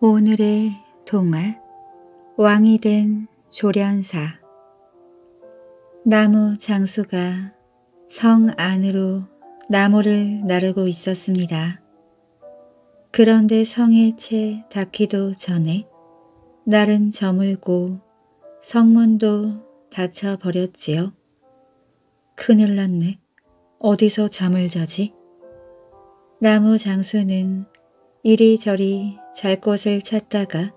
오늘의 동화 왕이 된 조련사 나무 장수가 성 안으로 나무를 나르고 있었습니다. 그런데 성에 채 닿기도 전에 날은 저물고 성문도 닫혀버렸지요. 큰일 났네. 어디서 잠을 자지? 나무 장수는 이리저리 잘 곳을 찾다가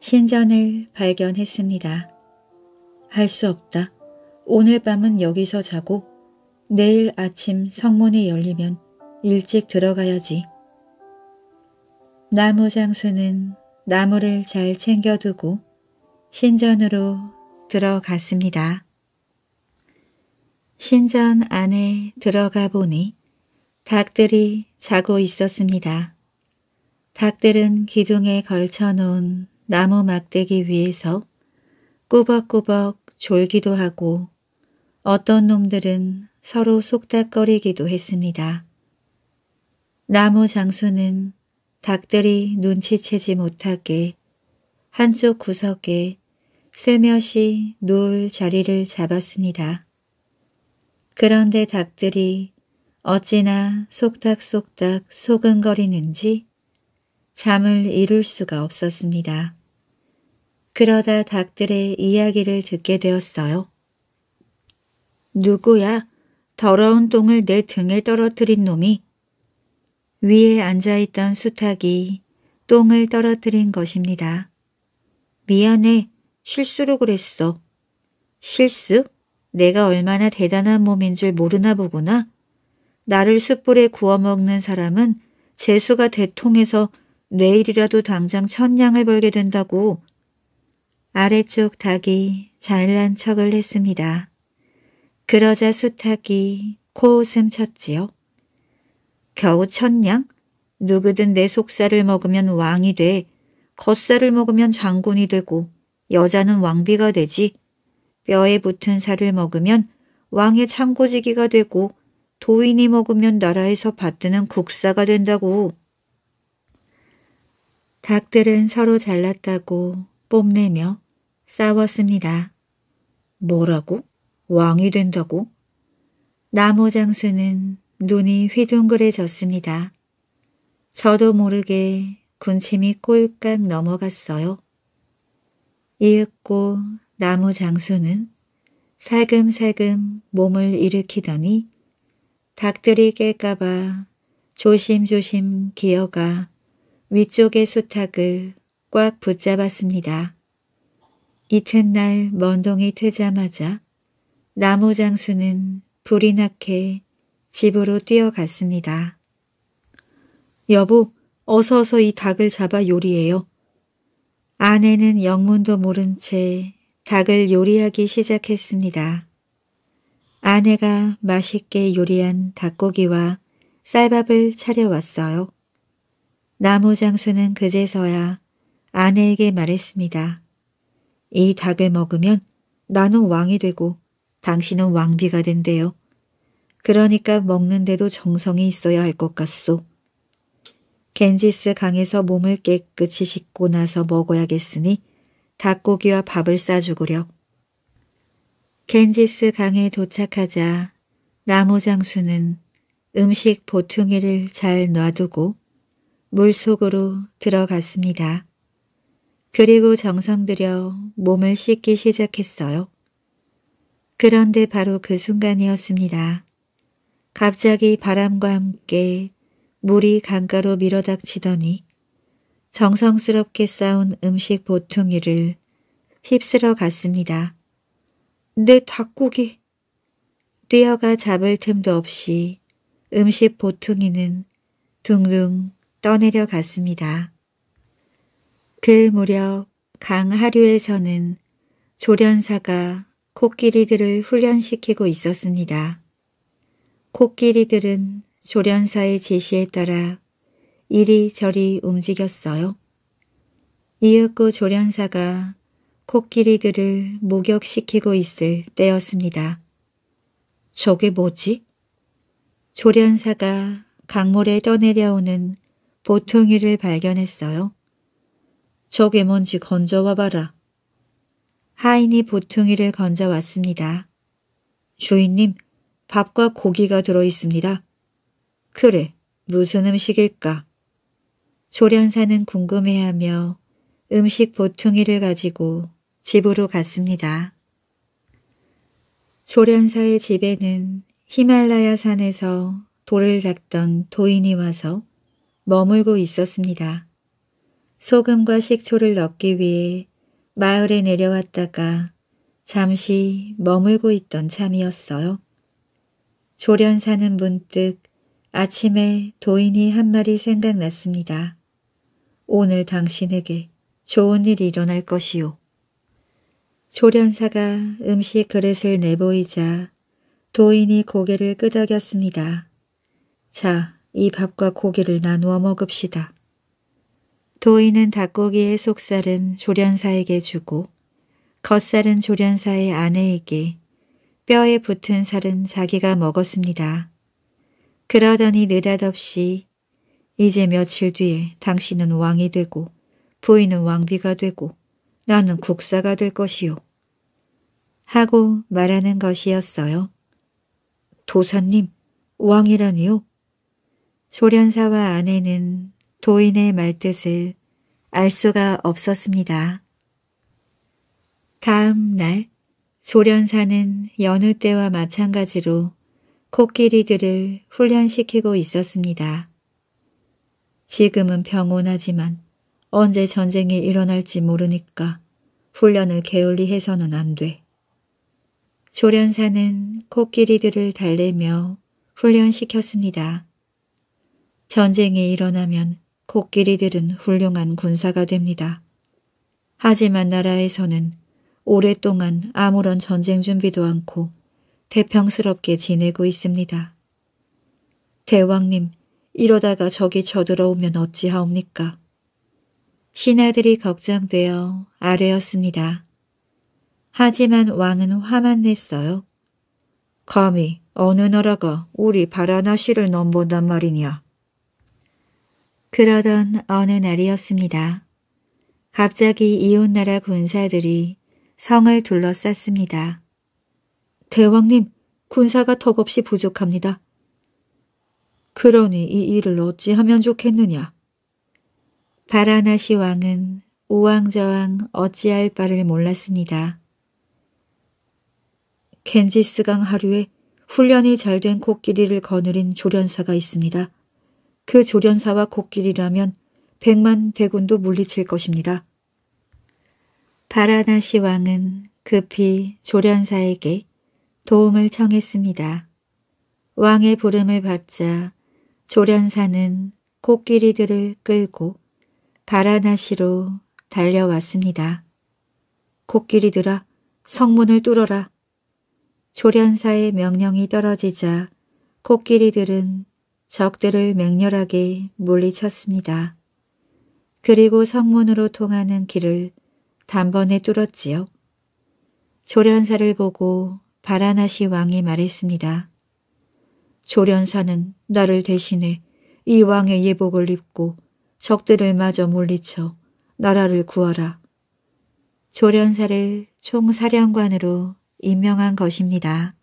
신전을 발견했습니다. 할 수 없다. 오늘 밤은 여기서 자고 내일 아침 성문이 열리면 일찍 들어가야지. 나무 장수는 나무를 잘 챙겨두고 신전으로 들어갔습니다. 신전 안에 들어가 보니 닭들이 자고 있었습니다. 닭들은 기둥에 걸쳐놓은 나무 막대기 위에서 꾸벅꾸벅 졸기도 하고 어떤 놈들은 서로 속닥거리기도 했습니다. 나무 장수는 닭들이 눈치채지 못하게 한쪽 구석에 세며시 누울 자리를 잡았습니다. 그런데 닭들이 어찌나 속닥속닥 소근거리는지 잠을 이룰 수가 없었습니다. 그러다 닭들의 이야기를 듣게 되었어요. 누구야? 더러운 똥을 내 등에 떨어뜨린 놈이? 위에 앉아있던 수탉이 똥을 떨어뜨린 것입니다. 미안해. 실수로 그랬어. 실수? 내가 얼마나 대단한 몸인 줄 모르나 보구나. 나를 숯불에 구워 먹는 사람은 재수가 대통해서 내일이라도 당장 천냥을 벌게 된다고 아래쪽 닭이 잘난 척을 했습니다. 그러자 수탉이 코웃음 쳤지요. 겨우 천냥? 누구든 내 속살을 먹으면 왕이 돼. 겉살을 먹으면 장군이 되고 여자는 왕비가 되지. 뼈에 붙은 살을 먹으면 왕의 창고지기가 되고 도인이 먹으면 나라에서 받드는 국사가 된다고. 닭들은 서로 잘났다고 뽐내며 싸웠습니다. 뭐라고? 왕이 된다고? 나무 장수는 눈이 휘둥그레졌습니다. 저도 모르게 군침이 꼴깍 넘어갔어요. 이윽고 나무 장수는 살금살금 몸을 일으키더니 닭들이 깰까봐 조심조심 기어가 위쪽의 수탉을 꽉 붙잡았습니다. 이튿날 먼동이 트자마자 나무 장수는 불이 나게 집으로 뛰어갔습니다. 여보, 어서 어서 이 닭을 잡아 요리해요. 아내는 영문도 모른 채 닭을 요리하기 시작했습니다. 아내가 맛있게 요리한 닭고기와 쌀밥을 차려왔어요. 나무 장수는 그제서야 아내에게 말했습니다. 이 닭을 먹으면 나는 왕이 되고 당신은 왕비가 된대요. 그러니까 먹는데도 정성이 있어야 할 것 같소. 겐지스 강에서 몸을 깨끗이 씻고 나서 먹어야겠으니 닭고기와 밥을 싸주구려. 겐지스 강에 도착하자 나무 장수는 음식 보퉁이를 잘 놔두고 물속으로 들어갔습니다. 그리고 정성 들여 몸을 씻기 시작했어요. 그런데 바로 그 순간이었습니다. 갑자기 바람과 함께 물이 강가로 밀어닥치더니 정성스럽게 쌓은 음식 보퉁이를 휩쓸어 갔습니다. 내 닭고기! 뛰어가 잡을 틈도 없이 음식 보퉁이는 둥둥 떠내려 갔습니다. 그 무렵 강하류에서는 조련사가 코끼리들을 훈련시키고 있었습니다. 코끼리들은 조련사의 지시에 따라 이리저리 움직였어요. 이윽고 조련사가 코끼리들을 목욕시키고 있을 때였습니다. 저게 뭐지? 조련사가 강물에 떠내려오는 보퉁이를 발견했어요. 저게 뭔지 건져와 봐라. 하인이 보퉁이를 건져왔습니다. 주인님, 밥과 고기가 들어있습니다. 그래, 무슨 음식일까? 조련사는 궁금해하며 음식 보퉁이를 가지고 집으로 갔습니다. 조련사의 집에는 히말라야 산에서 돌을 닦던 도인이 와서 머물고 있었습니다. 소금과 식초를 넣기 위해 마을에 내려왔다가 잠시 머물고 있던 참이었어요. 조련사는 문득 아침에 도인이 한 말이 생각났습니다. 오늘 당신에게 좋은 일이 일어날 것이요. 조련사가 음식 그릇을 내보이자 도인이 고개를 끄덕였습니다. 자, 이 밥과 고기를 나누어 먹읍시다. 도인은 닭고기의 속살은 조련사에게 주고 겉살은 조련사의 아내에게 뼈에 붙은 살은 자기가 먹었습니다. 그러더니 느닷없이 이제 며칠 뒤에 당신은 왕이 되고 부인은 왕비가 되고 나는 국사가 될 것이요. 하고 말하는 것이었어요. 도사님, 왕이라니요? 조련사와 아내는 도인의 말뜻을 알 수가 없었습니다. 다음 날 조련사는 여느 때와 마찬가지로 코끼리들을 훈련시키고 있었습니다. 지금은 병원하지만 언제 전쟁이 일어날지 모르니까 훈련을 게을리 해서는 안 돼. 조련사는 코끼리들을 달래며 훈련시켰습니다. 전쟁이 일어나면 코끼리들은 훌륭한 군사가 됩니다. 하지만 나라에서는 오랫동안 아무런 전쟁 준비도 않고 태평스럽게 지내고 있습니다. 대왕님, 이러다가 적이 쳐들어오면 어찌하옵니까? 신하들이 걱정되어 아래였습니다. 하지만 왕은 화만 냈어요. 감히 어느 나라가 우리 바라나시를 넘본단 말이냐. 그러던 어느 날이었습니다. 갑자기 이웃나라 군사들이 성을 둘러쌌습니다. 대왕님, 군사가 턱없이 부족합니다. 그러니 이 일을 어찌하면 좋겠느냐? 바라나시 왕은 우왕좌왕 어찌할 바를 몰랐습니다. 겐지스강 하류에 훈련이 잘 된 코끼리를 거느린 조련사가 있습니다. 그 조련사와 곡길이라면 백만 대군도 물리칠 것입니다. 바라나시 왕은 급히 조련사에게 도움을 청했습니다. 왕의 부름을 받자 조련사는 코끼리들을 끌고 바라나시로 달려왔습니다. 코끼리들아 성문을 뚫어라. 조련사의 명령이 떨어지자 코끼리들은 적들을 맹렬하게 물리쳤습니다. 그리고 성문으로 통하는 길을 단번에 뚫었지요. 조련사를 보고 바라나시 왕이 말했습니다. 조련사는 나를 대신해 이 왕의 예복을 입고 적들을 마저 물리쳐 나라를 구하라. 조련사를 총사령관으로 임명한 것입니다.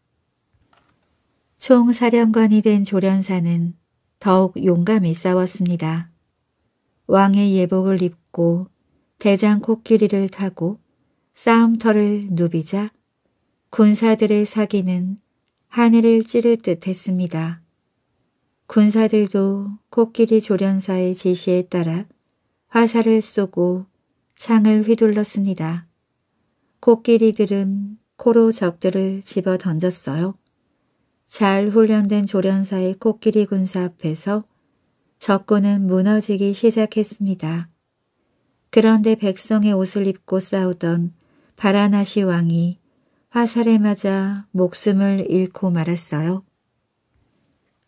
총사령관이 된 조련사는 더욱 용감히 싸웠습니다. 왕의 예복을 입고 대장 코끼리를 타고 싸움터를 누비자 군사들의 사기는 하늘을 찌를 듯 했습니다. 군사들도 코끼리 조련사의 지시에 따라 화살을 쏘고 창을 휘둘렀습니다. 코끼리들은 코로 적들을 집어 던졌어요. 잘 훈련된 조련사의 코끼리 군사 앞에서 적군은 무너지기 시작했습니다. 그런데 백성의 옷을 입고 싸우던 바라나시 왕이 화살에 맞아 목숨을 잃고 말았어요.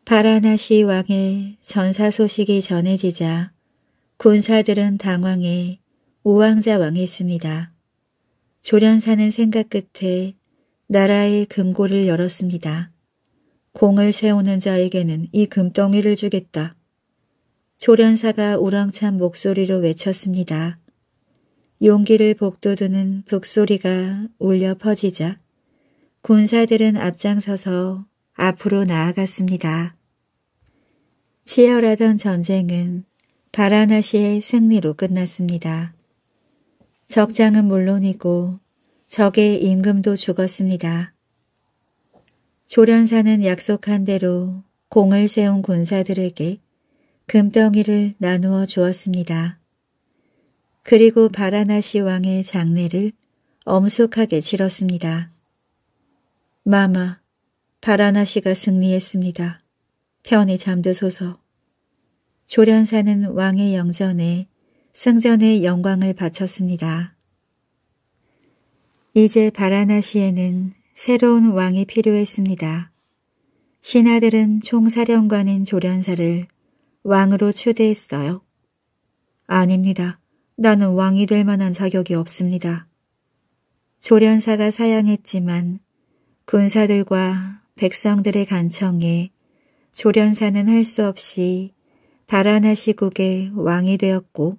바라나시 왕의 전사 소식이 전해지자 군사들은 당황해 우왕좌왕했습니다. 조련사는 생각 끝에 나라의 금고를 열었습니다. 공을 세우는 자에게는 이 금덩이를 주겠다. 초련사가 우렁찬 목소리로 외쳤습니다. 용기를 복돋우는 북소리가 울려 퍼지자 군사들은 앞장서서 앞으로 나아갔습니다. 치열하던 전쟁은 바라나시의 승리로 끝났습니다. 적장은 물론이고 적의 임금도 죽었습니다. 조련사는 약속한 대로 공을 세운 군사들에게 금덩이를 나누어 주었습니다. 그리고 바라나시 왕의 장례를 엄숙하게 치렀습니다. 마마, 바라나시가 승리했습니다. 편히 잠드소서. 조련사는 왕의 영전에 승전의 영광을 바쳤습니다. 이제 바라나시에는 새로운 왕이 필요했습니다. 신하들은 총사령관인 조련사를 왕으로 추대했어요. 아닙니다. 나는 왕이 될 만한 자격이 없습니다. 조련사가 사양했지만 군사들과 백성들의 간청에 조련사는 할 수 없이 바라나 시국의 왕이 되었고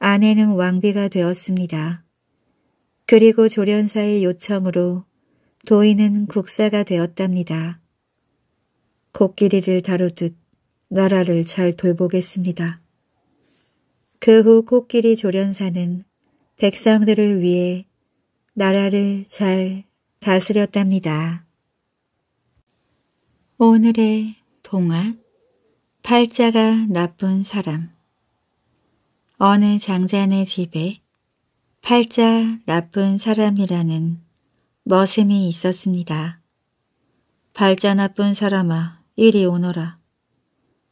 아내는 왕비가 되었습니다. 그리고 조련사의 요청으로 도인은 국사가 되었답니다. 코끼리를 다루듯 나라를 잘 돌보겠습니다. 그 후 코끼리 조련사는 백성들을 위해 나라를 잘 다스렸답니다. 오늘의 동화 팔자가 나쁜 사람 어느 장자네 집에 팔자 나쁜 사람이라는 머슴이 있었습니다. 발자 나쁜 사람아 이리 오너라.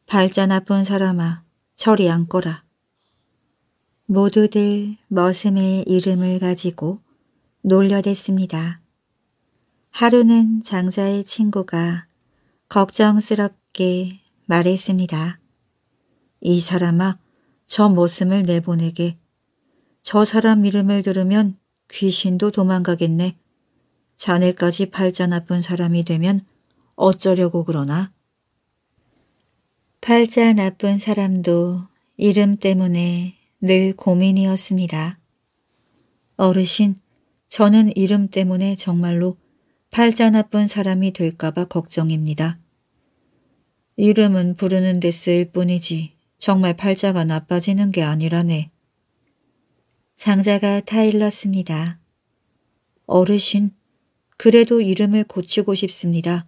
발자 나쁜 사람아 저리 앉거라. 모두들 머슴의 이름을 가지고 놀려댔습니다. 하루는 장자의 친구가 걱정스럽게 말했습니다. 이 사람아 저머슴을 내보내게. 저 사람 이름을 들으면 귀신도 도망가겠네. 자네까지 팔자 나쁜 사람이 되면 어쩌려고 그러나? 팔자 나쁜 사람도 이름 때문에 늘 고민이었습니다. 어르신, 저는 이름 때문에 정말로 팔자 나쁜 사람이 될까봐 걱정입니다. 이름은 부르는 데 쓰일 뿐이지 정말 팔자가 나빠지는 게 아니라네. 상자가 타일렀습니다. 어르신, 그래도 이름을 고치고 싶습니다.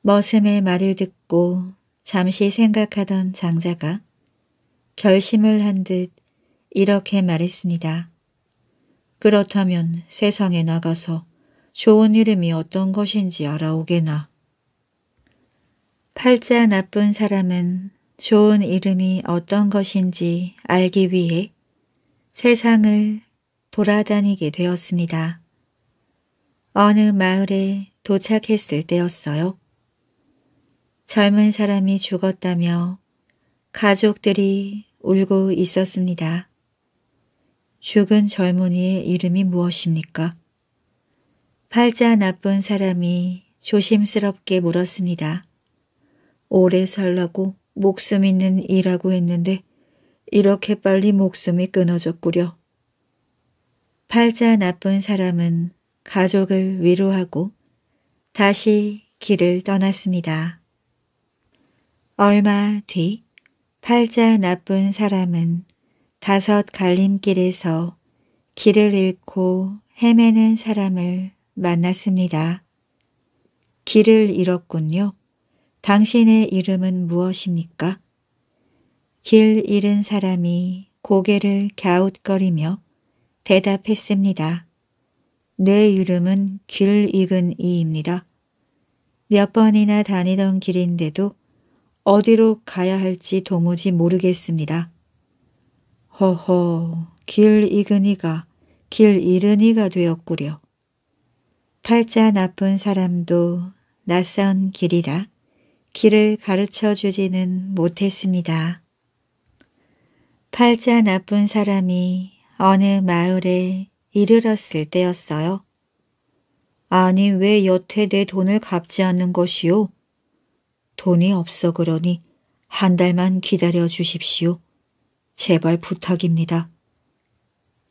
머슴의 말을 듣고 잠시 생각하던 장자가 결심을 한 듯 이렇게 말했습니다. 그렇다면 세상에 나가서 좋은 이름이 어떤 것인지 알아오게나. 팔자 나쁜 사람은 좋은 이름이 어떤 것인지 알기 위해 세상을 돌아다니게 되었습니다. 어느 마을에 도착했을 때였어요. 젊은 사람이 죽었다며 가족들이 울고 있었습니다. 죽은 젊은이의 이름이 무엇입니까? 팔자 나쁜 사람이 조심스럽게 물었습니다. 오래 살라고 목숨 있는 이라고 했는데 이렇게 빨리 목숨이 끊어졌구려. 팔자 나쁜 사람은 가족을 위로하고 다시 길을 떠났습니다. 얼마 뒤 팔자 나쁜 사람은 다섯 갈림길에서 길을 잃고 헤매는 사람을 만났습니다. 길을 잃었군요. 당신의 이름은 무엇입니까? 길 잃은 사람이 고개를 갸웃거리며 대답했습니다. 내 이름은 길 익은 이입니다. 몇 번이나 다니던 길인데도 어디로 가야 할지 도무지 모르겠습니다. 허허, 길 익은 이가 길 잃은 이가 되었구려. 팔자 나쁜 사람도 낯선 길이라 길을 가르쳐 주지는 못했습니다. 팔자 나쁜 사람이 어느 마을에 이르렀을 때였어요. 아니 왜 여태 내 돈을 갚지 않는 것이요? 돈이 없어 그러니 한 달만 기다려 주십시오. 제발 부탁입니다.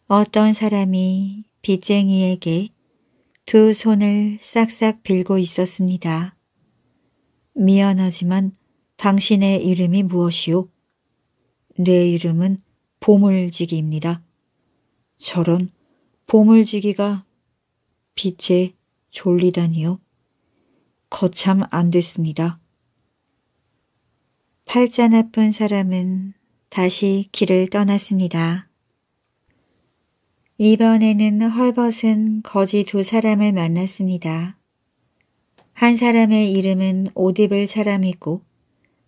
어떤 사람이 빚쟁이에게 두 손을 싹싹 빌고 있었습니다. 미안하지만 당신의 이름이 무엇이오? 내 이름은 보물지기입니다. 저런 보물지기가 빛에 졸리다니요. 거참 안 됐습니다. 팔자 나쁜 사람은 다시 길을 떠났습니다. 이번에는 헐벗은 거지 두 사람을 만났습니다. 한 사람의 이름은 오디블 사람이고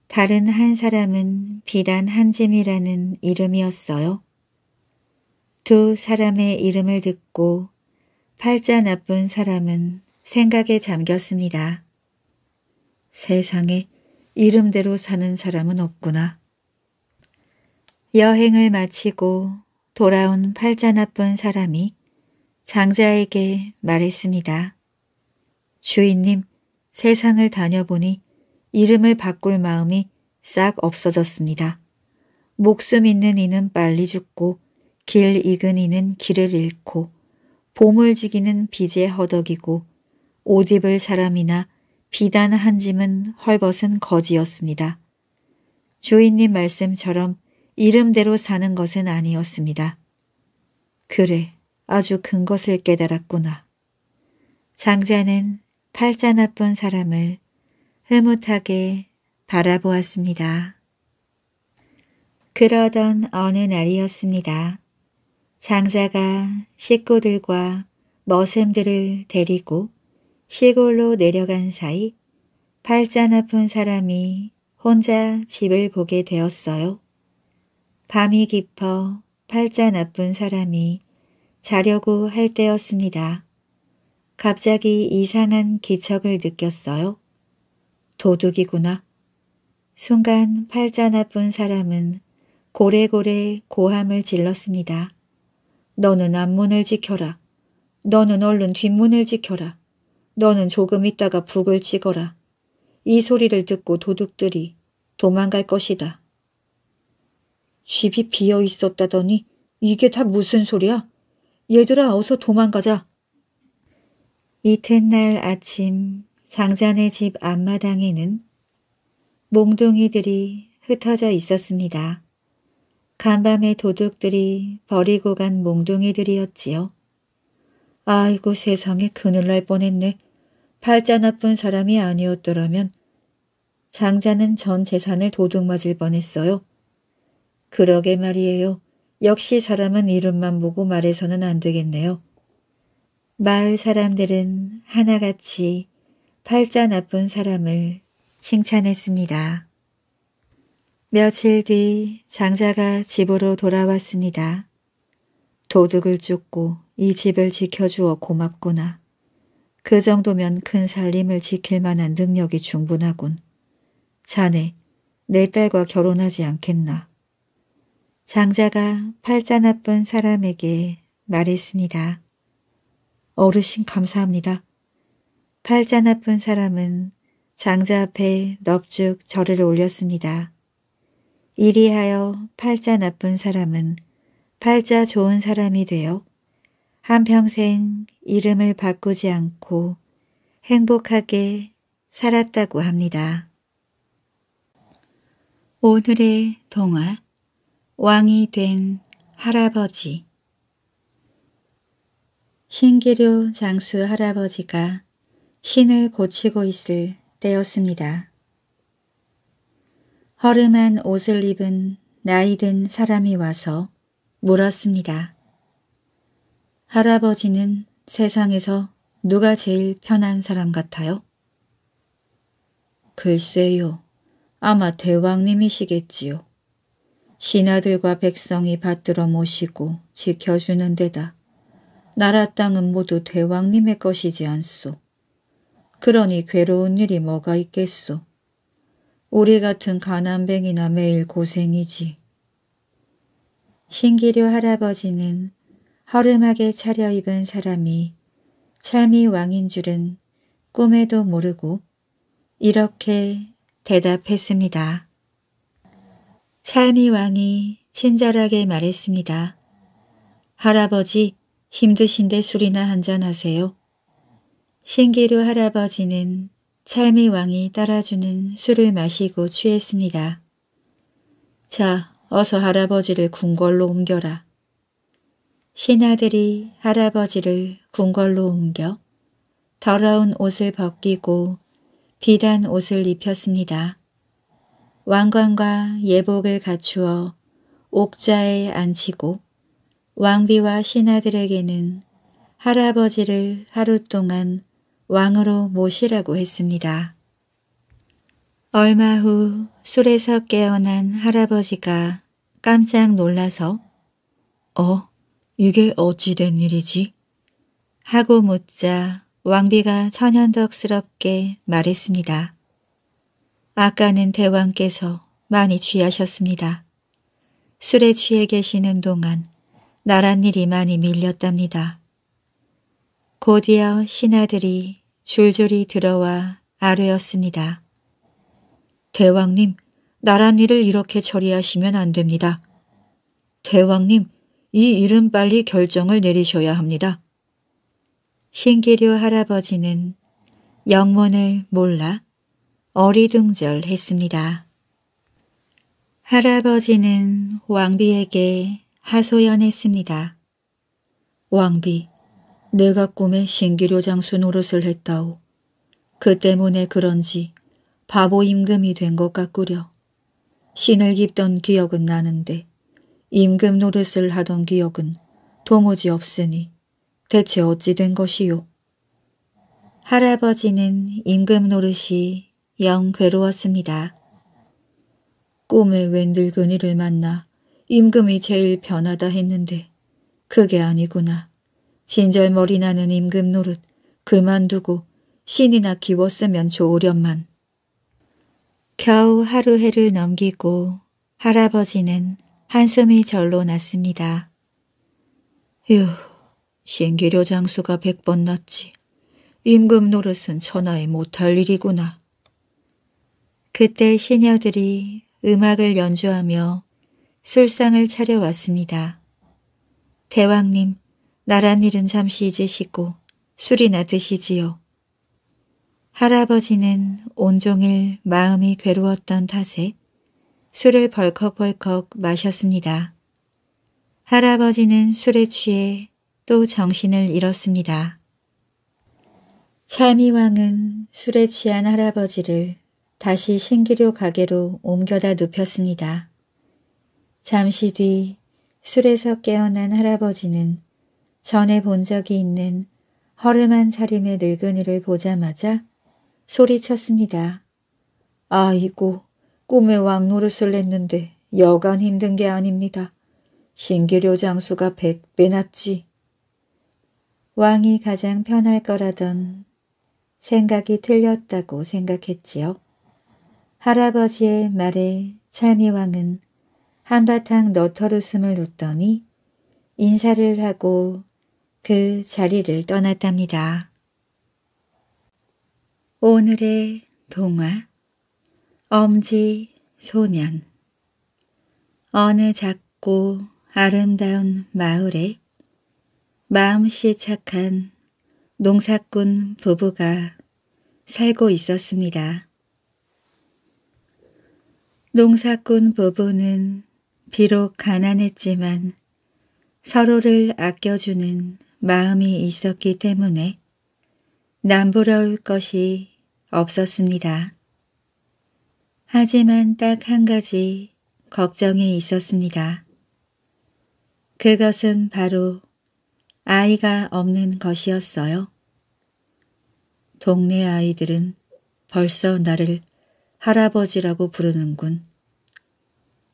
다른 한 사람은 비단 한짐이라는 이름이었어요. 두 사람의 이름을 듣고 팔자 나쁜 사람은 생각에 잠겼습니다. 세상에 이름대로 사는 사람은 없구나. 여행을 마치고 돌아온 팔자 나쁜 사람이 장자에게 말했습니다. 주인님, 세상을 다녀보니 이름을 바꿀 마음이 싹 없어졌습니다. 목숨 있는 이는 빨리 죽고 길 익은 이는 길을 잃고 보물지기는 빚에 허덕이고 옷 입을 사람이나 비단한 짐은 헐벗은 거지였습니다. 주인님 말씀처럼 이름대로 사는 것은 아니었습니다. 그래, 아주 큰 것을 깨달았구나. 장자는 팔자 나쁜 사람을 흐뭇하게 바라보았습니다. 그러던 어느 날이었습니다. 장사가 식구들과 머슴들을 데리고 시골로 내려간 사이 팔자 나쁜 사람이 혼자 집을 보게 되었어요. 밤이 깊어 팔자 나쁜 사람이 자려고 할 때였습니다. 갑자기 이상한 기척을 느꼈어요. 도둑이구나. 순간 팔자 나쁜 사람은 고래고래 고함을 질렀습니다. 너는 앞문을 지켜라. 너는 얼른 뒷문을 지켜라. 너는 조금 있다가 북을 치거라. 이 소리를 듣고 도둑들이 도망갈 것이다. 집이 비어 있었다더니 이게 다 무슨 소리야? 얘들아 어서 도망가자. 이튿날 아침 장자네 집 앞마당에는 몽둥이들이 흩어져 있었습니다. 간밤에 도둑들이 버리고 간 몽둥이들이었지요. 아이고 세상에 그늘 날 뻔했네. 팔자 나쁜 사람이 아니었더라면 장자는 전 재산을 도둑맞을 뻔했어요. 그러게 말이에요. 역시 사람은 이름만 보고 말해서는 안 되겠네요. 마을 사람들은 하나같이 팔자 나쁜 사람을 칭찬했습니다. 며칠 뒤 장자가 집으로 돌아왔습니다. 도둑을 쫓고 이 집을 지켜주어 고맙구나. 그 정도면 큰 살림을 지킬 만한 능력이 충분하군. 자네, 내 딸과 결혼하지 않겠나. 장자가 팔자 나쁜 사람에게 말했습니다. 어르신 감사합니다. 팔자 나쁜 사람은 장자 앞에 넙죽 절을 올렸습니다. 이리하여 팔자 나쁜 사람은 팔자 좋은 사람이 되어 한평생 이름을 바꾸지 않고 행복하게 살았다고 합니다. 오늘의 동화 왕이 된 할아버지 신기료 장수 할아버지가 신을 고치고 있을 때였습니다. 허름한 옷을 입은 나이든 사람이 와서 물었습니다. 할아버지는 세상에서 누가 제일 편한 사람 같아요? 글쎄요. 아마 대왕님이시겠지요. 신하들과 백성이 받들어 모시고 지켜주는 데다 나라 땅은 모두 대왕님의 것이지 않소. 그러니 괴로운 일이 뭐가 있겠소. 우리 같은 가난뱅이나 매일 고생이지. 신기료 할아버지는 허름하게 차려입은 사람이 참이 왕인 줄은 꿈에도 모르고 이렇게 대답했습니다. 찰미 왕이 친절하게 말했습니다. 할아버지 힘드신데 술이나 한잔하세요. 신기루 할아버지는 찰미 왕이 따라주는 술을 마시고 취했습니다. 자, 어서 할아버지를 궁궐로 옮겨라. 신하들이 할아버지를 궁궐로 옮겨 더러운 옷을 벗기고 비단 옷을 입혔습니다. 왕관과 예복을 갖추어 옥좌에 앉히고 왕비와 신하들에게는 할아버지를 하루 동안 왕으로 모시라고 했습니다. 얼마 후 술에서 깨어난 할아버지가 깜짝 놀라서 어? 이게 어찌된 일이지? 하고 묻자 왕비가 천연덕스럽게 말했습니다. 아까는 대왕께서 많이 취하셨습니다. 술에 취해 계시는 동안 나란 일이 많이 밀렸답니다. 곧이어 신하들이 줄줄이 들어와 아뢰었습니다. 대왕님, 나란 일을 이렇게 처리하시면 안 됩니다. 대왕님, 이 일은 빨리 결정을 내리셔야 합니다. 신기료 할아버지는 영문을 몰라 어리둥절했습니다. 할아버지는 왕비에게 하소연했습니다. 왕비, 내가 꿈에 신기료 장수 노릇을 했다오. 그 때문에 그런지 바보 임금이 된 것 같구려. 신을 깊던 기억은 나는데 임금 노릇을 하던 기억은 도무지 없으니 대체 어찌 된 것이요. 할아버지는 임금 노릇이 영 괴로웠습니다. 꿈에 웬 늙은이를 만나 임금이 제일 변하다 했는데 그게 아니구나. 진절머리 나는 임금 노릇 그만두고 신이나 기웠으면 좋으련만. 겨우 하루 해를 넘기고 할아버지는 한숨이 절로 났습니다. 휴, 신기료 장수가 백번 났지. 임금 노릇은 천하에 못할 일이구나. 그때 시녀들이 음악을 연주하며 술상을 차려왔습니다. 대왕님, 나란 일은 잠시 잊으시고 술이나 드시지요. 할아버지는 온종일 마음이 괴로웠던 탓에 술을 벌컥벌컥 마셨습니다. 할아버지는 술에 취해 또 정신을 잃었습니다. 차미왕은 술에 취한 할아버지를 다시 신기료 가게로 옮겨다 눕혔습니다. 잠시 뒤 술에서 깨어난 할아버지는 전에 본 적이 있는 허름한 차림의 늙은이를 보자마자 소리쳤습니다. 아이고, 꿈에 왕노릇을 했는데 여간 힘든 게 아닙니다. 신기료 장수가 백배 낫지. 왕이 가장 편할 거라던 생각이 틀렸다고 생각했지요. 할아버지의 말에 찰미왕은 한바탕 너털웃음을 웃더니 인사를 하고 그 자리를 떠났답니다. 오늘의 동화 엄지 소년 어느 작고 아름다운 마을에 마음씨 착한 농사꾼 부부가 살고 있었습니다. 농사꾼 부부는 비록 가난했지만 서로를 아껴주는 마음이 있었기 때문에 남부러울 것이 없었습니다. 하지만 딱 한 가지 걱정이 있었습니다. 그것은 바로 아이가 없는 것이었어요. 동네 아이들은 벌써 나를 할아버지라고 부르는군.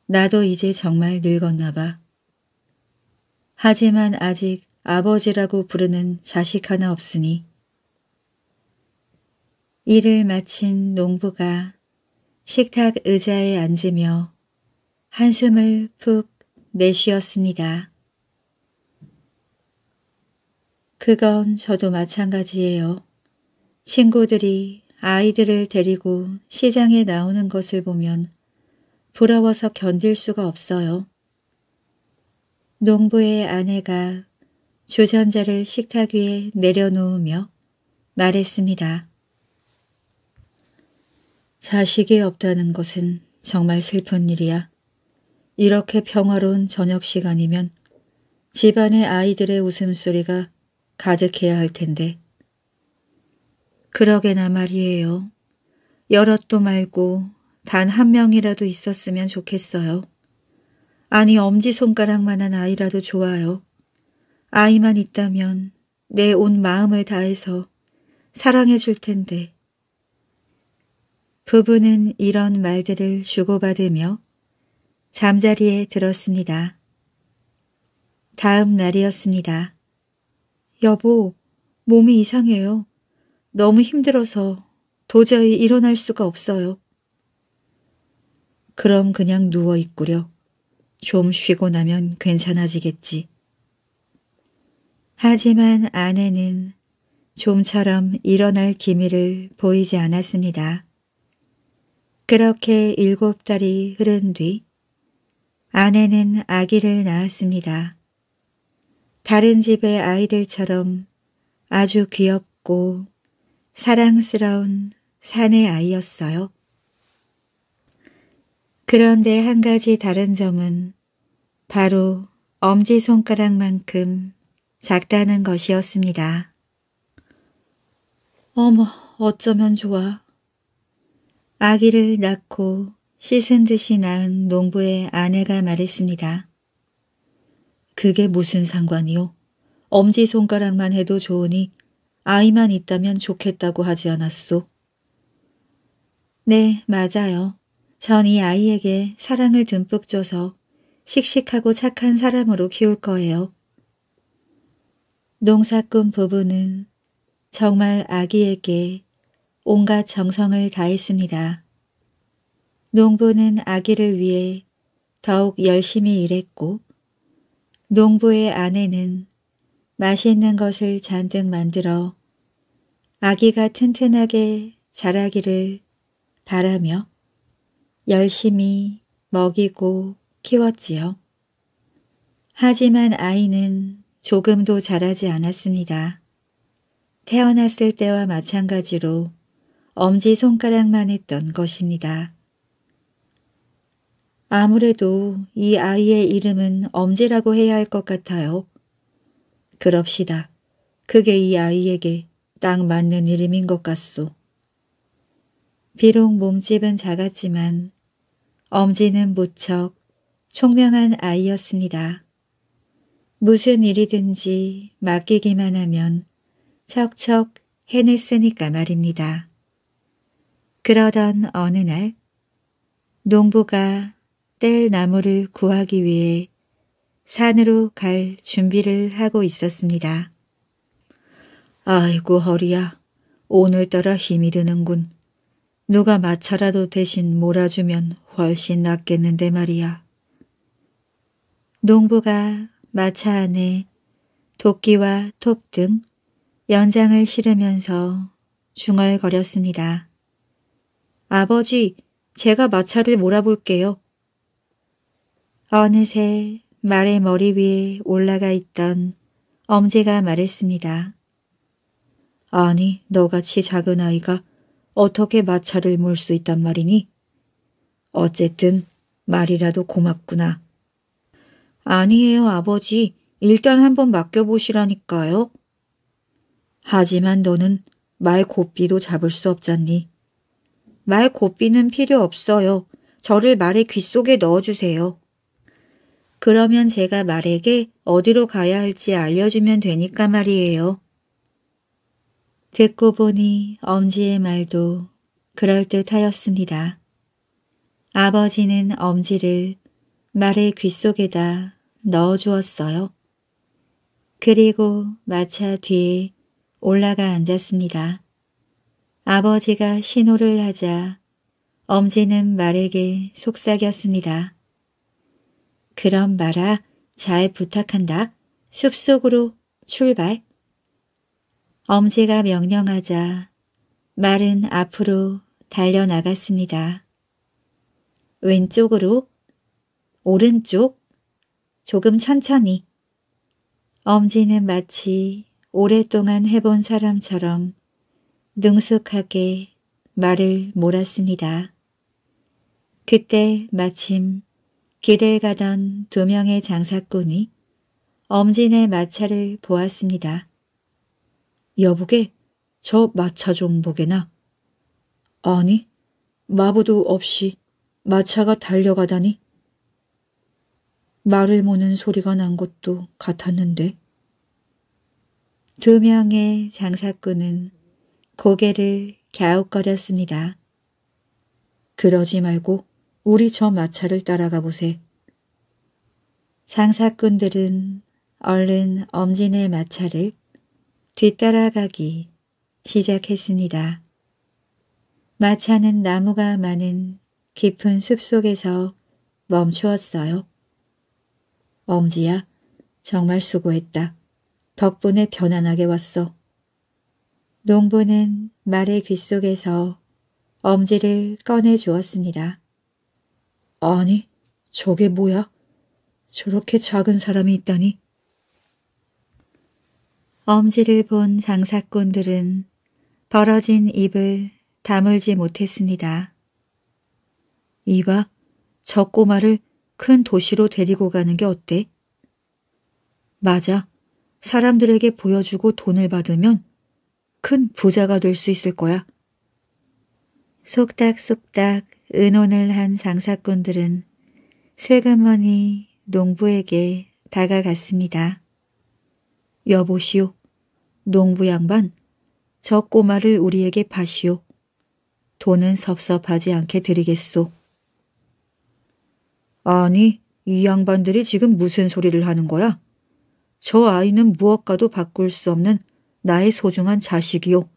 나도 이제 정말 늙었나 봐. 하지만 아직 아버지라고 부르는 자식 하나 없으니 일을 마친 농부가 식탁 의자에 앉으며 한숨을 푹 내쉬었습니다. 그건 저도 마찬가지예요. 친구들이 아이들을 데리고 시장에 나오는 것을 보면 부러워서 견딜 수가 없어요. 농부의 아내가 주전자를 식탁 위에 내려놓으며 말했습니다. 자식이 없다는 것은 정말 슬픈 일이야. 이렇게 평화로운 저녁 시간이면 집안의 아이들의 웃음소리가 가득해야 할 텐데. 그러게나 말이에요. 여럿도 말고 단 한 명이라도 있었으면 좋겠어요. 아니 엄지손가락만한 아이라도 좋아요. 아이만 있다면 내 온 마음을 다해서 사랑해 줄 텐데. 부부는 이런 말들을 주고받으며 잠자리에 들었습니다. 다음 날이었습니다. 여보, 몸이 이상해요. 너무 힘들어서 도저히 일어날 수가 없어요. 그럼 그냥 누워 있구려. 좀 쉬고 나면 괜찮아지겠지. 하지만 아내는 좀처럼 일어날 기미를 보이지 않았습니다. 그렇게 일곱 달이 흐른 뒤 아내는 아기를 낳았습니다. 다른 집의 아이들처럼 아주 귀엽고 사랑스러운 사내 아이였어요. 그런데 한 가지 다른 점은 바로 엄지손가락만큼 작다는 것이었습니다. 어머, 어쩌면 좋아. 아기를 낳고 씻은 듯이 낳은 농부의 아내가 말했습니다. 그게 무슨 상관이요? 엄지손가락만 해도 좋으니 아이만 있다면 좋겠다고 하지 않았소? 네, 맞아요. 전 이 아이에게 사랑을 듬뿍 줘서 씩씩하고 착한 사람으로 키울 거예요. 농사꾼 부부는 정말 아기에게 온갖 정성을 다했습니다. 농부는 아기를 위해 더욱 열심히 일했고 농부의 아내는 맛있는 것을 잔뜩 만들어 아기가 튼튼하게 자라기를 바라며 열심히 먹이고 키웠지요. 하지만 아이는 조금도 자라지 않았습니다. 태어났을 때와 마찬가지로 엄지손가락만 했던 것입니다. 아무래도 이 아이의 이름은 엄지라고 해야 할 것 같아요. 그럽시다. 그게 이 아이에게 딱 맞는 이름인 것 같소. 비록 몸집은 작았지만 엄지는 무척 총명한 아이였습니다. 무슨 일이든지 맡기기만 하면 척척 해냈으니까 말입니다. 그러던 어느 날 농부가 뗄 나무를 구하기 위해 산으로 갈 준비를 하고 있었습니다. 아이고 허리야 오늘따라 힘이 드는군. 누가 마차라도 대신 몰아주면 훨씬 낫겠는데 말이야. 농부가 마차 안에 도끼와 톱 등 연장을 실으면서 중얼거렸습니다. 아버지, 제가 마차를 몰아볼게요. 어느새 말의 머리 위에 올라가 있던 엄지가 말했습니다. 아니, 너같이 작은 아이가 어떻게 마차를 몰 수 있단 말이니? 어쨌든 말이라도 고맙구나. 아니에요, 아버지. 일단 한번 맡겨보시라니까요. 하지만 너는 말 곱비도 잡을 수 없잖니. 말 곱비는 필요 없어요. 저를 말의 귀 속에 넣어주세요. 그러면 제가 말에게 어디로 가야 할지 알려주면 되니까 말이에요. 듣고 보니 엄지의 말도 그럴듯하였습니다. 아버지는 엄지를 말의 귓속에다 넣어주었어요. 그리고 마차 뒤에 올라가 앉았습니다. 아버지가 신호를 하자 엄지는 말에게 속삭였습니다. 그럼 말아 잘 부탁한다. 숲속으로 출발. 엄지가 명령하자 말은 앞으로 달려나갔습니다. 왼쪽으로 오른쪽, 조금 천천히. 엄지는 마치 오랫동안 해본 사람처럼 능숙하게 말을 몰았습니다. 그때 마침 길을 가던 두 명의 장사꾼이 엄진의 마차를 보았습니다. 여보게, 저 마차 좀 보게나. 아니, 마부도 없이 마차가 달려가다니. 말을 모는 소리가 난 것도 같았는데. 두 명의 장사꾼은 고개를 갸웃거렸습니다. 그러지 말고 우리 저 마차를 따라가 보세. 장사꾼들은 얼른 엄진의 마차를 뒤따라가기 시작했습니다. 마차는 나무가 많은 깊은 숲속에서 멈추었어요. 엄지야, 정말 수고했다. 덕분에 편안하게 왔어. 농부는 말의 귓속에서 엄지를 꺼내 주었습니다. 아니, 저게 뭐야? 저렇게 작은 사람이 있다니. 엄지를 본 장사꾼들은 벌어진 입을 다물지 못했습니다. 이봐, 저 꼬마를 큰 도시로 데리고 가는 게 어때? 맞아. 사람들에게 보여주고 돈을 받으면 큰 부자가 될 수 있을 거야. 속닥속닥 은논을한 장사꾼들은 세금머니 농부에게 다가갔습니다. 여보시오. 농부 양반, 저 꼬마를 우리에게 파시오. 돈은 섭섭하지 않게 드리겠소. 아니, 이 양반들이 지금 무슨 소리를 하는 거야? 저 아이는 무엇과도 바꿀 수 없는 나의 소중한 자식이요.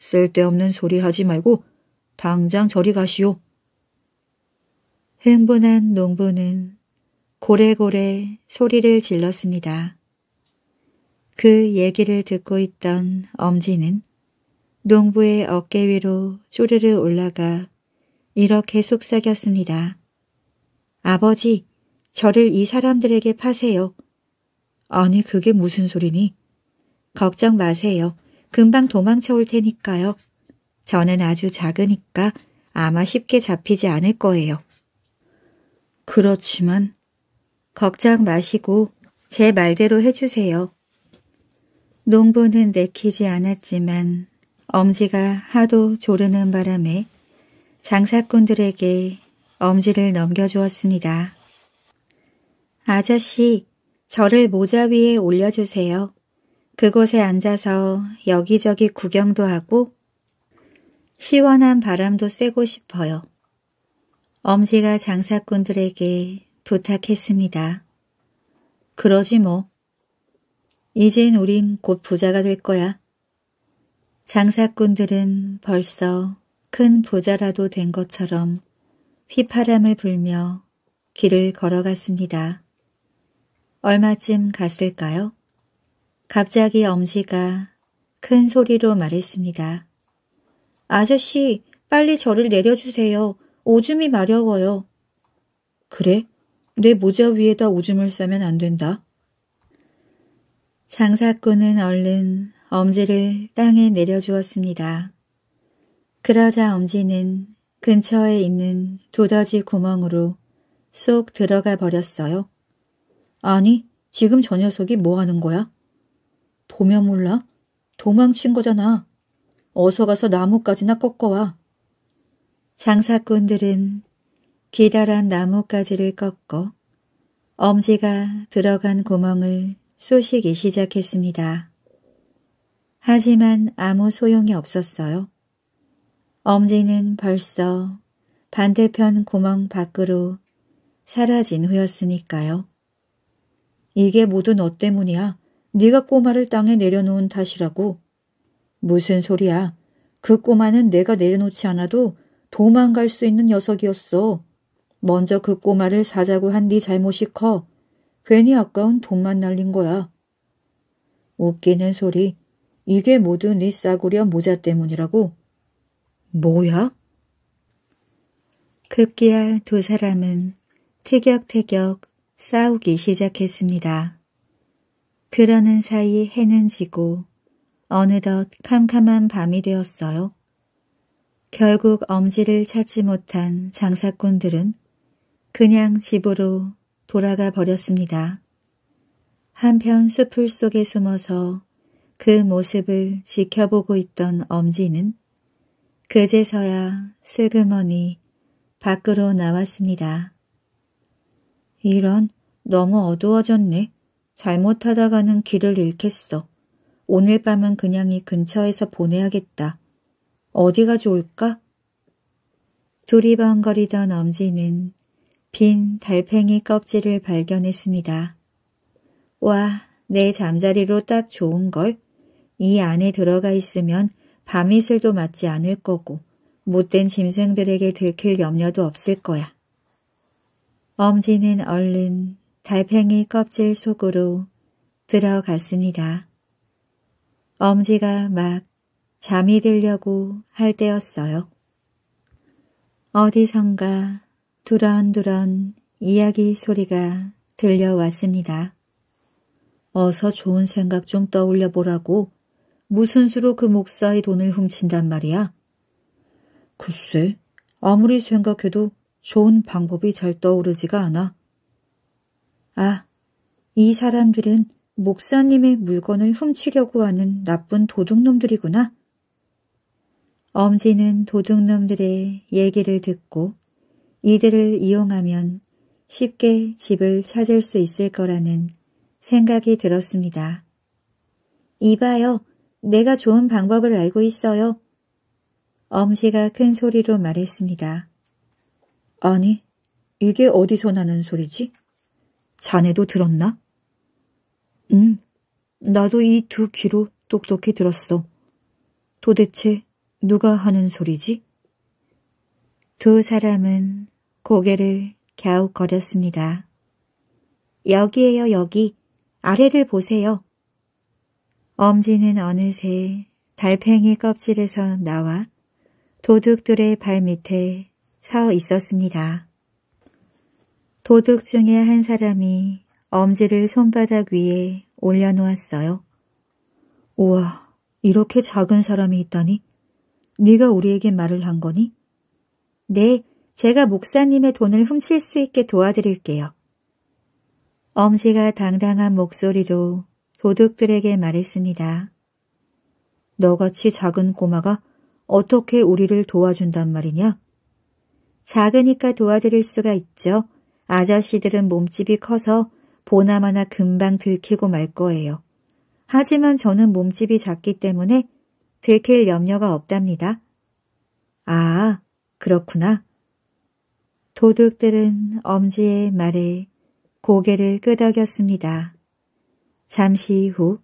쓸데없는 소리 하지 말고 당장 저리 가시오. 흥분한 농부는 고래고래 소리를 질렀습니다. 그 얘기를 듣고 있던 엄지는 농부의 어깨 위로 쪼르르 올라가 이렇게 속삭였습니다. 아버지, 저를 이 사람들에게 파세요. 아니, 그게 무슨 소리니? 걱정 마세요. 금방 도망쳐 올 테니까요. 저는 아주 작으니까 아마 쉽게 잡히지 않을 거예요. 그렇지만 걱정 마시고 제 말대로 해주세요. 농부는 내키지 않았지만 엄지가 하도 조르는 바람에 장사꾼들에게 엄지를 넘겨주었습니다. 아저씨, 저를 모자 위에 올려주세요. 그곳에 앉아서 여기저기 구경도 하고 시원한 바람도 쐬고 싶어요. 엄지가 장사꾼들에게 부탁했습니다. 그러지 뭐. 이젠 우린 곧 부자가 될 거야. 장사꾼들은 벌써 큰 부자라도 된 것처럼 휘파람을 불며 길을 걸어갔습니다. 얼마쯤 갔을까요? 갑자기 엄지가 큰 소리로 말했습니다. 아저씨, 빨리 저를 내려주세요. 오줌이 마려워요. 그래? 내 모자 위에다 오줌을 싸면 안 된다. 장사꾼은 얼른 엄지를 땅에 내려주었습니다. 그러자 엄지는 근처에 있는 두다지 구멍으로 쏙 들어가 버렸어요. 아니, 지금 저 녀석이 뭐 하는 거야? 보면 몰라. 도망친 거잖아. 어서 가서 나뭇가지나 꺾어와. 장사꾼들은 기다란 나뭇가지를 꺾어 엄지가 들어간 구멍을 쏘시기 시작했습니다. 하지만 아무 소용이 없었어요. 엄지는 벌써 반대편 구멍 밖으로 사라진 후였으니까요. 이게 모두 너 때문이야. 네가 꼬마를 땅에 내려놓은 탓이라고. 무슨 소리야. 그 꼬마는 내가 내려놓지 않아도 도망갈 수 있는 녀석이었어. 먼저 그 꼬마를 사자고 한 네 잘못이 커. 괜히 아까운 돈만 날린 거야. 웃기는 소리. 이게 모두 네 싸구려 모자 때문이라고. 뭐야? 급기야 두 사람은 티격태격 싸우기 시작했습니다. 그러는 사이 해는 지고 어느덧 캄캄한 밤이 되었어요. 결국 엄지를 찾지 못한 장사꾼들은 그냥 집으로 돌아가 버렸습니다. 한편 숲을 속에 숨어서 그 모습을 지켜보고 있던 엄지는 그제서야 슬그머니 밖으로 나왔습니다. 이런 너무 어두워졌네. 잘못하다가는 길을 잃겠어. 오늘 밤은 그냥 이 근처에서 보내야겠다. 어디가 좋을까? 두리번거리던 엄지는 빈 달팽이 껍질을 발견했습니다. 와, 내 잠자리로 딱 좋은걸. 이 안에 들어가 있으면 밤이슬도 맞지 않을 거고 못된 짐승들에게 들킬 염려도 없을 거야. 엄지는 얼른 달팽이 껍질 속으로 들어갔습니다. 엄지가 막 잠이 들려고 할 때였어요. 어디선가 두런두런 이야기 소리가 들려왔습니다. 어서 좋은 생각 좀 떠올려 보라고 무슨 수로 그 목사의 돈을 훔친단 말이야? 글쎄, 아무리 생각해도 좋은 방법이 잘 떠오르지가 않아. 아, 이 사람들은 목사님의 물건을 훔치려고 하는 나쁜 도둑놈들이구나. 엄지는 도둑놈들의 얘기를 듣고 이들을 이용하면 쉽게 집을 찾을 수 있을 거라는 생각이 들었습니다. 이봐요. 내가 좋은 방법을 알고 있어요. 엄지가 큰 소리로 말했습니다. 아니, 이게 어디서 나는 소리지? 자네도 들었나? 응, 나도 이 두 귀로 똑똑히 들었어. 도대체 누가 하는 소리지? 두 사람은 고개를 갸웃거렸습니다. 여기에요, 여기. 아래를 보세요. 엄지는 어느새 달팽이 껍질에서 나와 도둑들의 발밑에 서 있었습니다. 도둑 중에 한 사람이 엄지를 손바닥 위에 올려놓았어요. 우와, 이렇게 작은 사람이 있다니? 네가 우리에게 말을 한 거니? 네, 제가 목사님의 돈을 훔칠 수 있게 도와드릴게요. 엄지가 당당한 목소리로 도둑들에게 말했습니다. 너같이 작은 꼬마가 어떻게 우리를 도와준단 말이냐? 작으니까 도와드릴 수가 있죠. 아저씨들은 몸집이 커서 보나마나 금방 들키고 말 거예요. 하지만 저는 몸집이 작기 때문에 들킬 염려가 없답니다. 아, 그렇구나. 도둑들은 엄지의 말에 고개를 끄덕였습니다. 잠시 후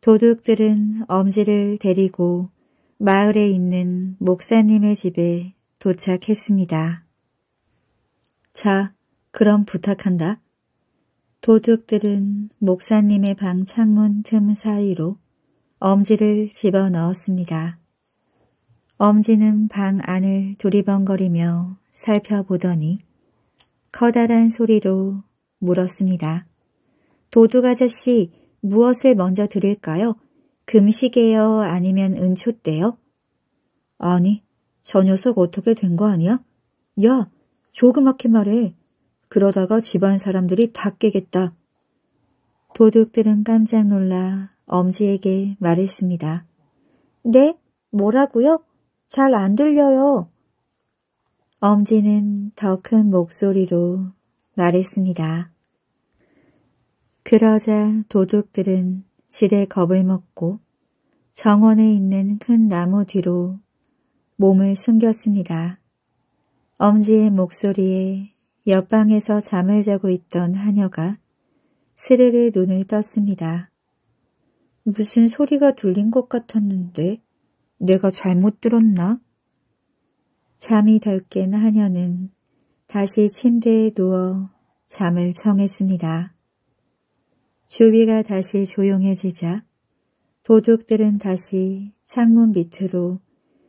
도둑들은 엄지를 데리고 마을에 있는 목사님의 집에 도착했습니다. 자, 그럼 부탁한다. 도둑들은 목사님의 방 창문 틈 사이로 엄지를 집어넣었습니다. 엄지는 방 안을 두리번거리며 살펴보더니 커다란 소리로 물었습니다. 도둑 아저씨, 무엇을 먼저 드릴까요? 금시계요? 아니면 은초대요? 아니, 저 녀석 어떻게 된 거 아니야? 야, 조그맣게 말해. 그러다가 집안 사람들이 다 깨겠다. 도둑들은 깜짝 놀라 엄지에게 말했습니다. 네? 뭐라고요? 잘 안 들려요. 엄지는 더 큰 목소리로 말했습니다. 그러자 도둑들은 지레 겁을 먹고 정원에 있는 큰 나무 뒤로 몸을 숨겼습니다. 엄지의 목소리에 옆방에서 잠을 자고 있던 하녀가 스르르 눈을 떴습니다. 무슨 소리가 들린 것 같았는데 내가 잘못 들었나? 잠이 덜 깬 하녀는 다시 침대에 누워 잠을 청했습니다. 주위가 다시 조용해지자 도둑들은 다시 창문 밑으로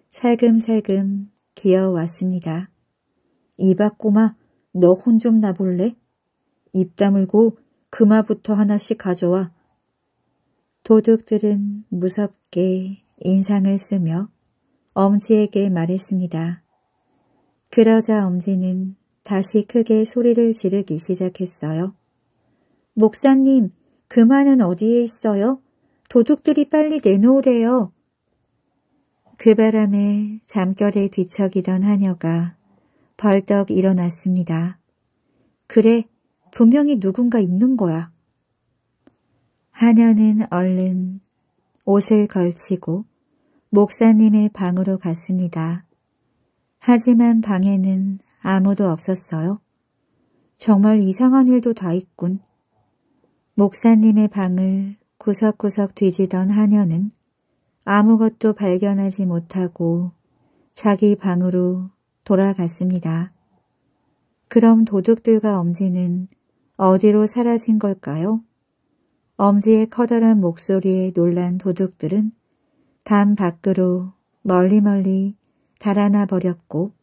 살금살금 기어왔습니다. 이박꼬마 너 혼 좀 나볼래? 입 다물고 금화부터 하나씩 가져와. 도둑들은 무섭게 인상을 쓰며 엄지에게 말했습니다. 그러자 엄지는 다시 크게 소리를 지르기 시작했어요. 목사님, 그화은 어디에 있어요? 도둑들이 빨리 내놓으래요. 그 바람에 잠결에 뒤척이던 하녀가 벌떡 일어났습니다. 그래, 분명히 누군가 있는 거야. 하녀는 얼른 옷을 걸치고 목사님의 방으로 갔습니다. 하지만 방에는 아무도 없었어요. 정말 이상한 일도 다 있군. 목사님의 방을 구석구석 뒤지던 하녀는 아무것도 발견하지 못하고 자기 방으로 돌아갔습니다. 그럼 도둑들과 엄지는 어디로 사라진 걸까요? 엄지의 커다란 목소리에 놀란 도둑들은 담 밖으로 멀리멀리 달아나 버렸고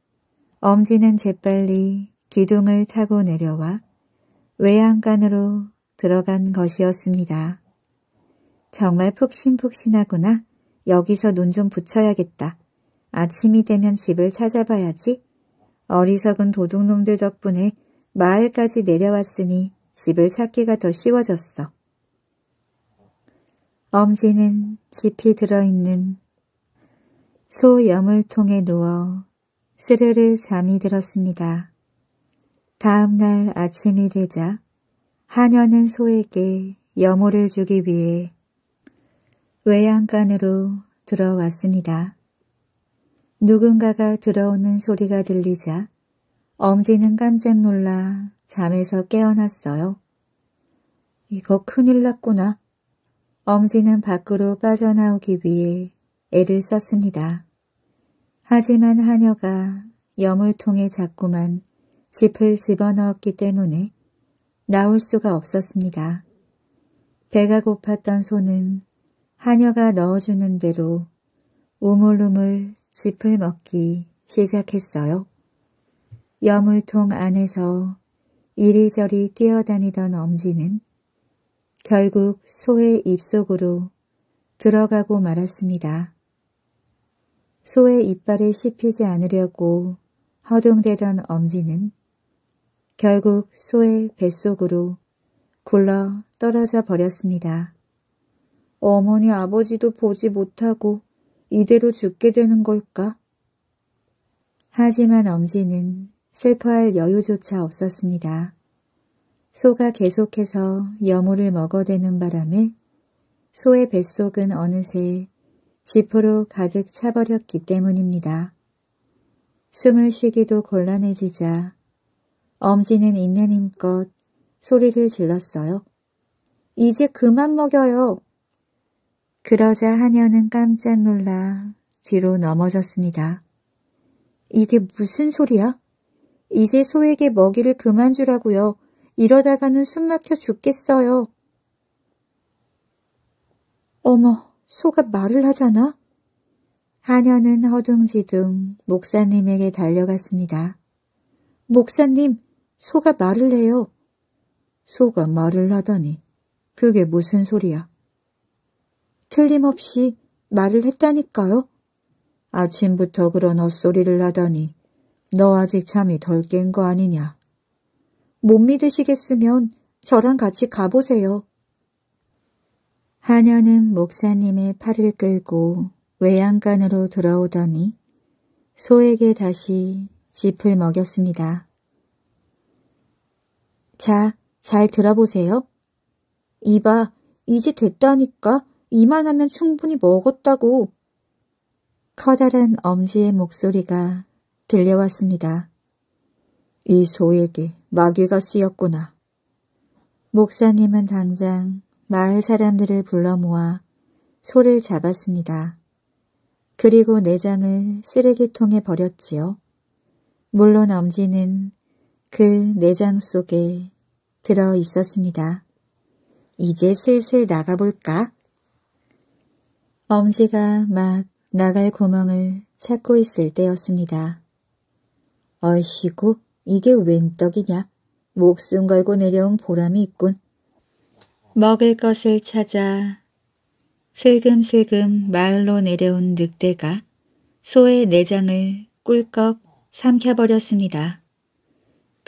엄지는 재빨리 기둥을 타고 내려와 외양간으로 들어간 것이었습니다. 정말 푹신푹신하구나. 여기서 눈 좀 붙여야겠다. 아침이 되면 집을 찾아봐야지. 어리석은 도둑놈들 덕분에 마을까지 내려왔으니 집을 찾기가 더 쉬워졌어. 엄지는 집이 들어있는 소염을통에 누워 스르르 잠이 들었습니다. 다음 날 아침이 되자 하녀는 소에게 여모를 주기 위해 외양간으로 들어왔습니다. 누군가가 들어오는 소리가 들리자 엄지는 깜짝 놀라 잠에서 깨어났어요. 이거 큰일 났구나. 엄지는 밖으로 빠져나오기 위해 애를 썼습니다. 하지만 하녀가 염을 통해 자꾸만 짚을 집어넣었기 때문에 나올 수가 없었습니다. 배가 고팠던 손은 하녀가 넣어주는 대로 우물우물 짚을 먹기 시작했어요. 여물통 안에서 이리저리 뛰어다니던 엄지는 결국 소의 입속으로 들어가고 말았습니다. 소의 이빨에 씹히지 않으려고 허둥대던 엄지는 결국 소의 뱃속으로 굴러 떨어져 버렸습니다. 어머니 아버지도 보지 못하고 이대로 죽게 되는 걸까? 하지만 엄지는 슬퍼할 여유조차 없었습니다. 소가 계속해서 여물을 먹어대는 바람에 소의 뱃속은 어느새 지포로 가득 차버렸기 때문입니다. 숨을 쉬기도 곤란해지자 엄지는 있는 힘껏 소리를 질렀어요. 이제 그만 먹여요. 그러자 하녀는 깜짝 놀라 뒤로 넘어졌습니다. 이게 무슨 소리야? 이제 소에게 먹이를 그만 주라고요. 이러다가는 숨막혀 죽겠어요. 어머, 소가 말을 하잖아? 하녀는 허둥지둥 목사님에게 달려갔습니다. 목사님, 소가 말을 해요. 소가 말을 하다니. 그게 무슨 소리야? 틀림없이 말을 했다니까요. 아침부터 그런 헛소리를 하다니. 너 아직 잠이 덜 깬 거 아니냐. 못 믿으시겠으면 저랑 같이 가보세요. 하녀는 목사님의 팔을 끌고 외양간으로 들어오더니 소에게 다시 짚을 먹였습니다. 자, 잘 들어보세요. 이봐, 이제 됐다니까. 이만하면 충분히 먹었다고. 커다란 엄지의 목소리가 들려왔습니다. 이 소에게 마귀가 쓰였구나. 목사님은 당장 마을 사람들을 불러 모아 소를 잡았습니다. 그리고 내장을 쓰레기통에 버렸지요. 물론 엄지는 그 내장 속에 들어 있었습니다. 이제 슬슬 나가볼까? 엄지가 막 나갈 구멍을 찾고 있을 때였습니다. 얼씨구 이게 웬 떡이냐? 목숨 걸고 내려온 보람이 있군. 먹을 것을 찾아 슬금슬금 마을로 내려온 늑대가 소의 내장을 꿀꺽 삼켜버렸습니다.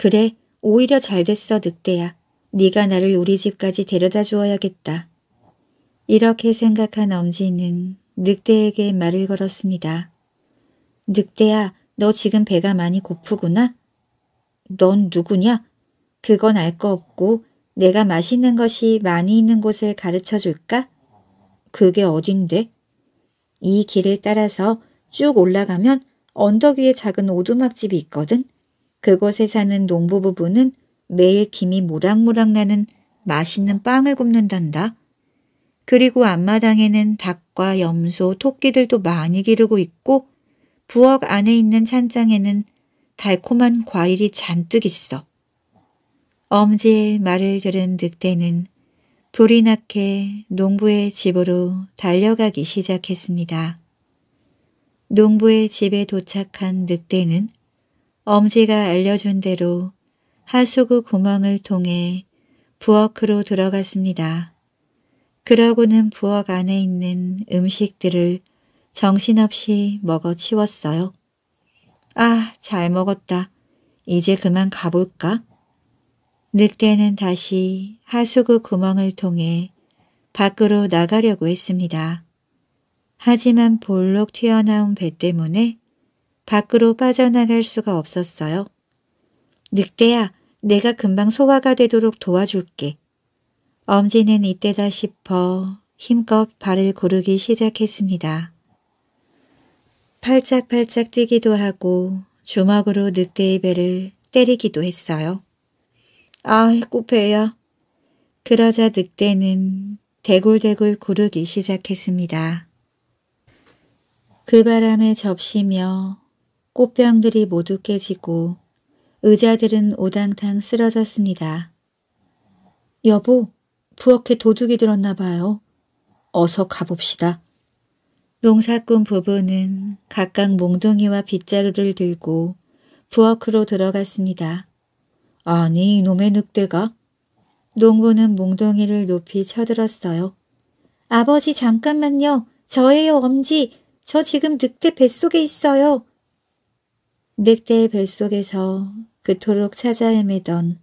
그래, 오히려 잘 됐어, 늑대야. 네가 나를 우리 집까지 데려다 주어야겠다. 이렇게 생각한 엄지는 늑대에게 말을 걸었습니다. 늑대야, 너 지금 배가 많이 고프구나? 넌 누구냐? 그건 알 거 없고 내가 맛있는 것이 많이 있는 곳을 가르쳐 줄까? 그게 어딘데? 이 길을 따라서 쭉 올라가면 언덕 위에 작은 오두막집이 있거든? 그곳에 사는 농부 부부는 매일 김이 모락모락 나는 맛있는 빵을 굽는단다. 그리고 앞마당에는 닭과 염소, 토끼들도 많이 기르고 있고 부엌 안에 있는 찬장에는 달콤한 과일이 잔뜩 있어. 엄지의 말을 들은 늑대는 불이 나게 농부의 집으로 달려가기 시작했습니다. 농부의 집에 도착한 늑대는 엄지가 알려준 대로 하수구 구멍을 통해 부엌으로 들어갔습니다. 그러고는 부엌 안에 있는 음식들을 정신없이 먹어치웠어요. 아, 잘 먹었다. 이제 그만 가볼까? 늑대는 다시 하수구 구멍을 통해 밖으로 나가려고 했습니다. 하지만 볼록 튀어나온 배 때문에 밖으로 빠져나갈 수가 없었어요. 늑대야, 내가 금방 소화가 되도록 도와줄게. 엄지는 이때다 싶어 힘껏 발을 고르기 시작했습니다. 팔짝팔짝 뛰기도 하고 주먹으로 늑대의 배를 때리기도 했어요. 아이고 배야. 그러자 늑대는 대굴대굴 구르기 시작했습니다. 그 바람에 접시며 꽃병들이 모두 깨지고 의자들은 오당탕 쓰러졌습니다. 여보, 부엌에 도둑이 들었나 봐요. 어서 가봅시다. 농사꾼 부부는 각각 몽둥이와 빗자루를 들고 부엌으로 들어갔습니다. 아니, 이놈의 늑대가? 농부는 몽둥이를 높이 쳐들었어요. 아버지 잠깐만요. 저예요, 엄지. 저 지금 늑대 뱃속에 있어요. 늑대의 뱃속에서 그토록 찾아 헤매던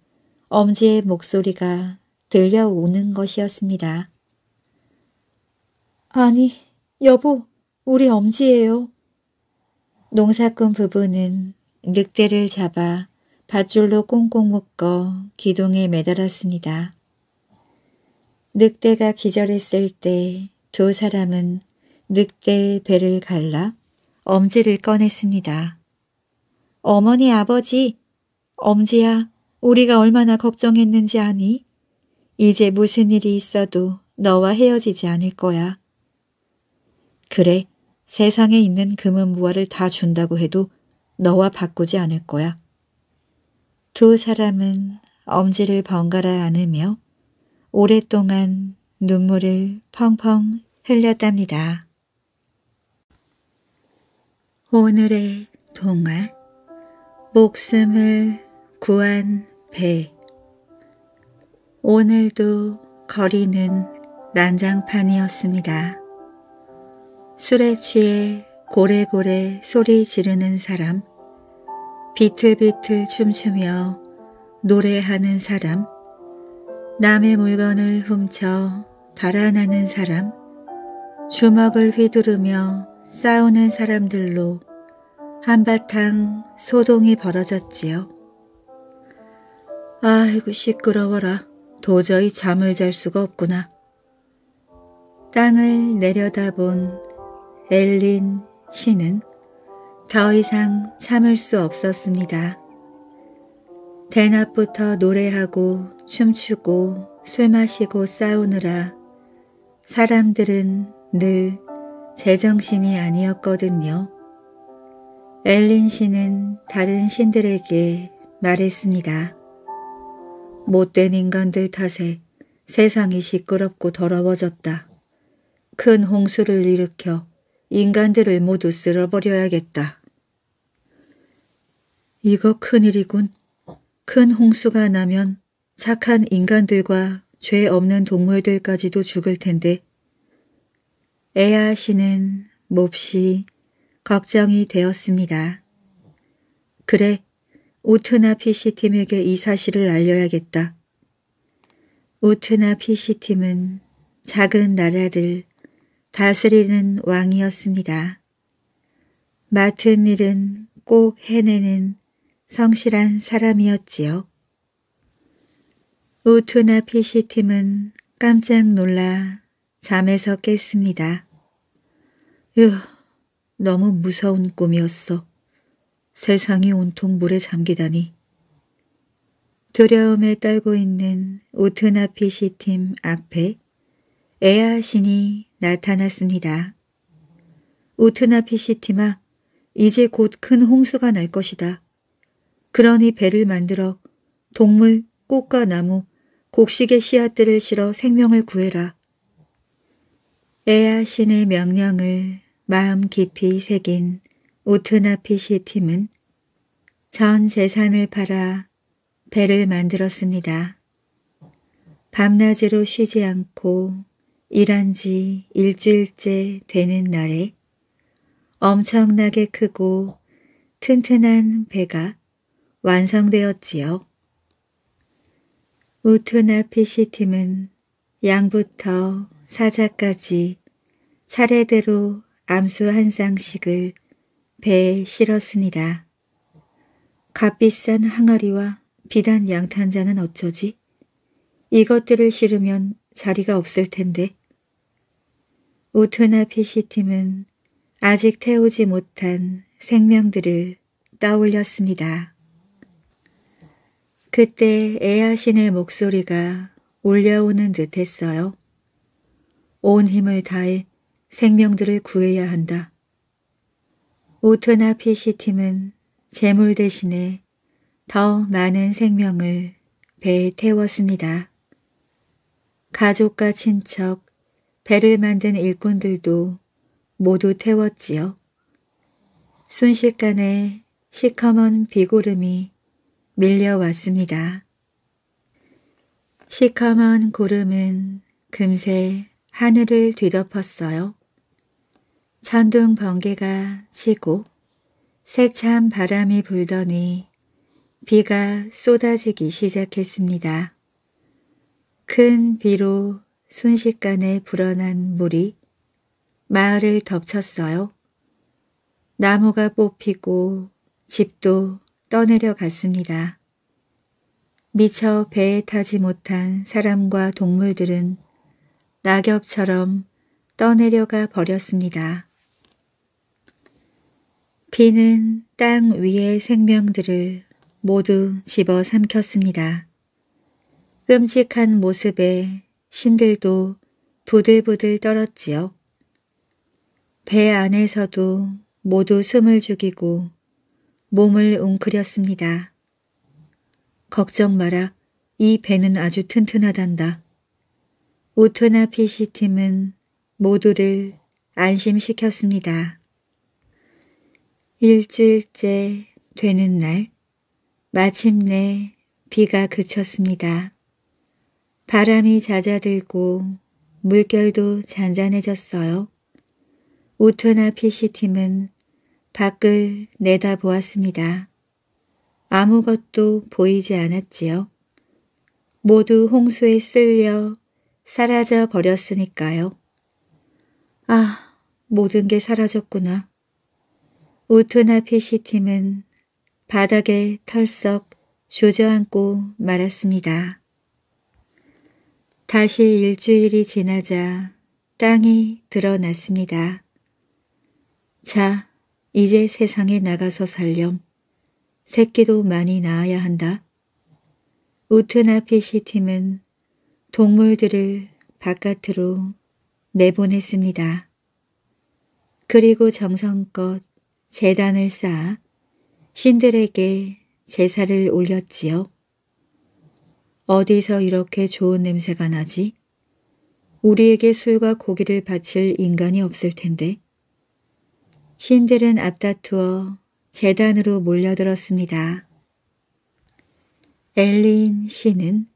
엄지의 목소리가 들려오는 것이었습니다. 아니, 여보, 우리 엄지예요. 농사꾼 부부는 늑대를 잡아 밧줄로 꽁꽁 묶어 기둥에 매달았습니다. 늑대가 기절했을 때 두 사람은 늑대의 배를 갈라 엄지를 꺼냈습니다. 어머니 아버지, 엄지야, 우리가 얼마나 걱정했는지 아니? 이제 무슨 일이 있어도 너와 헤어지지 않을 거야. 그래, 세상에 있는 금은 무화를 다 준다고 해도 너와 바꾸지 않을 거야. 두 사람은 엄지를 번갈아 안으며 오랫동안 눈물을 펑펑 흘렸답니다. 오늘의 동화 목숨을 구한 배 오늘도 거리는 난장판이었습니다. 술에 취해 고래고래 소리 지르는 사람 비틀비틀 춤추며 노래하는 사람 남의 물건을 훔쳐 달아나는 사람 주먹을 휘두르며 싸우는 사람들로 한바탕 소동이 벌어졌지요. 아이고 시끄러워라. 도저히 잠을 잘 수가 없구나. 땅을 내려다본 엘린 씨는 더 이상 참을 수 없었습니다. 대낮부터 노래하고 춤추고 술 마시고 싸우느라 사람들은 늘 제정신이 아니었거든요. 엘린 씨는 다른 신들에게 말했습니다. 못된 인간들 탓에 세상이 시끄럽고 더러워졌다. 큰 홍수를 일으켜 인간들을 모두 쓸어버려야겠다. 이거 큰일이군. 큰 홍수가 나면 착한 인간들과 죄 없는 동물들까지도 죽을 텐데. 에아 씨는 몹시 걱정이 되었습니다. 그래, 오트나 PC팀에게 이 사실을 알려야겠다. 오트나 PC팀은 작은 나라를 다스리는 왕이었습니다. 맡은 일은 꼭 해내는 성실한 사람이었지요. 우투나 PC팀은 깜짝 놀라 잠에서 깼습니다. 휴, 너무 무서운 꿈이었어. 세상이 온통 물에 잠기다니. 두려움에 떨고 있는 우트나피시팀 앞에 에아 신이 나타났습니다. 우트나피시 팀아, 이제 곧 큰 홍수가 날 것이다. 그러니 배를 만들어 동물, 꽃과 나무, 곡식의 씨앗들을 실어 생명을 구해라. 에아 신의 명령을 마음 깊이 새긴 오트나피시 팀은 전 재산을 팔아 배를 만들었습니다. 밤낮으로 쉬지 않고 일한 지 일주일째 되는 날에 엄청나게 크고 튼튼한 배가 완성되었지요. 우투나 피시팀은 양부터 사자까지 차례대로 암수 한 쌍씩을 배에 실었습니다. 값비싼 항아리와 비단 양탄자는 어쩌지? 이것들을 실으면 자리가 없을 텐데. 오토나 피시팀은 아직 태우지 못한 생명들을 떠올렸습니다. 그때 에아신의 목소리가 울려오는 듯 했어요. 온 힘을 다해 생명들을 구해야 한다. 오토나 PC팀은 재물 대신에 더 많은 생명을 배에 태웠습니다. 가족과 친척, 배를 만든 일꾼들도 모두 태웠지요. 순식간에 시커먼 비구름이 밀려왔습니다. 시커먼 구름은 금세 하늘을 뒤덮었어요. 천둥 번개가 치고 새찬 바람이 불더니 비가 쏟아지기 시작했습니다. 큰 비로 순식간에 불어난 물이 마을을 덮쳤어요. 나무가 뽑히고 집도 떠내려 갔습니다. 미처 배에 타지 못한 사람과 동물들은 낙엽처럼 떠내려가 버렸습니다. 비는 땅 위의 생명들을 모두 집어삼켰습니다. 끔찍한 모습에 신들도 부들부들 떨었지요. 배 안에서도 모두 숨을 죽이고 몸을 웅크렸습니다. 걱정 마라. 이 배는 아주 튼튼하단다. 우토나 피시 팀은 모두를 안심시켰습니다. 일주일째 되는 날, 마침내 비가 그쳤습니다. 바람이 잦아들고 물결도 잔잔해졌어요. 우토나 PC팀은 밖을 내다보았습니다. 아무것도 보이지 않았지요. 모두 홍수에 쓸려 사라져 버렸으니까요. 아, 모든 게 사라졌구나. 오토나 피시팀은 바닥에 털썩 조저앉고 말았습니다. 다시 일주일이 지나자 땅이 드러났습니다. 자, 이제 세상에 나가서 살렴. 새끼도 많이 낳아야 한다. 우트나 피시팀은 동물들을 바깥으로 내보냈습니다. 그리고 정성껏 재단을 쌓아 신들에게 제사를 올렸지요. 어디서 이렇게 좋은 냄새가 나지? 우리에게 술과 고기를 바칠 인간이 없을 텐데. 신들은 앞다투어 재단으로 몰려들었습니다. 엘린 씨는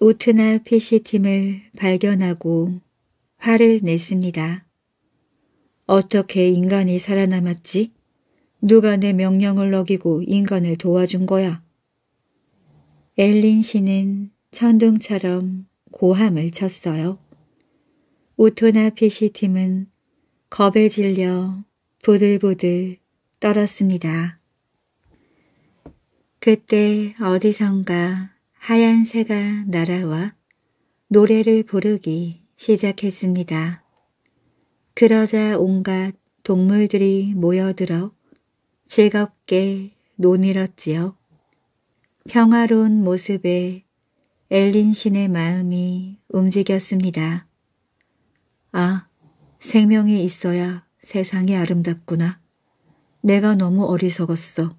우트나 p c 팀을 발견하고 화를 냈습니다. 어떻게 인간이 살아남았지? 누가 내 명령을 어기고 인간을 도와준 거야? 엘린 씨는 천둥처럼 고함을 쳤어요. 우토나 피시 팀은 겁에 질려 부들부들 떨었습니다. 그때 어디선가 하얀 새가 날아와 노래를 부르기 시작했습니다. 그러자 온갖 동물들이 모여들어 즐겁게 논일었지요. 평화로운 모습에 엘린 신의 마음이 움직였습니다. 아, 생명이 있어야 세상이 아름답구나. 내가 너무 어리석었어.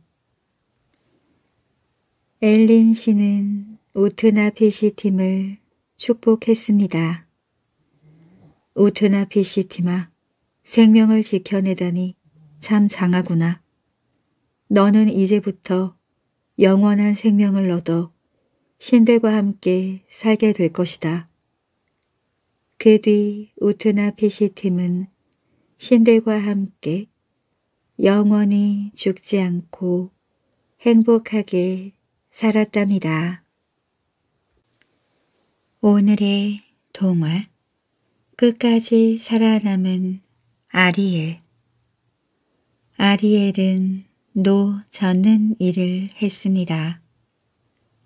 엘린 신은 우트나 피시 팀을 축복했습니다. 우트나 피시 팀아, 생명을 지켜내다니 참 장하구나. 너는 이제부터 영원한 생명을 얻어 신들과 함께 살게 될 것이다. 그 뒤 우트나 피시팀은 신들과 함께 영원히 죽지 않고 행복하게 살았답니다. 오늘의 동화 끝까지 살아남은 아리엘 아리엘은 노 저는 일을 했습니다.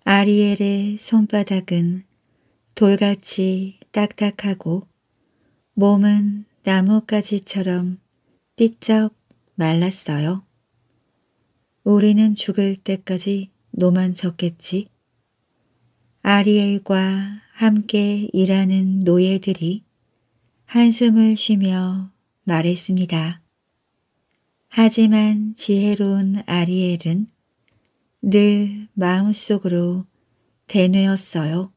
아리엘의 손바닥은 돌같이 딱딱하고 몸은 나뭇가지처럼 삐쩍 말랐어요. 우리는 죽을 때까지 노만 졌겠지. 아리엘과 함께 일하는 노예들이 한숨을 쉬며 말했습니다. 하지만 지혜로운 아리엘은 늘 마음속으로 대뇌었어요.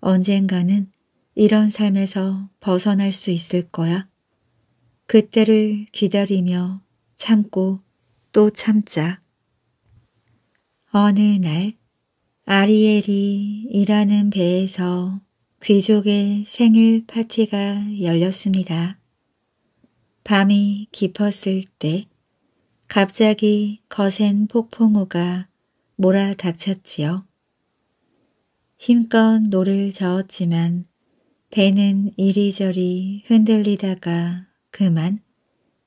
언젠가는 이런 삶에서 벗어날 수 있을 거야. 그때를 기다리며 참고 또 참자. 어느 날 아리엘이 일하는 배에서 귀족의 생일 파티가 열렸습니다. 밤이 깊었을 때 갑자기 거센 폭풍우가 몰아닥쳤지요. 힘껏 노를 저었지만 배는 이리저리 흔들리다가 그만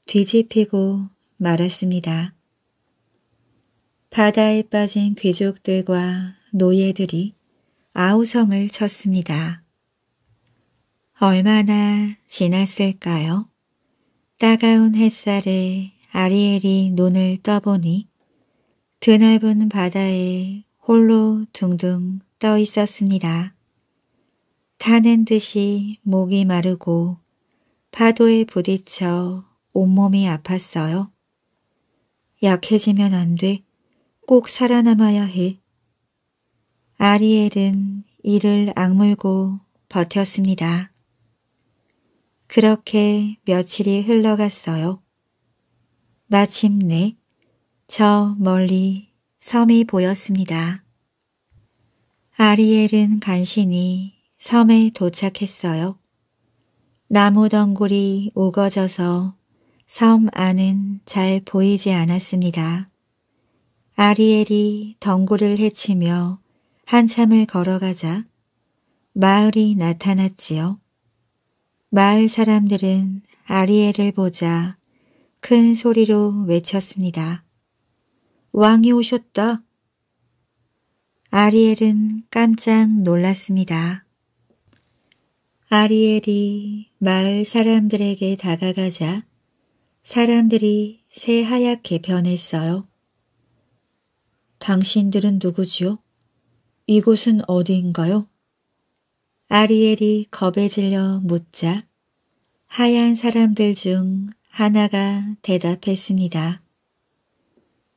뒤집히고 말았습니다. 바다에 빠진 귀족들과 노예들이 아우성을 쳤습니다. 얼마나 지났을까요? 따가운 햇살에 아리엘이 눈을 떠보니 드넓은 바다에 홀로 둥둥 떠 있었습니다. 타는 듯이 목이 마르고 파도에 부딪혀 온몸이 아팠어요. 약해지면 안 돼. 꼭 살아남아야 해. 아리엘은 이를 악물고 버텼습니다. 그렇게 며칠이 흘러갔어요. 마침내 저 멀리 섬이 보였습니다. 아리엘은 간신히 섬에 도착했어요. 나무 덩굴이 우거져서 섬 안은 잘 보이지 않았습니다. 아리엘이 덩굴을 헤치며 한참을 걸어가자 마을이 나타났지요. 마을 사람들은 아리엘을 보자 큰 소리로 외쳤습니다. 왕이 오셨다. 아리엘은 깜짝 놀랐습니다. 아리엘이 마을 사람들에게 다가가자 사람들이 새하얗게 변했어요. 당신들은 누구지요? 이곳은 어디인가요? 아리엘이 겁에 질려 묻자 하얀 사람들 중 하나가 대답했습니다.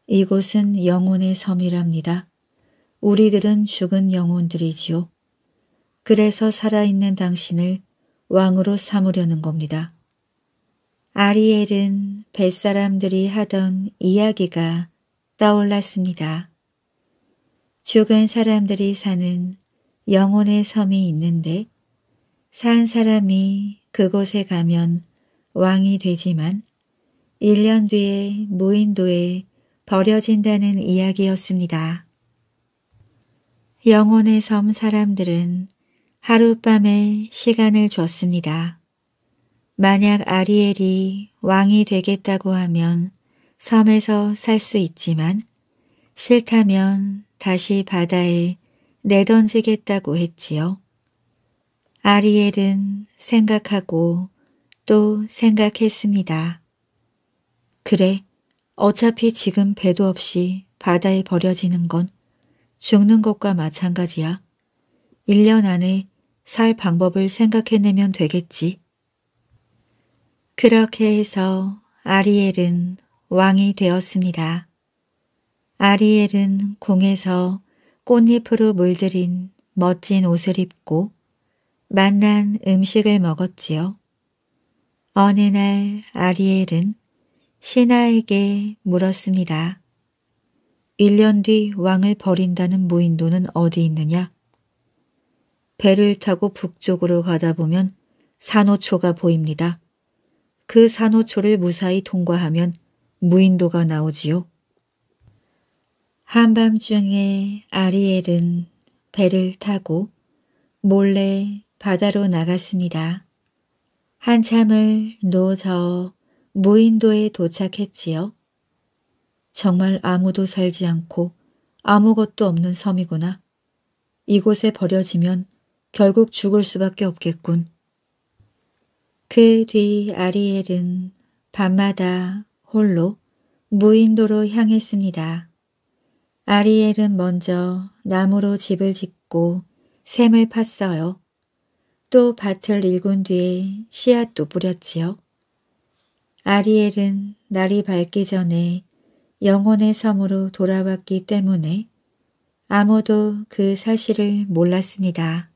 이곳은 영혼의 섬이랍니다. 우리들은 죽은 영혼들이지요. 그래서 살아있는 당신을 왕으로 삼으려는 겁니다. 아리엘은 뱃사람들이 하던 이야기가 떠올랐습니다. 죽은 사람들이 사는 영혼의 섬이 있는데 산 사람이 그곳에 가면 왕이 되지만 1년 뒤에 무인도에 버려진다는 이야기였습니다. 영혼의 섬 사람들은 하룻밤에 시간을 줬습니다. 만약 아리엘이 왕이 되겠다고 하면 섬에서 살 수 있지만 싫다면 다시 바다에 내던지겠다고 했지요. 아리엘은 생각하고 또 생각했습니다. 그래, 어차피 지금 배도 없이 바다에 버려지는 건 죽는 것과 마찬가지야. 1년 안에 살 방법을 생각해내면 되겠지. 그렇게 해서 아리엘은 왕이 되었습니다. 아리엘은 공에서 꽃잎으로 물들인 멋진 옷을 입고 만난 음식을 먹었지요. 어느 날 아리엘은 신하에게 물었습니다. 1년 뒤 왕을 버린다는 무인도는 어디 있느냐? 배를 타고 북쪽으로 가다 보면 산호초가 보입니다. 그 산호초를 무사히 통과하면 무인도가 나오지요. 한밤중에 아리엘은 배를 타고 몰래 바다로 나갔습니다. 한참을 노저 무인도에 도착했지요. 정말 아무도 살지 않고 아무것도 없는 섬이구나. 이곳에 버려지면 결국 죽을 수밖에 없겠군. 그 뒤 아리엘은 밤마다 홀로 무인도로 향했습니다. 아리엘은 먼저 나무로 집을 짓고 샘을 팠어요. 또 밭을 일군 뒤에 씨앗도 뿌렸지요. 아리엘은 날이 밝기 전에 영혼의 섬으로 돌아왔기 때문에 아무도 그 사실을 몰랐습니다.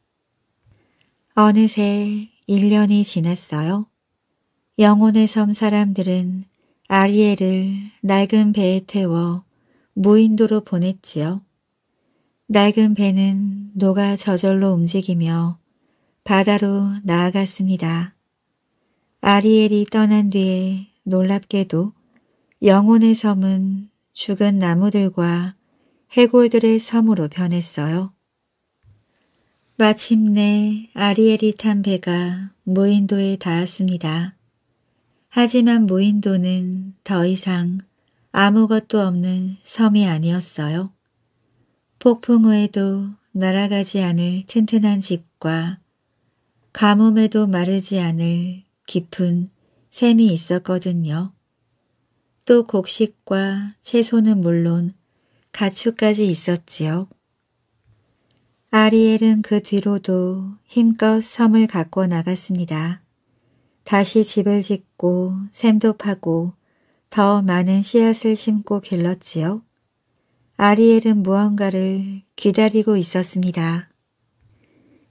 어느새 1년이 지났어요. 영혼의 섬 사람들은 아리엘을 낡은 배에 태워 무인도로 보냈지요. 낡은 배는 노가 저절로 움직이며 바다로 나아갔습니다. 아리엘이 떠난 뒤에 놀랍게도 영혼의 섬은 죽은 나무들과 해골들의 섬으로 변했어요. 마침내 아리엘이 탄 배가 무인도에 닿았습니다. 하지만 무인도는 더 이상 아무것도 없는 섬이 아니었어요. 폭풍 우에도 날아가지 않을 튼튼한 집과 가뭄에도 마르지 않을 깊은 샘이 있었거든요. 또 곡식과 채소는 물론 가축까지 있었지요. 아리엘은 그 뒤로도 힘껏 섬을 갖고 나갔습니다. 다시 집을 짓고 샘도 파고 더 많은 씨앗을 심고 길렀지요. 아리엘은 무언가를 기다리고 있었습니다.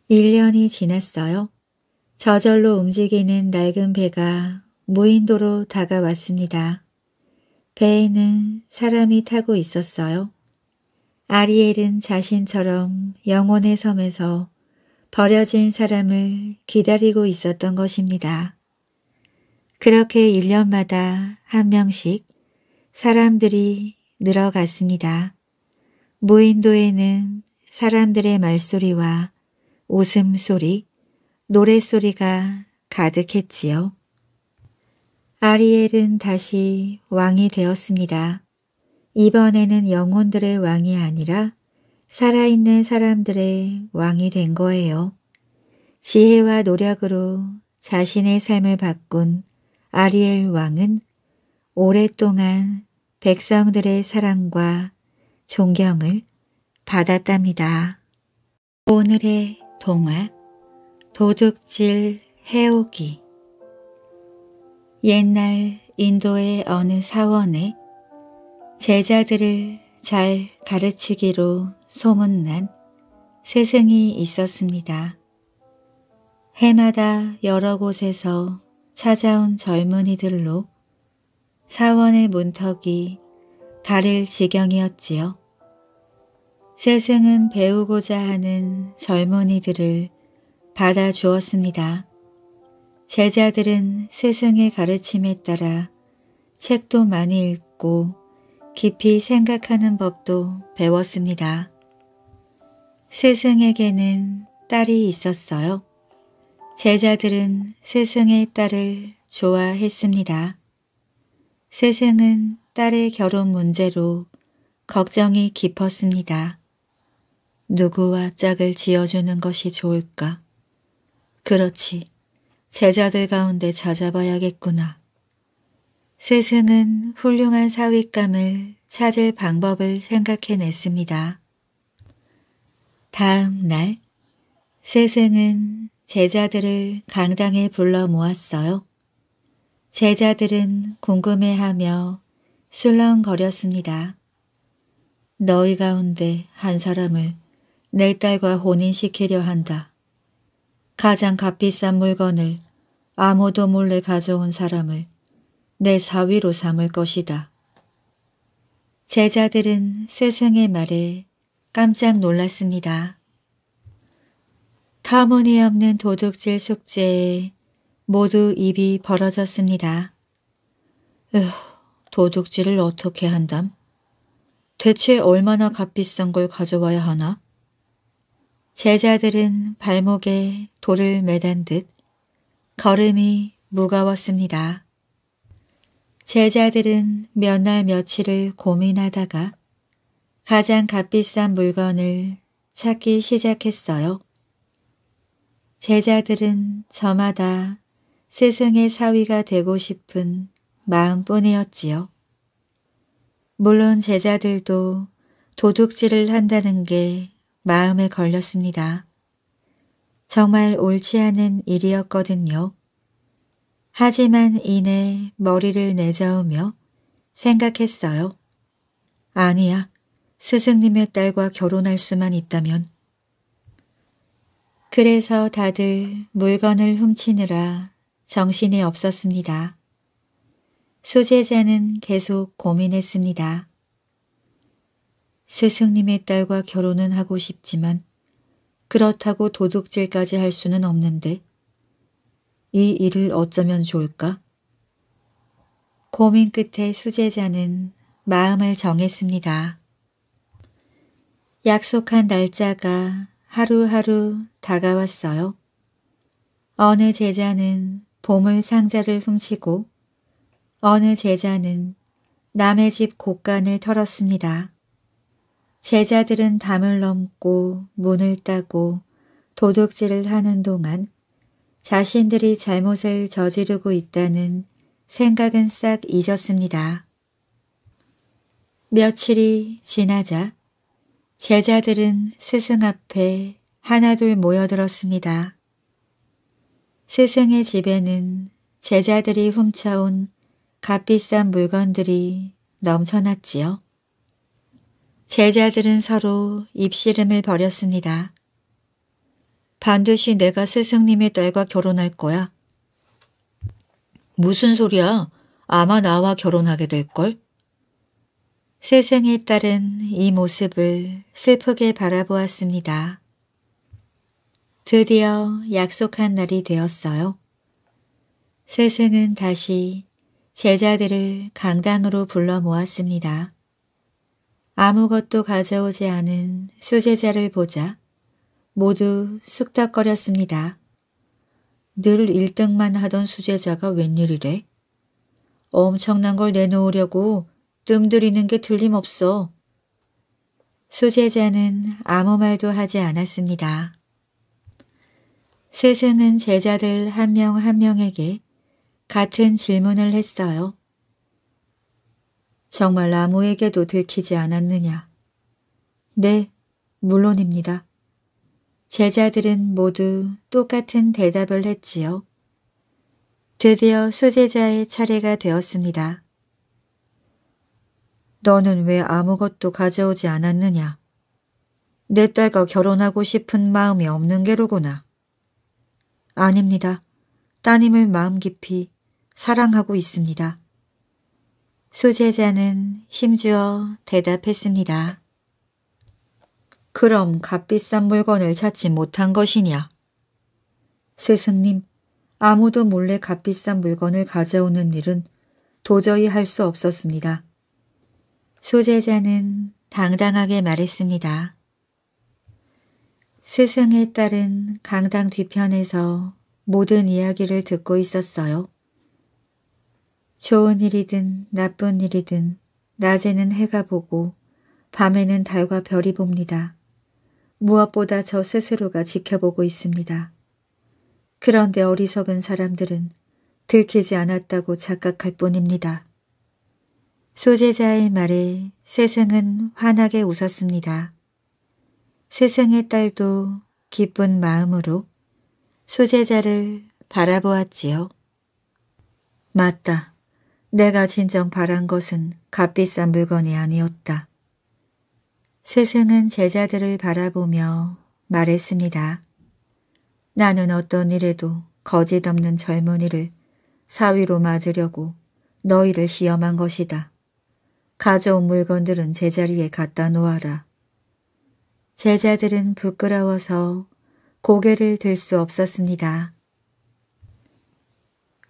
1년이 지났어요. 저절로 움직이는 낡은 배가 무인도로 다가왔습니다. 배에는 사람이 타고 있었어요. 아리엘은 자신처럼 영혼의 섬에서 버려진 사람을 기다리고 있었던 것입니다. 그렇게 1년마다 한 명씩 사람들이 늘어갔습니다. 무인도에는 사람들의 말소리와 웃음소리, 노래소리가 가득했지요. 아리엘은 다시 왕이 되었습니다. 이번에는 영혼들의 왕이 아니라 살아있는 사람들의 왕이 된 거예요. 지혜와 노력으로 자신의 삶을 바꾼 아리엘 왕은 오랫동안 백성들의 사랑과 존경을 받았답니다. 오늘의 동화 도둑질 해오기 옛날 인도의 어느 사원에 제자들을 잘 가르치기로 소문난 스승이 있었습니다. 해마다 여러 곳에서 찾아온 젊은이들로 사원의 문턱이 가릴 지경이었지요. 세승은 배우고자 하는 젊은이들을 받아주었습니다. 제자들은 세승의 가르침에 따라 책도 많이 읽고 깊이 생각하는 법도 배웠습니다. 세승에게는 딸이 있었어요. 제자들은 세승의 딸을 좋아했습니다. 세승은 딸의 결혼 문제로 걱정이 깊었습니다. 누구와 짝을 지어주는 것이 좋을까? 그렇지. 제자들 가운데 찾아봐야겠구나. 세승은 훌륭한 사윗감을 찾을 방법을 생각해냈습니다. 다음 날세승은 제자들을 강당에 불러 모았어요. 제자들은 궁금해하며 술렁거렸습니다. 너희 가운데 한 사람을 내 딸과 혼인시키려 한다. 가장 값비싼 물건을 아무도 몰래 가져온 사람을 내 사위로 삼을 것이다. 제자들은 스승의 말에 깜짝 놀랐습니다. 터무니 없는 도둑질 숙제에 모두 입이 벌어졌습니다. 으, 도둑질을 어떻게 한담? 대체 얼마나 값비싼 걸 가져와야 하나? 제자들은 발목에 돌을 매단 듯 걸음이 무거웠습니다. 제자들은 몇 날 며칠을 고민하다가 가장 값비싼 물건을 찾기 시작했어요. 제자들은 저마다 스승의 사위가 되고 싶은 마음뿐이었지요. 물론 제자들도 도둑질을 한다는 게 마음에 걸렸습니다. 정말 옳지 않은 일이었거든요. 하지만 이내 머리를 내저으며 생각했어요. 아니야. 스승님의 딸과 결혼할 수만 있다면 그래서 다들 물건을 훔치느라 정신이 없었습니다. 수제자는 계속 고민했습니다. 스승님의 딸과 결혼은 하고 싶지만 그렇다고 도둑질까지 할 수는 없는데 이 일을 어쩌면 좋을까? 고민 끝에 수제자는 마음을 정했습니다. 약속한 날짜가 하루하루 다가왔어요. 어느 제자는 보물 상자를 훔치고 어느 제자는 남의 집 곳간을 털었습니다. 제자들은 담을 넘고 문을 따고 도둑질을 하는 동안 자신들이 잘못을 저지르고 있다는 생각은 싹 잊었습니다. 며칠이 지나자 제자들은 스승 앞에 하나둘 모여들었습니다. 스승의 집에는 제자들이 훔쳐온 값비싼 물건들이 넘쳐났지요. 제자들은 서로 입씨름을 벌였습니다. 반드시 내가 스승님의 딸과 결혼할 거야. 무슨 소리야? 아마 나와 결혼하게 될걸? 세상에 따른 이 모습을 슬프게 바라보았습니다. 드디어 약속한 날이 되었어요. 세상은 다시 제자들을 강당으로 불러 모았습니다. 아무것도 가져오지 않은 수제자를 보자 모두 쑥닥거렸습니다. 늘 1등만 하던 수제자가 웬일이래? 엄청난 걸 내놓으려고 뜸들이는 게 틀림없어. 수제자는 아무 말도 하지 않았습니다. 세승은 제자들 한 명한 한 명에게 같은 질문을 했어요. 정말 아무에게도 들키지 않았느냐? 네, 물론입니다. 제자들은 모두 똑같은 대답을 했지요. 드디어 수제자의 차례가 되었습니다. 너는 왜 아무것도 가져오지 않았느냐? 내 딸과 결혼하고 싶은 마음이 없는 게로구나. 아닙니다. 따님을 마음 깊이 사랑하고 있습니다. 수제자는 힘주어 대답했습니다. 그럼 값비싼 물건을 찾지 못한 것이냐? 스승님, 아무도 몰래 값비싼 물건을 가져오는 일은 도저히 할 수 없었습니다. 소재자는 당당하게 말했습니다. 스승의 딸은 강당 뒤편에서 모든 이야기를 듣고 있었어요. 좋은 일이든 나쁜 일이든 낮에는 해가 보고 밤에는 달과 별이 봅니다. 무엇보다 저 스스로가 지켜보고 있습니다. 그런데 어리석은 사람들은 들키지 않았다고 착각할 뿐입니다. 소재자의 말에 세상은 환하게 웃었습니다. 세상의 딸도 기쁜 마음으로 소재자를 바라보았지요. 맞다. 내가 진정 바란 것은 값비싼 물건이 아니었다. 세상은 제자들을 바라보며 말했습니다. 나는 어떤 일에도 거짓없는 젊은이를 사위로 맞으려고 너희를 시험한 것이다. 가져온 물건들은 제자리에 갖다 놓아라. 제자들은 부끄러워서 고개를 들 수 없었습니다.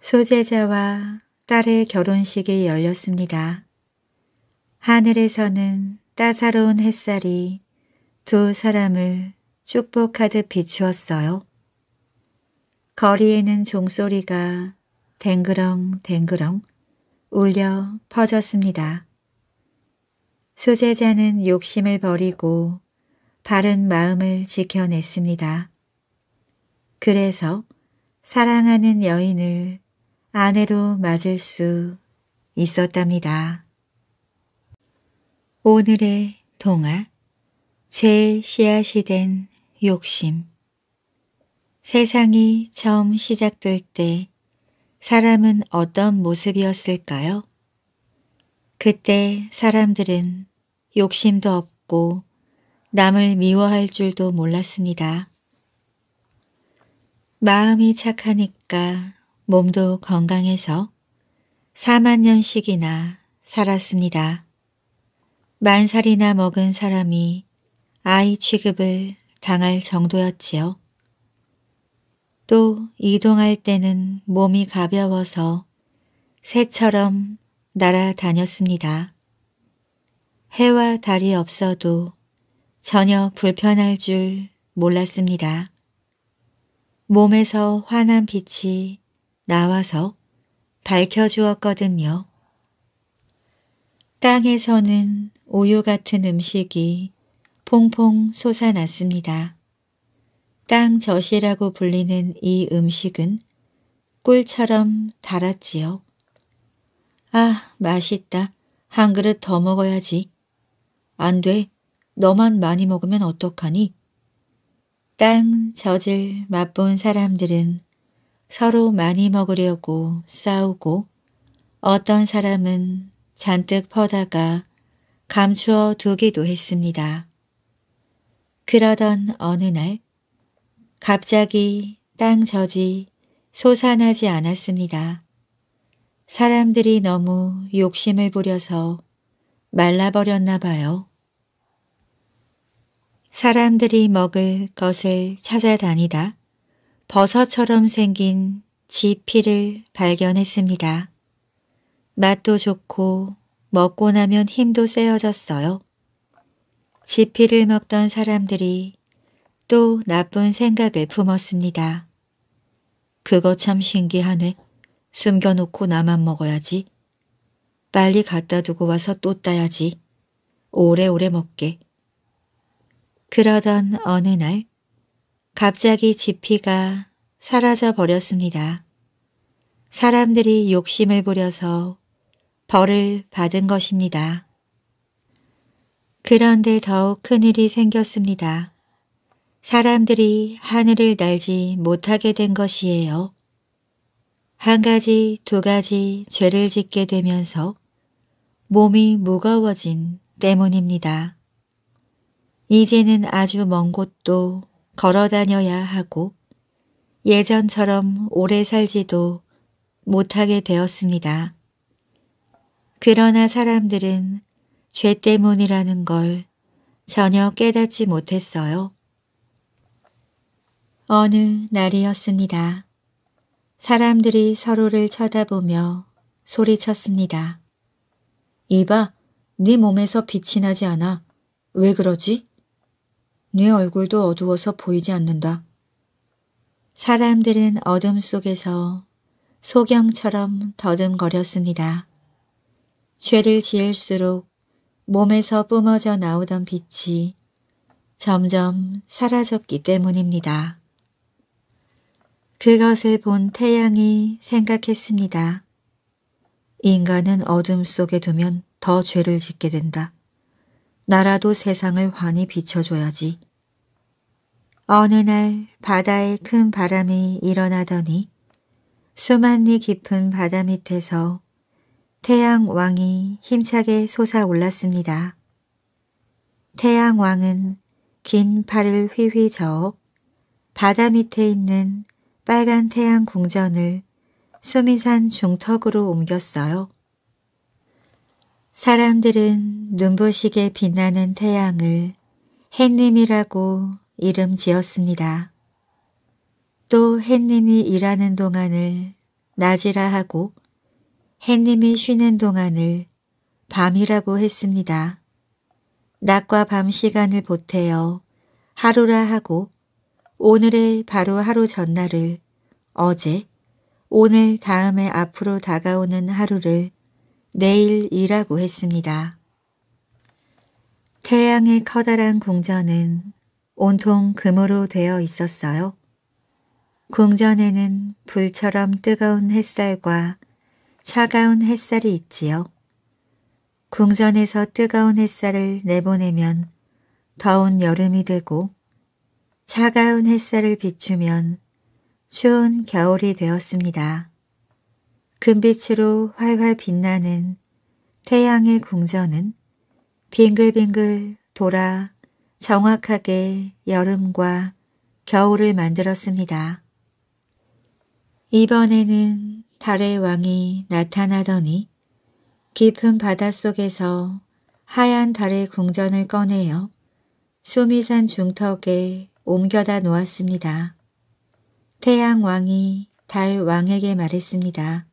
소제자와 딸의 결혼식이 열렸습니다. 하늘에서는 따사로운 햇살이 두 사람을 축복하듯 비추었어요. 거리에는 종소리가 댕그렁댕그렁 울려 퍼졌습니다. 수제자는 욕심을 버리고 바른 마음을 지켜냈습니다. 그래서 사랑하는 여인을 아내로 맞을 수 있었답니다. 오늘의 동화 죄의 씨앗이 된 욕심 세상이 처음 시작될 때 사람은 어떤 모습이었을까요? 그때 사람들은 욕심도 없고 남을 미워할 줄도 몰랐습니다. 마음이 착하니까 몸도 건강해서 4만 년씩이나 살았습니다. 만 살이나 먹은 사람이 아이 취급을 당할 정도였지요. 또 이동할 때는 몸이 가벼워서 새처럼 날아다녔습니다. 해와 달이 없어도 전혀 불편할 줄 몰랐습니다. 몸에서 환한 빛이 나와서 밝혀주었거든요. 땅에서는 우유 같은 음식이 퐁퐁 솟아났습니다. 땅 젖이라고 불리는 이 음식은 꿀처럼 달았지요. 아, 맛있다. 한 그릇 더 먹어야지. 안 돼. 너만 많이 먹으면 어떡하니? 땅, 젖을 맛본 사람들은 서로 많이 먹으려고 싸우고 어떤 사람은 잔뜩 퍼다가 감추어 두기도 했습니다. 그러던 어느 날 갑자기 땅 젖이 솟아나지 않았습니다. 사람들이 너무 욕심을 부려서 말라버렸나 봐요. 사람들이 먹을 것을 찾아다니다 버섯처럼 생긴 지피를 발견했습니다. 맛도 좋고 먹고 나면 힘도 세어졌어요. 지피를 먹던 사람들이 또 나쁜 생각을 품었습니다. 그거 참 신기하네. 숨겨놓고 나만 먹어야지. 빨리 갖다 두고 와서 또 따야지. 오래오래 먹게. 그러던 어느 날 갑자기 지피가 사라져 버렸습니다. 사람들이 욕심을 부려서 벌을 받은 것입니다. 그런데 더욱 큰일이 생겼습니다. 사람들이 하늘을 날지 못하게 된 것이에요. 한 가지 두 가지 죄를 짓게 되면서 몸이 무거워진 때문입니다. 이제는 아주 먼 곳도 걸어 다녀야 하고 예전처럼 오래 살지도 못하게 되었습니다. 그러나 사람들은 죄 때문이라는 걸 전혀 깨닫지 못했어요. 어느 날이었습니다. 사람들이 서로를 쳐다보며 소리쳤습니다. 이봐, 네 몸에서 빛이 나지 않아. 왜 그러지? 네 얼굴도 어두워서 보이지 않는다. 사람들은 어둠 속에서 소경처럼 더듬거렸습니다. 죄를 지을수록 몸에서 뿜어져 나오던 빛이 점점 사라졌기 때문입니다. 그것을 본 태양이 생각했습니다. 인간은 어둠 속에 두면 더 죄를 짓게 된다. 나라도 세상을 환히 비춰줘야지. 어느 날 바다에 큰 바람이 일어나더니 수만리 깊은 바다 밑에서 태양 왕이 힘차게 솟아올랐습니다. 태양 왕은 긴 팔을 휘휘 저어 바다 밑에 있는 빨간 태양 궁전을 수미산 중턱으로 옮겼어요. 사람들은 눈부시게 빛나는 태양을 햇님이라고 이름 지었습니다. 또 햇님이 일하는 동안을 낮이라 하고 햇님이 쉬는 동안을 밤이라고 했습니다. 낮과 밤 시간을 보태어 하루라 하고 오늘의 바로 하루 전날을, 어제, 오늘 다음에 앞으로 다가오는 하루를 내일이라고 했습니다. 태양의 커다란 궁전은 온통 금으로 되어 있었어요. 궁전에는 불처럼 뜨거운 햇살과 차가운 햇살이 있지요. 궁전에서 뜨거운 햇살을 내보내면 더운 여름이 되고 차가운 햇살을 비추면 추운 겨울이 되었습니다. 금빛으로 활활 빛나는 태양의 궁전은 빙글빙글 돌아 정확하게 여름과 겨울을 만들었습니다. 이번에는 달의 왕이 나타나더니 깊은 바닷속에서 하얀 달의 궁전을 꺼내어 수미산 중턱에 옮겨다 놓았습니다. 태양 왕이 달 왕에게 말했습니다.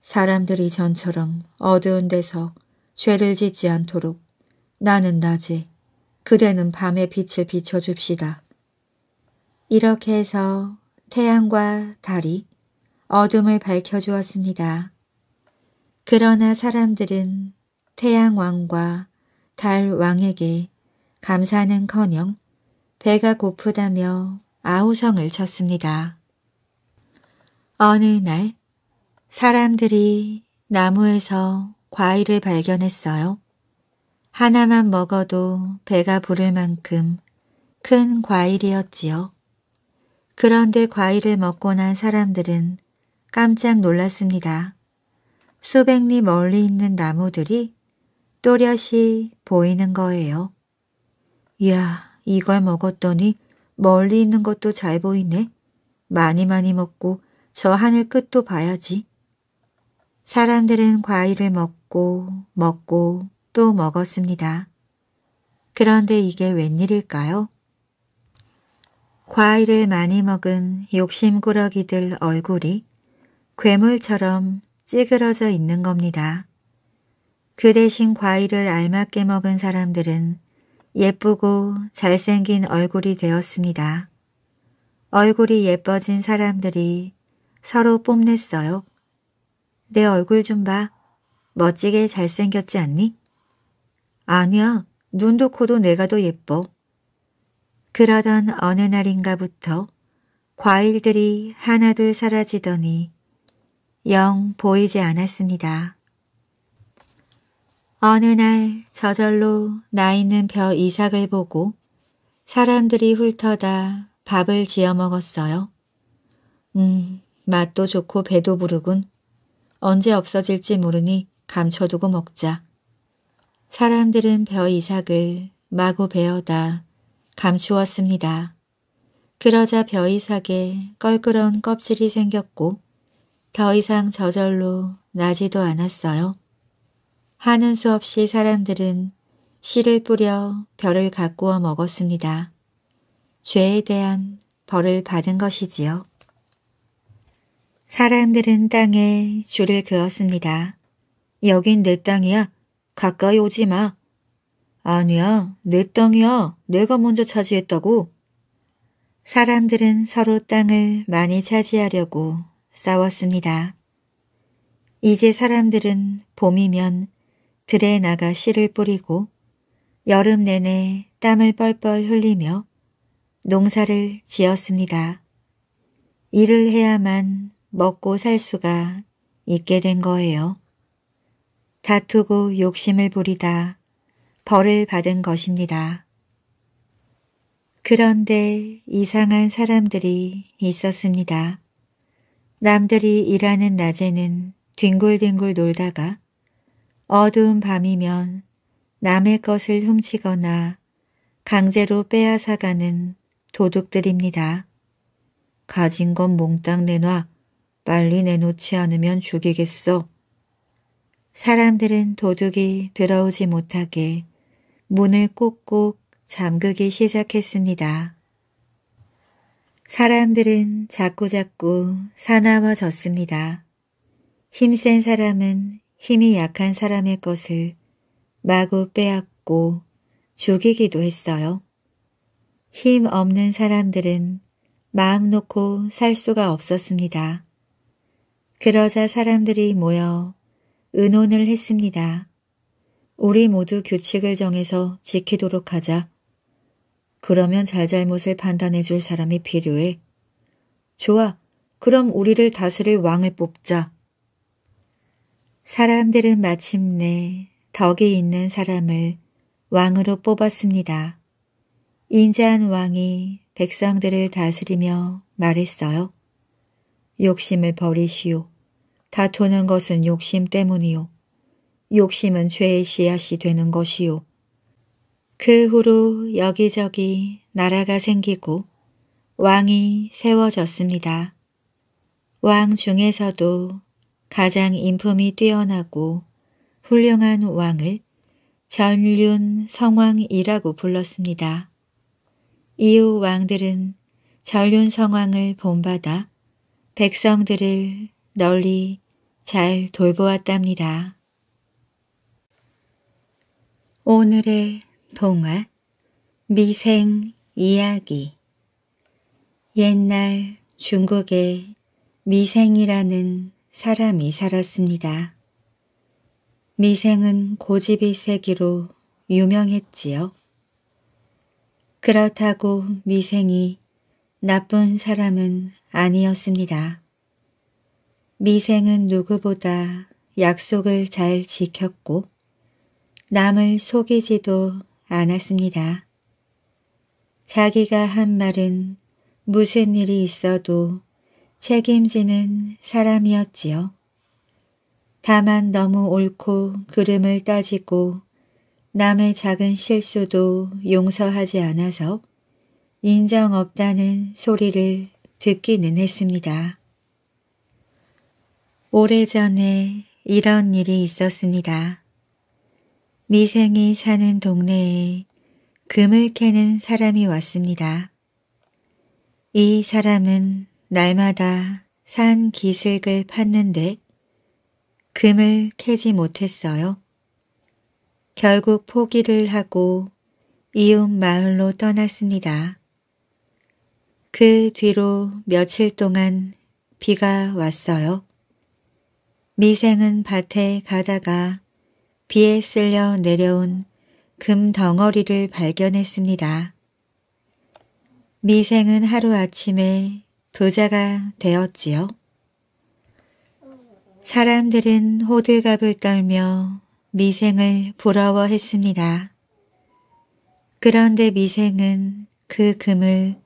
사람들이 전처럼 어두운 데서 죄를 짓지 않도록 나는 낮에 그대는 밤에 빛을 비춰줍시다. 이렇게 해서 태양과 달이 어둠을 밝혀주었습니다. 그러나 사람들은 태양왕과 달왕에게 감사는커녕 배가 고프다며 아우성을 쳤습니다. 어느 날 사람들이 나무에서 과일을 발견했어요. 하나만 먹어도 배가 부를 만큼 큰 과일이었지요. 그런데 과일을 먹고 난 사람들은 깜짝 놀랐습니다. 수백 리 멀리 있는 나무들이 또렷이 보이는 거예요. 이야, 이걸 먹었더니 멀리 있는 것도 잘 보이네. 많이 많이 먹고 저 하늘 끝도 봐야지. 사람들은 과일을 먹고 먹고 또 먹었습니다. 그런데 이게 웬일일까요? 과일을 많이 먹은 욕심꾸러기들 얼굴이 괴물처럼 찌그러져 있는 겁니다. 그 대신 과일을 알맞게 먹은 사람들은 예쁘고 잘생긴 얼굴이 되었습니다. 얼굴이 예뻐진 사람들이 서로 뽐냈어요. 내 얼굴 좀 봐. 멋지게 잘생겼지 않니? 아니야. 눈도 코도 내가 더 예뻐. 그러던 어느 날인가부터 과일들이 하나둘 사라지더니 영 보이지 않았습니다. 어느 날 저절로 나 있는 벼 이삭을 보고 사람들이 훑어다 밥을 지어 먹었어요. 음, 맛도 좋고 배도 부르군. 언제 없어질지 모르니 감춰두고 먹자. 사람들은 벼 이삭을 마구 베어다 감추었습니다. 그러자 벼 이삭에 껄끄러운 껍질이 생겼고 더 이상 저절로 나지도 않았어요. 하는 수 없이 사람들은 씨를 뿌려 벼를 가꾸어 먹었습니다. 죄에 대한 벌을 받은 것이지요. 사람들은 땅에 줄을 그었습니다. 여긴 내 땅이야. 가까이 오지 마. 아니야, 내 땅이야. 내가 먼저 차지했다고. 사람들은 서로 땅을 많이 차지하려고 싸웠습니다. 이제 사람들은 봄이면 들에 나가 씨를 뿌리고 여름 내내 땀을 뻘뻘 흘리며 농사를 지었습니다. 일을 해야만 먹고 살 수가 있게 된 거예요. 다투고 욕심을 부리다 벌을 받은 것입니다. 그런데 이상한 사람들이 있었습니다. 남들이 일하는 낮에는 뒹굴뒹굴 놀다가 어두운 밤이면 남의 것을 훔치거나 강제로 빼앗아가는 도둑들입니다. 가진 건 몽땅 내놔. 빨리 내놓지 않으면 죽이겠어. 사람들은 도둑이 들어오지 못하게 문을 꼭꼭 잠그기 시작했습니다. 사람들은 자꾸자꾸 사나워졌습니다. 힘센 사람은 힘이 약한 사람의 것을 마구 빼앗고 죽이기도 했어요. 힘 없는 사람들은 마음 놓고 살 수가 없었습니다. 그러자 사람들이 모여 의논을 했습니다. 우리 모두 규칙을 정해서 지키도록 하자. 그러면 잘잘못을 판단해 줄 사람이 필요해. 좋아, 그럼 우리를 다스릴 왕을 뽑자. 사람들은 마침내 덕이 있는 사람을 왕으로 뽑았습니다. 인자한 왕이 백성들을 다스리며 말했어요. 욕심을 버리시오. 다투는 것은 욕심 때문이오 욕심은 죄의 씨앗이 되는 것이오그 후로 여기저기 나라가 생기고 왕이 세워졌습니다. 왕 중에서도 가장 인품이 뛰어나고 훌륭한 왕을 전륜 성왕이라고 불렀습니다. 이후 왕들은 전륜 성왕을 본받아 백성들을 널리 잘 돌보았답니다. 오늘의 동화 미생 이야기 옛날 중국에 미생이라는 사람이 살았습니다. 미생은 고집이 세기로 유명했지요. 그렇다고 미생이 나쁜 사람은 아니었습니다. 미생은 누구보다 약속을 잘 지켰고 남을 속이지도 않았습니다. 자기가 한 말은 무슨 일이 있어도 책임지는 사람이었지요. 다만 너무 옳고 그름을 따지고 남의 작은 실수도 용서하지 않아서 인정 없다는 소리를 듣기는 했습니다. 오래전에 이런 일이 있었습니다. 미생이 사는 동네에 금을 캐는 사람이 왔습니다. 이 사람은 날마다 산 기슭을 팠는데 금을 캐지 못했어요. 결국 포기를 하고 이웃 마을로 떠났습니다. 그 뒤로 며칠 동안 비가 왔어요. 미생은 밭에 가다가 비에 쓸려 내려온 금 덩어리를 발견했습니다. 미생은 하루아침에 부자가 되었지요. 사람들은 호들갑을 떨며 미생을 부러워했습니다. 그런데 미생은 그 금을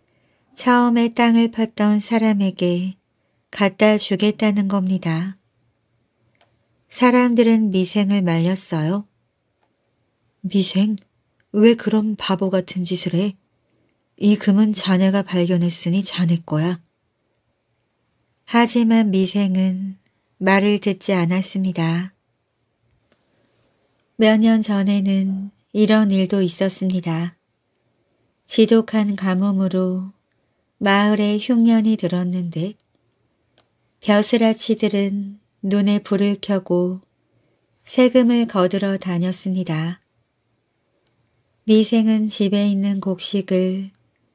처음에 땅을 팠던 사람에게 갖다 주겠다는 겁니다. 사람들은 미생을 말렸어요. 미생, 왜 그런 바보 같은 짓을 해? 이 금은 자네가 발견했으니 자네 거야. 하지만 미생은 말을 듣지 않았습니다. 몇 년 전에는 이런 일도 있었습니다. 지독한 가뭄으로 마을에 흉년이 들었는데 벼슬아치들은 눈에 불을 켜고 세금을 거들어 다녔습니다. 미생은 집에 있는 곡식을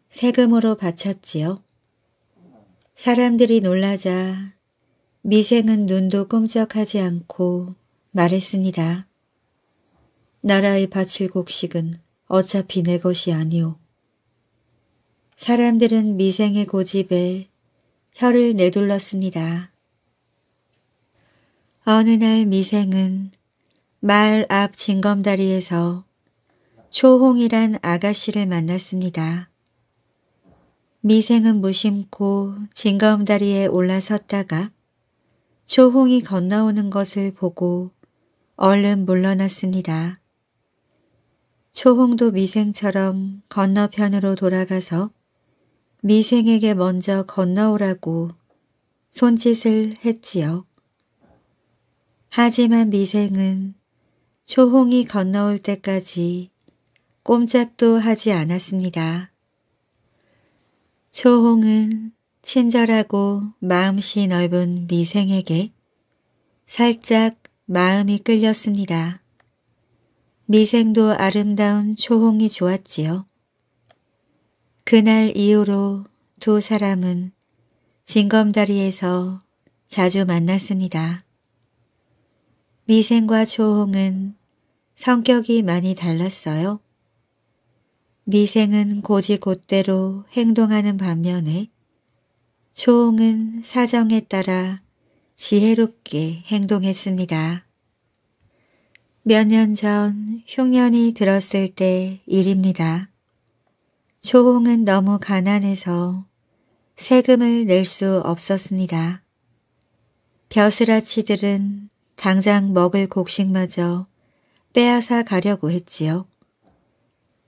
세금으로 바쳤지요. 사람들이 놀라자 미생은 눈도 꼼짝하지 않고 말했습니다. 나라의 바칠 곡식은 어차피 내 것이 아니오. 사람들은 미생의 고집에 혀를 내둘렀습니다. 어느 날 미생은 말 앞 징검다리에서 초홍이란 아가씨를 만났습니다. 미생은 무심코 징검다리에 올라섰다가 초홍이 건너오는 것을 보고 얼른 물러났습니다. 초홍도 미생처럼 건너편으로 돌아가서 미생에게 먼저 건너오라고 손짓을 했지요. 하지만 미생은 초홍이 건너올 때까지 꼼짝도 하지 않았습니다. 초홍은 친절하고 마음씨 넓은 미생에게 살짝 마음이 끌렸습니다. 미생도 아름다운 초홍이 좋았지요. 그날 이후로 두 사람은 진검다리에서 자주 만났습니다. 미생과 초홍은 성격이 많이 달랐어요. 미생은 고지곳대로 행동하는 반면에 초홍은 사정에 따라 지혜롭게 행동했습니다. 몇 년 전 흉년이 들었을 때 일입니다. 초홍은 너무 가난해서 세금을 낼 수 없었습니다. 벼슬아치들은 당장 먹을 곡식마저 빼앗아 가려고 했지요.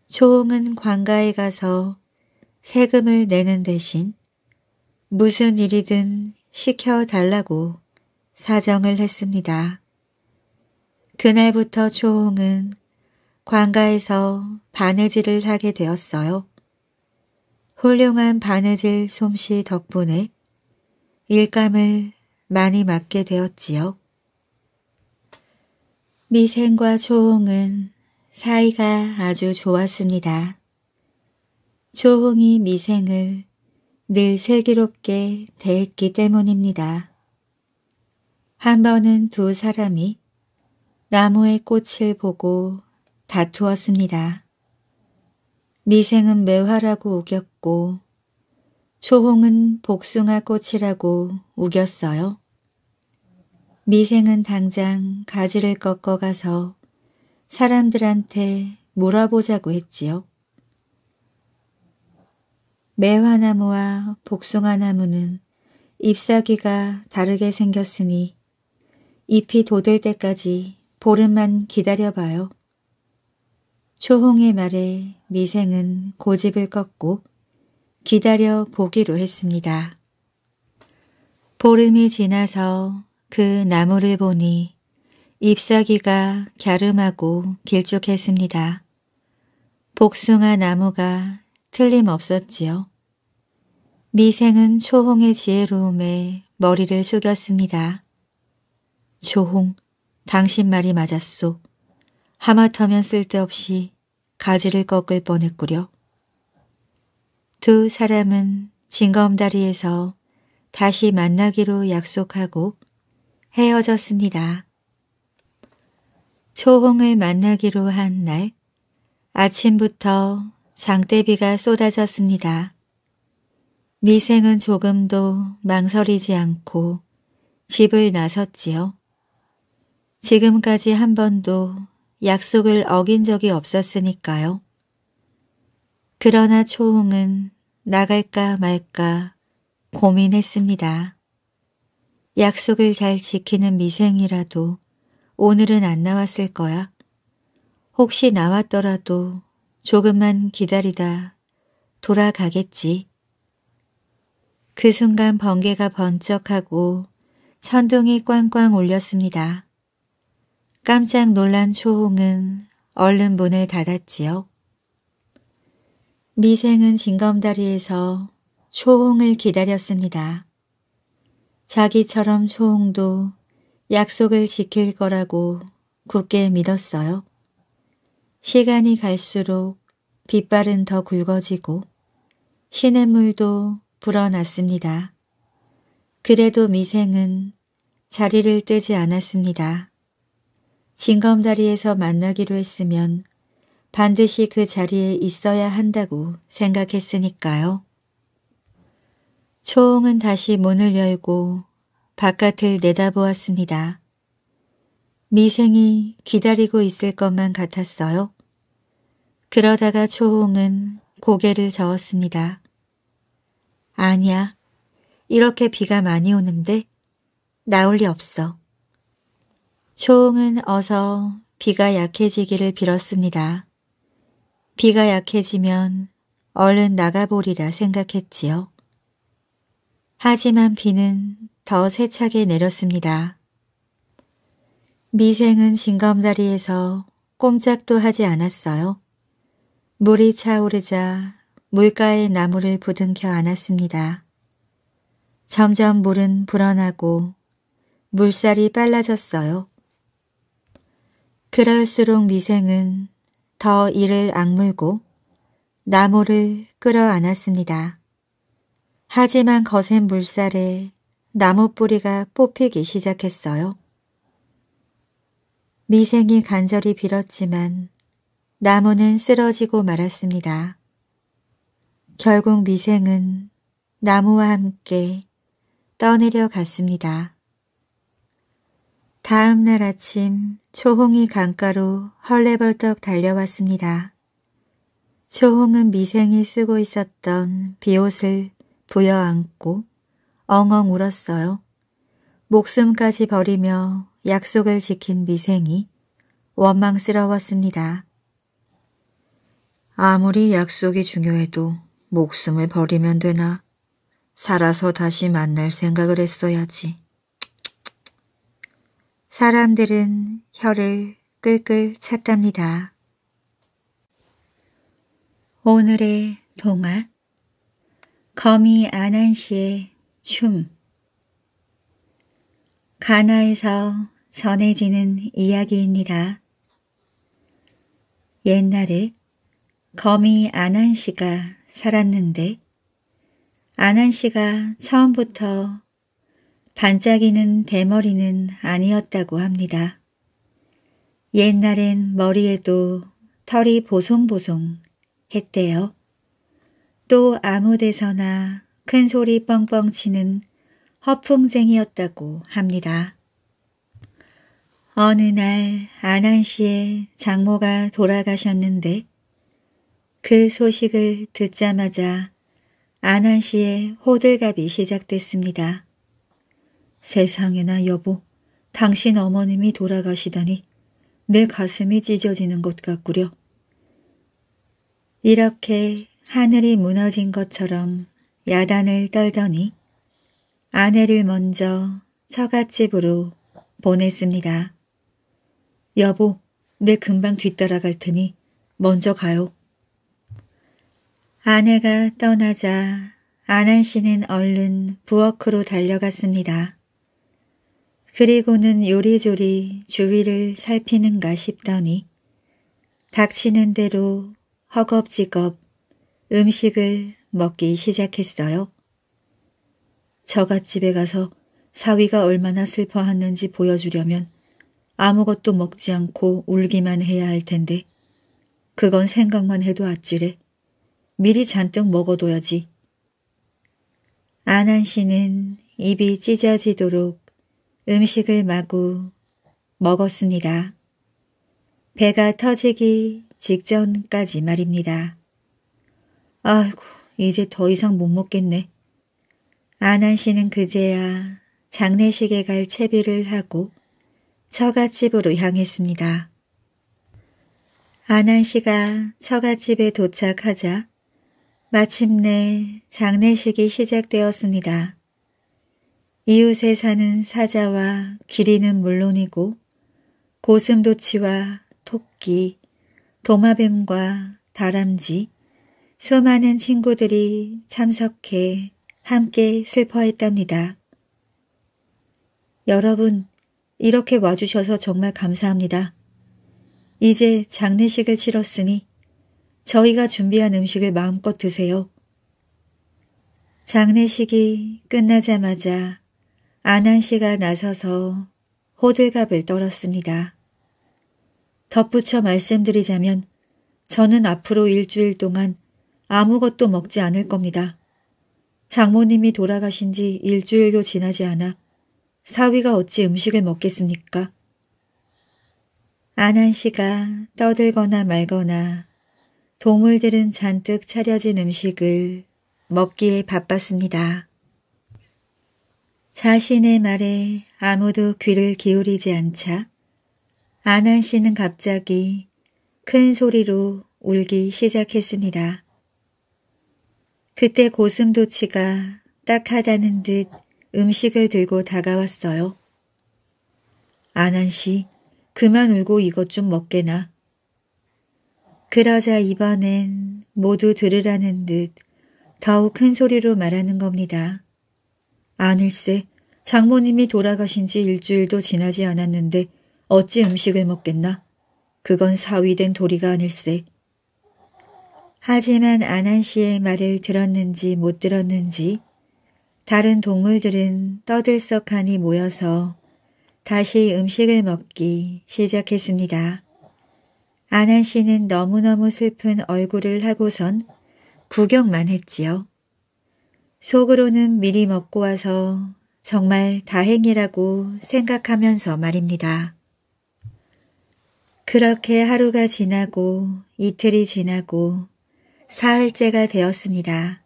초홍은 관가에 가서 세금을 내는 대신 무슨 일이든 시켜달라고 사정을 했습니다. 그날부터 초홍은 관가에서 바느질을 하게 되었어요. 훌륭한 바느질 솜씨 덕분에 일감을 많이 맡게 되었지요. 미생과 초홍은 사이가 아주 좋았습니다. 초홍이 미생을 늘 슬기롭게 대했기 때문입니다. 한 번은 두 사람이 나무의 꽃을 보고 다투었습니다. 미생은 매화라고 우겼고 초홍은 복숭아 꽃이라고 우겼어요. 미생은 당장 가지를 꺾어 가서 사람들한테 물어보자고 했지요. 매화나무와 복숭아나무는 잎사귀가 다르게 생겼으니 잎이 돋을 때까지 보름만 기다려봐요. 초홍의 말에 미생은 고집을 꺾고 기다려 보기로 했습니다. 보름이 지나서 그 나무를 보니 잎사귀가 갸름하고 길쭉했습니다. 복숭아 나무가 틀림없었지요. 미생은 초홍의 지혜로움에 머리를 숙였습니다. 초홍, 당신 말이 맞았소. 하마터면 쓸데없이 가지를 꺾을 뻔했구려. 두 사람은 징검다리에서 다시 만나기로 약속하고 헤어졌습니다. 초홍을 만나기로 한 날 아침부터 장대비가 쏟아졌습니다. 미생은 조금도 망설이지 않고 집을 나섰지요. 지금까지 한 번도 약속을 어긴 적이 없었으니까요. 그러나 초홍은 나갈까 말까 고민했습니다. 약속을 잘 지키는 미생이라도 오늘은 안 나왔을 거야. 혹시 나왔더라도 조금만 기다리다 돌아가겠지. 그 순간 번개가 번쩍하고 천둥이 꽝꽝 울렸습니다. 깜짝 놀란 초홍은 얼른 문을 닫았지요. 미생은 징검다리에서 초홍을 기다렸습니다. 자기처럼 초홍도 약속을 지킬 거라고 굳게 믿었어요. 시간이 갈수록 빗발은 더 굵어지고 시냇물도 불어났습니다. 그래도 미생은 자리를 뜨지 않았습니다. 진검다리에서 만나기로 했으면 반드시 그 자리에 있어야 한다고 생각했으니까요. 초홍은 다시 문을 열고 바깥을 내다보았습니다. 미생이 기다리고 있을 것만 같았어요. 그러다가 초홍은 고개를 저었습니다. 아니야. 이렇게 비가 많이 오는데 나올 리 없어. 초홍은 어서 비가 약해지기를 빌었습니다. 비가 약해지면 얼른 나가보리라 생각했지요. 하지만 비는 더 세차게 내렸습니다. 미생은 징검다리에서 꼼짝도 하지 않았어요. 물이 차오르자 물가에 나무를 부둥켜 안았습니다. 점점 물은 불어나고 물살이 빨라졌어요. 그럴수록 미생은 더 이를 악물고 나무를 끌어안았습니다. 하지만 거센 물살에 나무 뿌리가 뽑히기 시작했어요. 미생이 간절히 빌었지만 나무는 쓰러지고 말았습니다. 결국 미생은 나무와 함께 떠내려 갔습니다. 다음 날 아침 초홍이 강가로 헐레벌떡 달려왔습니다. 초홍은 미생이 쓰고 있었던 비옷을 부여안고 엉엉 울었어요. 목숨까지 버리며 약속을 지킨 미생이 원망스러웠습니다. 아무리 약속이 중요해도 목숨을 버리면 되나 살아서 다시 만날 생각을 했어야지. 사람들은 혀를 끌끌 찼답니다. 오늘의 동화 거미 아난 씨의 춤 가나에서 전해지는 이야기입니다. 옛날에 거미 아난 씨가 살았는데 아난 씨가 처음부터 반짝이는 대머리는 아니었다고 합니다. 옛날엔 머리에도 털이 보송보송 했대요. 또 아무 데서나 큰 소리 뻥뻥 치는 허풍쟁이였다고 합니다. 어느 날 안한 씨의 장모가 돌아가셨는데 그 소식을 듣자마자 안한 씨의 호들갑이 시작됐습니다. 세상에나 여보, 당신 어머님이 돌아가시다니 내 가슴이 찢어지는 것 같구려. 이렇게 하늘이 무너진 것처럼 야단을 떨더니 아내를 먼저 처갓집으로 보냈습니다. 여보, 내 금방 뒤따라갈 테니 먼저 가요. 아내가 떠나자 아난 씨는 얼른 부엌으로 달려갔습니다. 그리고는 요리조리 주위를 살피는가 싶더니 닥치는 대로 허겁지겁 음식을 먹기 시작했어요. 저갓집에 가서 사위가 얼마나 슬퍼하는지 보여주려면 아무것도 먹지 않고 울기만 해야 할 텐데 그건 생각만 해도 아찔해. 미리 잔뜩 먹어둬야지. 안한 씨는 입이 찢어지도록 음식을 마구 먹었습니다. 배가 터지기 직전까지 말입니다. 아이고, 이제 더 이상 못 먹겠네. 안한 씨는 그제야 장례식에 갈 채비를 하고 처갓집으로 향했습니다. 안한 씨가 처갓집에 도착하자 마침내 장례식이 시작되었습니다. 이웃에 사는 사자와 기린는 물론이고 고슴도치와 토끼, 도마뱀과 다람쥐, 수많은 친구들이 참석해 함께 슬퍼했답니다. 여러분, 이렇게 와주셔서 정말 감사합니다. 이제 장례식을 치렀으니 저희가 준비한 음식을 마음껏 드세요. 장례식이 끝나자마자 안한 씨가 나서서 호들갑을 떨었습니다. 덧붙여 말씀드리자면 저는 앞으로 일주일 동안 아무것도 먹지 않을 겁니다. 장모님이 돌아가신 지 일주일도 지나지 않아 사위가 어찌 음식을 먹겠습니까? 안한 씨가 떠들거나 말거나 동물들은 잔뜩 차려진 음식을 먹기에 바빴습니다. 자신의 말에 아무도 귀를 기울이지 않자 안한 씨는 갑자기 큰 소리로 울기 시작했습니다. 그때 고슴도치가 딱하다는 듯 음식을 들고 다가왔어요. 아난씨, 그만 울고 이것 좀 먹게나. 그러자 이번엔 모두 들으라는 듯 더욱 큰 소리로 말하는 겁니다. 아닐세, 장모님이 돌아가신 지 일주일도 지나지 않았는데 어찌 음식을 먹겠나? 그건 사위된 도리가 아닐세. 하지만 아난 씨의 말을 들었는지 못 들었는지 다른 동물들은 떠들썩하니 모여서 다시 음식을 먹기 시작했습니다. 아난 씨는 너무너무 슬픈 얼굴을 하고선 구경만 했지요. 속으로는 미리 먹고 와서 정말 다행이라고 생각하면서 말입니다. 그렇게 하루가 지나고 이틀이 지나고 사흘째가 되었습니다.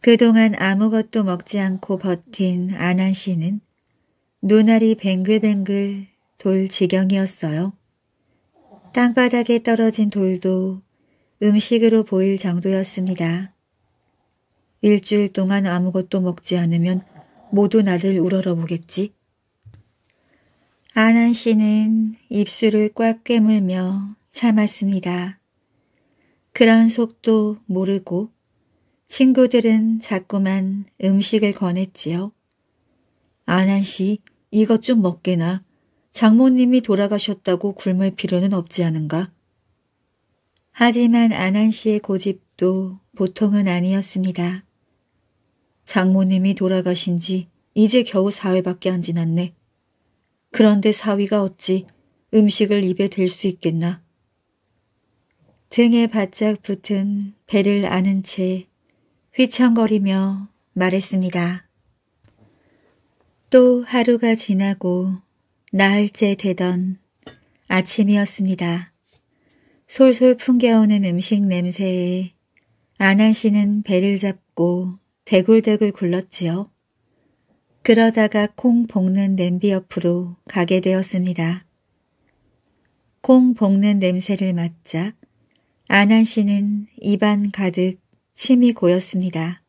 그동안 아무것도 먹지 않고 버틴 아난 씨는 눈알이 뱅글뱅글 돌 지경이었어요. 땅바닥에 떨어진 돌도 음식으로 보일 정도였습니다. 일주일 동안 아무것도 먹지 않으면 모두 나를 우러러 보겠지. 아난 씨는 입술을 꽉 깨물며 참았습니다. 그런 속도 모르고 친구들은 자꾸만 음식을 권했지요. 아난씨 이것 좀 먹게나 장모님이 돌아가셨다고 굶을 필요는 없지 않은가. 하지만 아난씨의 고집도 보통은 아니었습니다. 장모님이 돌아가신 지 이제 겨우 사흘밖에 안 지났네. 그런데 사위가 어찌 음식을 입에 댈 수 있겠나. 등에 바짝 붙은 배를 안은 채 휘청거리며 말했습니다. 또 하루가 지나고 나흘째 되던 아침이었습니다. 솔솔 풍겨오는 음식 냄새에 아나 씨는 배를 잡고 대굴대굴 굴렀지요. 그러다가 콩 볶는 냄비 옆으로 가게 되었습니다. 콩 볶는 냄새를 맡자 아난 씨는 입안 가득 침이 고였습니다.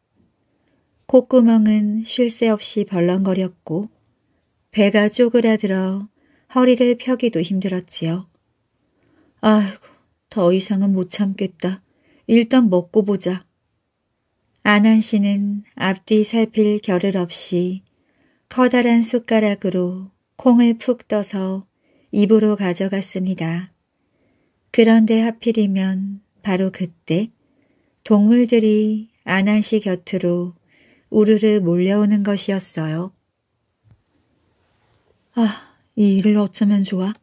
콧구멍은 쉴 새 없이 벌렁거렸고 배가 쪼그라들어 허리를 펴기도 힘들었지요. 아이고, 더 이상은 못 참겠다. 일단 먹고 보자. 안한 씨는 앞뒤 살필 겨를 없이 커다란 숟가락으로 콩을 푹 떠서 입으로 가져갔습니다. 그런데 하필이면 바로 그때 동물들이 아난 씨 곁으로 우르르 몰려오는 것이었어요. 아, 이 일을 어쩌면 좋아?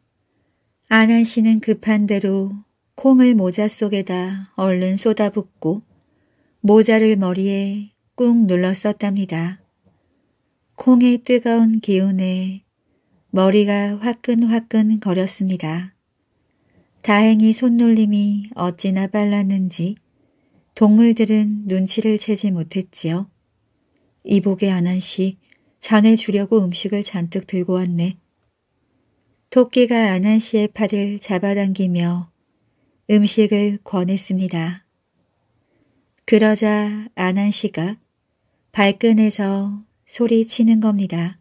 아난 씨는 급한 대로 콩을 모자 속에다 얼른 쏟아붓고 모자를 머리에 꾹 눌렀었답니다. 콩의 뜨거운 기운에 머리가 화끈화끈 거렸습니다. 다행히 손놀림이 어찌나 빨랐는지 동물들은 눈치를 채지 못했지요. 이복의 안한씨 자네 주려고 음식을 잔뜩 들고 왔네. 토끼가 안한씨의 팔을 잡아당기며 음식을 권했습니다. 그러자 안한씨가 발끈해서 소리치는 겁니다.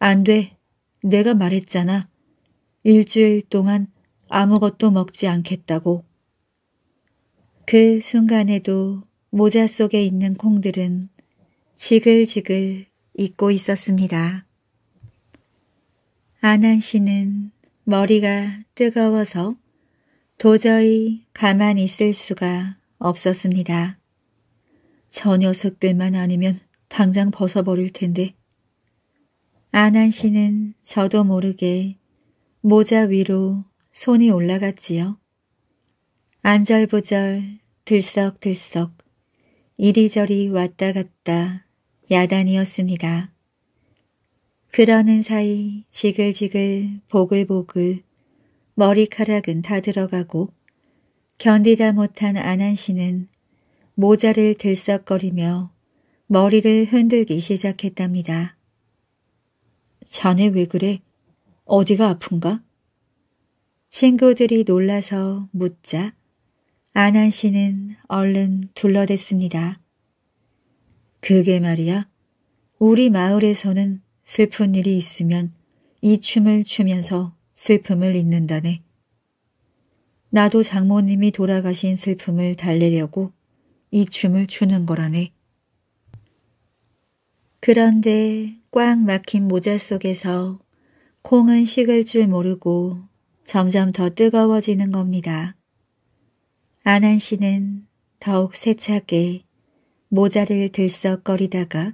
안 돼. 내가 말했잖아. 일주일 동안 아무것도 먹지 않겠다고. 그 순간에도 모자 속에 있는 콩들은 지글지글 잊고 있었습니다. 아난 씨는 머리가 뜨거워서 도저히 가만히 있을 수가 없었습니다. 저 녀석들만 아니면 당장 벗어버릴 텐데. 아난 씨는 저도 모르게 모자 위로 손이 올라갔지요. 안절부절 들썩들썩 이리저리 왔다 갔다 야단이었습니다. 그러는 사이 지글지글 보글보글 머리카락은 다 들어가고 견디다 못한 안한 씨는 모자를 들썩거리며 머리를 흔들기 시작했답니다. 자네 왜 그래? 어디가 아픈가? 친구들이 놀라서 묻자 안한 씨는 얼른 둘러댔습니다. 그게 말이야. 우리 마을에서는 슬픈 일이 있으면 이 춤을 추면서 슬픔을 잊는다네. 나도 장모님이 돌아가신 슬픔을 달래려고 이 춤을 추는 거라네. 그런데 꽉 막힌 모자 속에서 콩은 식을 줄 모르고 점점 더 뜨거워지는 겁니다. 아난 씨는 더욱 세차게 모자를 들썩거리다가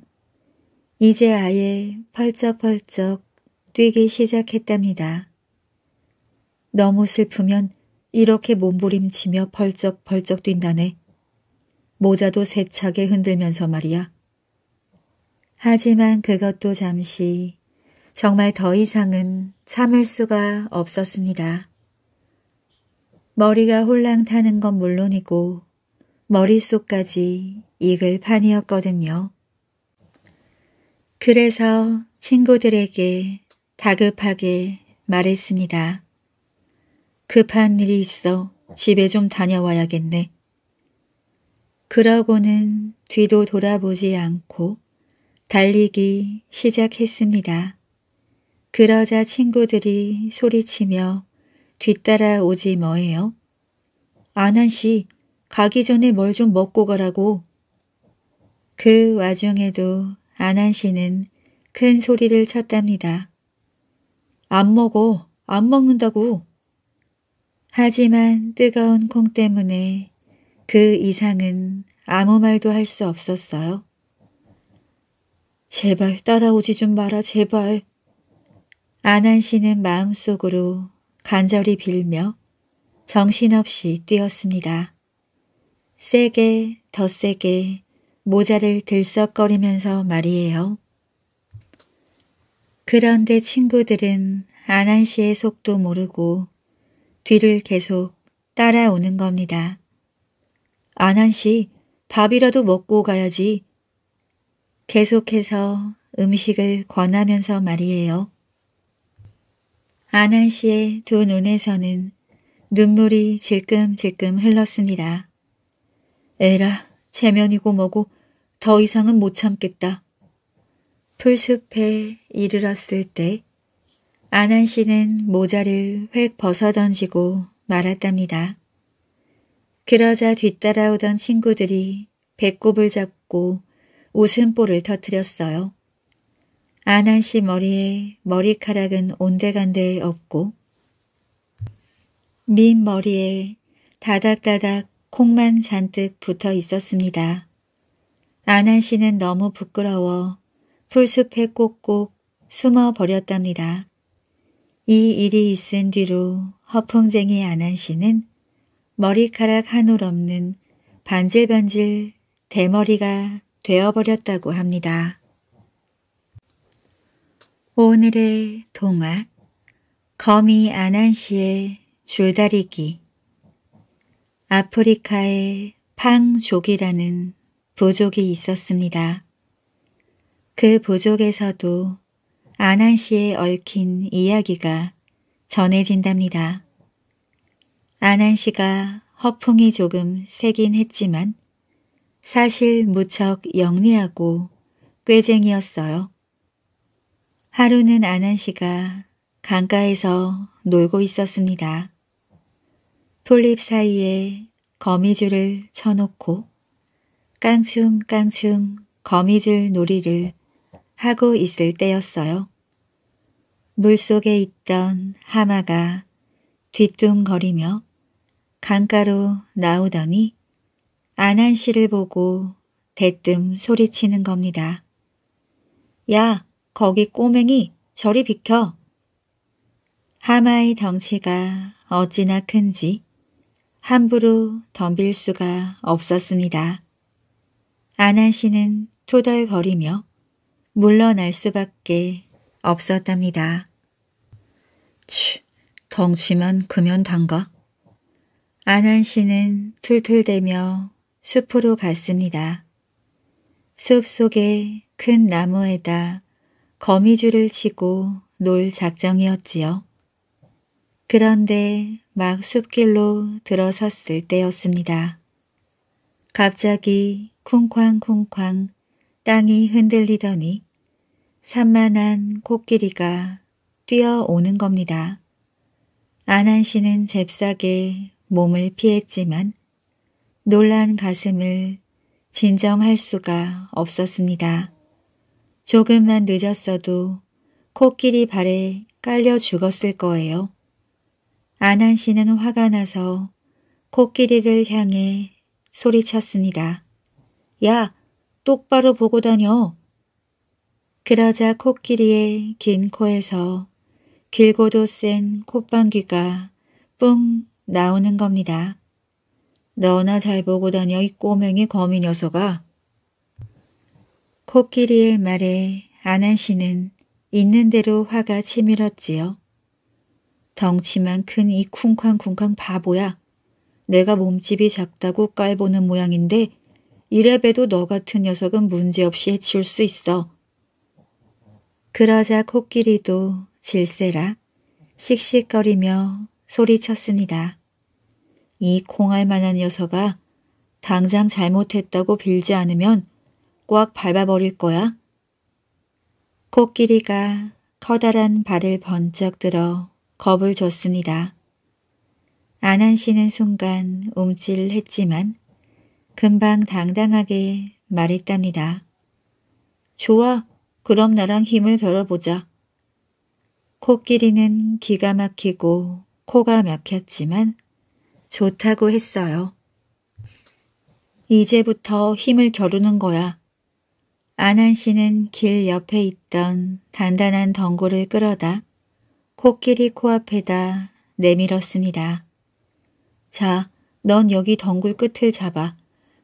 이제 아예 펄쩍펄쩍 뛰기 시작했답니다. 너무 슬프면 이렇게 몸부림치며 펄쩍펄쩍 뛴다네. 모자도 세차게 흔들면서 말이야. 하지만 그것도 잠시 정말 더 이상은 참을 수가 없었습니다. 머리가 홀랑 타는 건 물론이고 머릿속까지 익을 판이었거든요. 그래서 친구들에게 다급하게 말했습니다. 급한 일이 있어 집에 좀 다녀와야겠네. 그러고는 뒤도 돌아보지 않고 달리기 시작했습니다. 그러자 친구들이 소리치며 뒤따라 오지 뭐예요? 안한 씨, 가기 전에 뭘 좀 먹고 가라고. 그 와중에도 안한 씨는 큰 소리를 쳤답니다. 안 먹어, 안 먹는다고. 하지만 뜨거운 콩 때문에 그 이상은 아무 말도 할 수 없었어요. 제발 따라오지 좀 마라, 제발. 안난 씨는 마음속으로 간절히 빌며 정신없이 뛰었습니다. 세게 더 세게 모자를 들썩거리면서 말이에요. 그런데 친구들은 안난 씨의 속도 모르고 뒤를 계속 따라오는 겁니다. 안난 씨, 밥이라도 먹고 가야지. 계속해서 음식을 권하면서 말이에요. 안난 씨의 두 눈에서는 눈물이 질끔질끔 흘렀습니다. 에라, 체면이고 뭐고 더 이상은 못 참겠다. 풀숲에 이르렀을 때안난 씨는 모자를 획 벗어던지고 말았답니다. 그러자 뒤따라오던 친구들이 배꼽을 잡고 웃음보를 터뜨렸어요. 아난 씨 머리에 머리카락은 온데간데 없고 민 머리에 다닥다닥 콩만 잔뜩 붙어 있었습니다. 아난 씨는 너무 부끄러워 풀숲에 꼭꼭 숨어 버렸답니다. 이 일이 있은 뒤로 허풍쟁이 아난 씨는 머리카락 한 올 없는 반질반질 대머리가 되어버렸다고 합니다. 오늘의 동화 거미 아난시의 줄다리기 아프리카의 팡족이라는 부족이 있었습니다. 그 부족에서도 아난시에 얽힌 이야기가 전해진답니다. 아난시가 허풍이 조금 세긴 했지만 사실 무척 영리하고 꾀쟁이였어요. 하루는 아난 씨가 강가에서 놀고 있었습니다. 풀잎 사이에 거미줄을 쳐놓고 깡충깡충 거미줄 놀이를 하고 있을 때였어요. 물속에 있던 하마가 뒤뚱거리며 강가로 나오더니 아난 씨를 보고 대뜸 소리치는 겁니다. 야, 거기 꼬맹이 저리 비켜. 하마의 덩치가 어찌나 큰지 함부로 덤빌 수가 없었습니다. 안한 씨는 투덜거리며 물러날 수밖에 없었답니다. 치, 덩치만 그면 단가? 안한 씨는 툴툴대며 숲으로 갔습니다. 숲 속의 큰 나무에다 거미줄을 치고 놀 작정이었지요. 그런데 막 숲길로 들어섰을 때였습니다. 갑자기 쿵쾅쿵쾅 땅이 흔들리더니 산만한 코끼리가 뛰어오는 겁니다. 안한 씨는 잽싸게 몸을 피했지만 놀란 가슴을 진정할 수가 없었습니다. 조금만 늦었어도 코끼리 발에 깔려 죽었을 거예요. 안한 씨는 화가 나서 코끼리를 향해 소리쳤습니다. 야, 똑바로 보고 다녀. 그러자 코끼리의 긴 코에서 길고도 센 콧방귀가 뿡 나오는 겁니다. 너나 잘 보고 다녀 이 꼬맹이 거미 녀석아. 코끼리의 말에 안한 씨는 있는 대로 화가 치밀었지요. 덩치만 큰 이 쿵쾅쿵쾅 바보야. 내가 몸집이 작다고 깔보는 모양인데 이래봬도 너 같은 녀석은 문제없이 해치울 수 있어. 그러자 코끼리도 질세라 씩씩거리며 소리쳤습니다. 이 콩알만한 녀석아 당장 잘못했다고 빌지 않으면 꽉 밟아버릴 거야. 코끼리가 커다란 발을 번쩍 들어 겁을 줬습니다. 안한 시는 순간 움찔했지만 금방 당당하게 말했답니다. 좋아, 그럼 나랑 힘을 겨어보자 코끼리는 기가 막히고 코가 막혔지만 좋다고 했어요. 이제부터 힘을 겨루는 거야. 아난 씨는 길 옆에 있던 단단한 덩굴을 끌어다 코끼리 코앞에다 내밀었습니다. 자, 넌 여기 덩굴 끝을 잡아.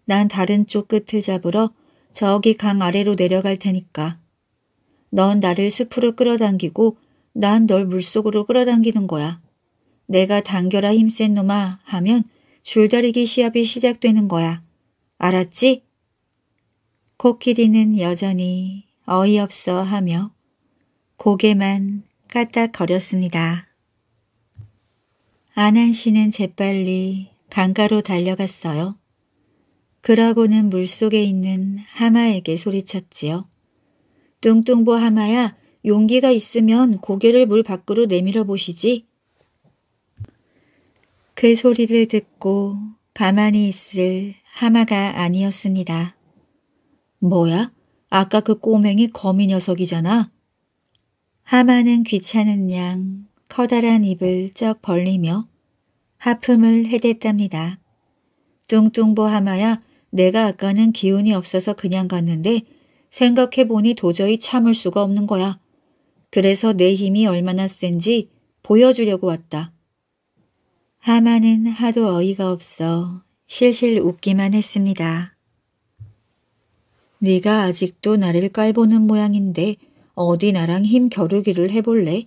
난 다른 쪽 끝을 잡으러 저기 강 아래로 내려갈 테니까. 넌 나를 숲으로 끌어당기고 난 널 물속으로 끌어당기는 거야. 내가 당겨라 힘센 놈아 하면 줄다리기 시합이 시작되는 거야. 알았지? 코끼리는 여전히 어이없어 하며 고개만 까딱거렸습니다. 아난 씨는 재빨리 강가로 달려갔어요. 그러고는 물속에 있는 하마에게 소리쳤지요. 뚱뚱보 하마야 용기가 있으면 고개를 물 밖으로 내밀어 보시지. 그 소리를 듣고 가만히 있을 하마가 아니었습니다. 뭐야? 아까 그 꼬맹이 거미 녀석이잖아. 하마는 귀찮은 양 커다란 입을 쩍 벌리며 하품을 해댔답니다. 뚱뚱보 하마야 내가 아까는 기운이 없어서 그냥 갔는데 생각해보니 도저히 참을 수가 없는 거야. 그래서 내 힘이 얼마나 센지 보여주려고 왔다. 하마는 하도 어이가 없어 실실 웃기만 했습니다. 네가 아직도 나를 깔보는 모양인데 어디 나랑 힘 겨루기를 해볼래?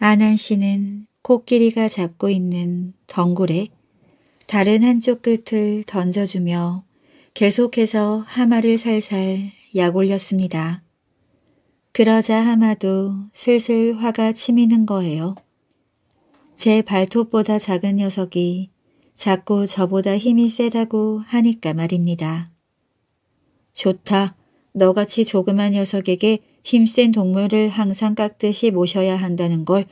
안한 씨는 코끼리가 잡고 있는 덩굴에 다른 한쪽 끝을 던져주며 계속해서 하마를 살살 약올렸습니다. 그러자 하마도 슬슬 화가 치미는 거예요. 제 발톱보다 작은 녀석이 자꾸 저보다 힘이 세다고 하니까 말입니다. 좋다. 너같이 조그만 녀석에게 힘센 동물을 항상 깍듯이 모셔야 한다는 걸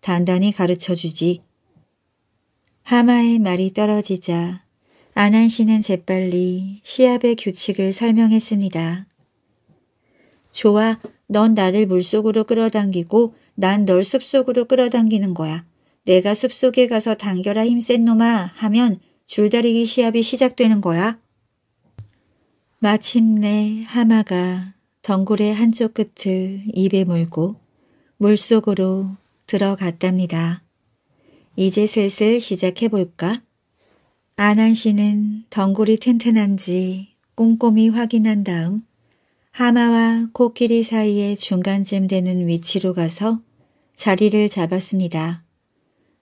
단단히 가르쳐주지. 하마의 말이 떨어지자 아난 씨는 재빨리 시합의 규칙을 설명했습니다. 좋아, 넌 나를 물속으로 끌어당기고 난 널 숲속으로 끌어당기는 거야. 내가 숲속에 가서 당겨라 힘센 놈아 하면 줄다리기 시합이 시작되는 거야. 마침내 하마가 덩굴의 한쪽 끝을 입에 물고 물속으로 들어갔답니다. 이제 슬슬 시작해볼까? 아난 씨는 덩굴이 튼튼한지 꼼꼼히 확인한 다음 하마와 코끼리 사이의 중간쯤 되는 위치로 가서 자리를 잡았습니다.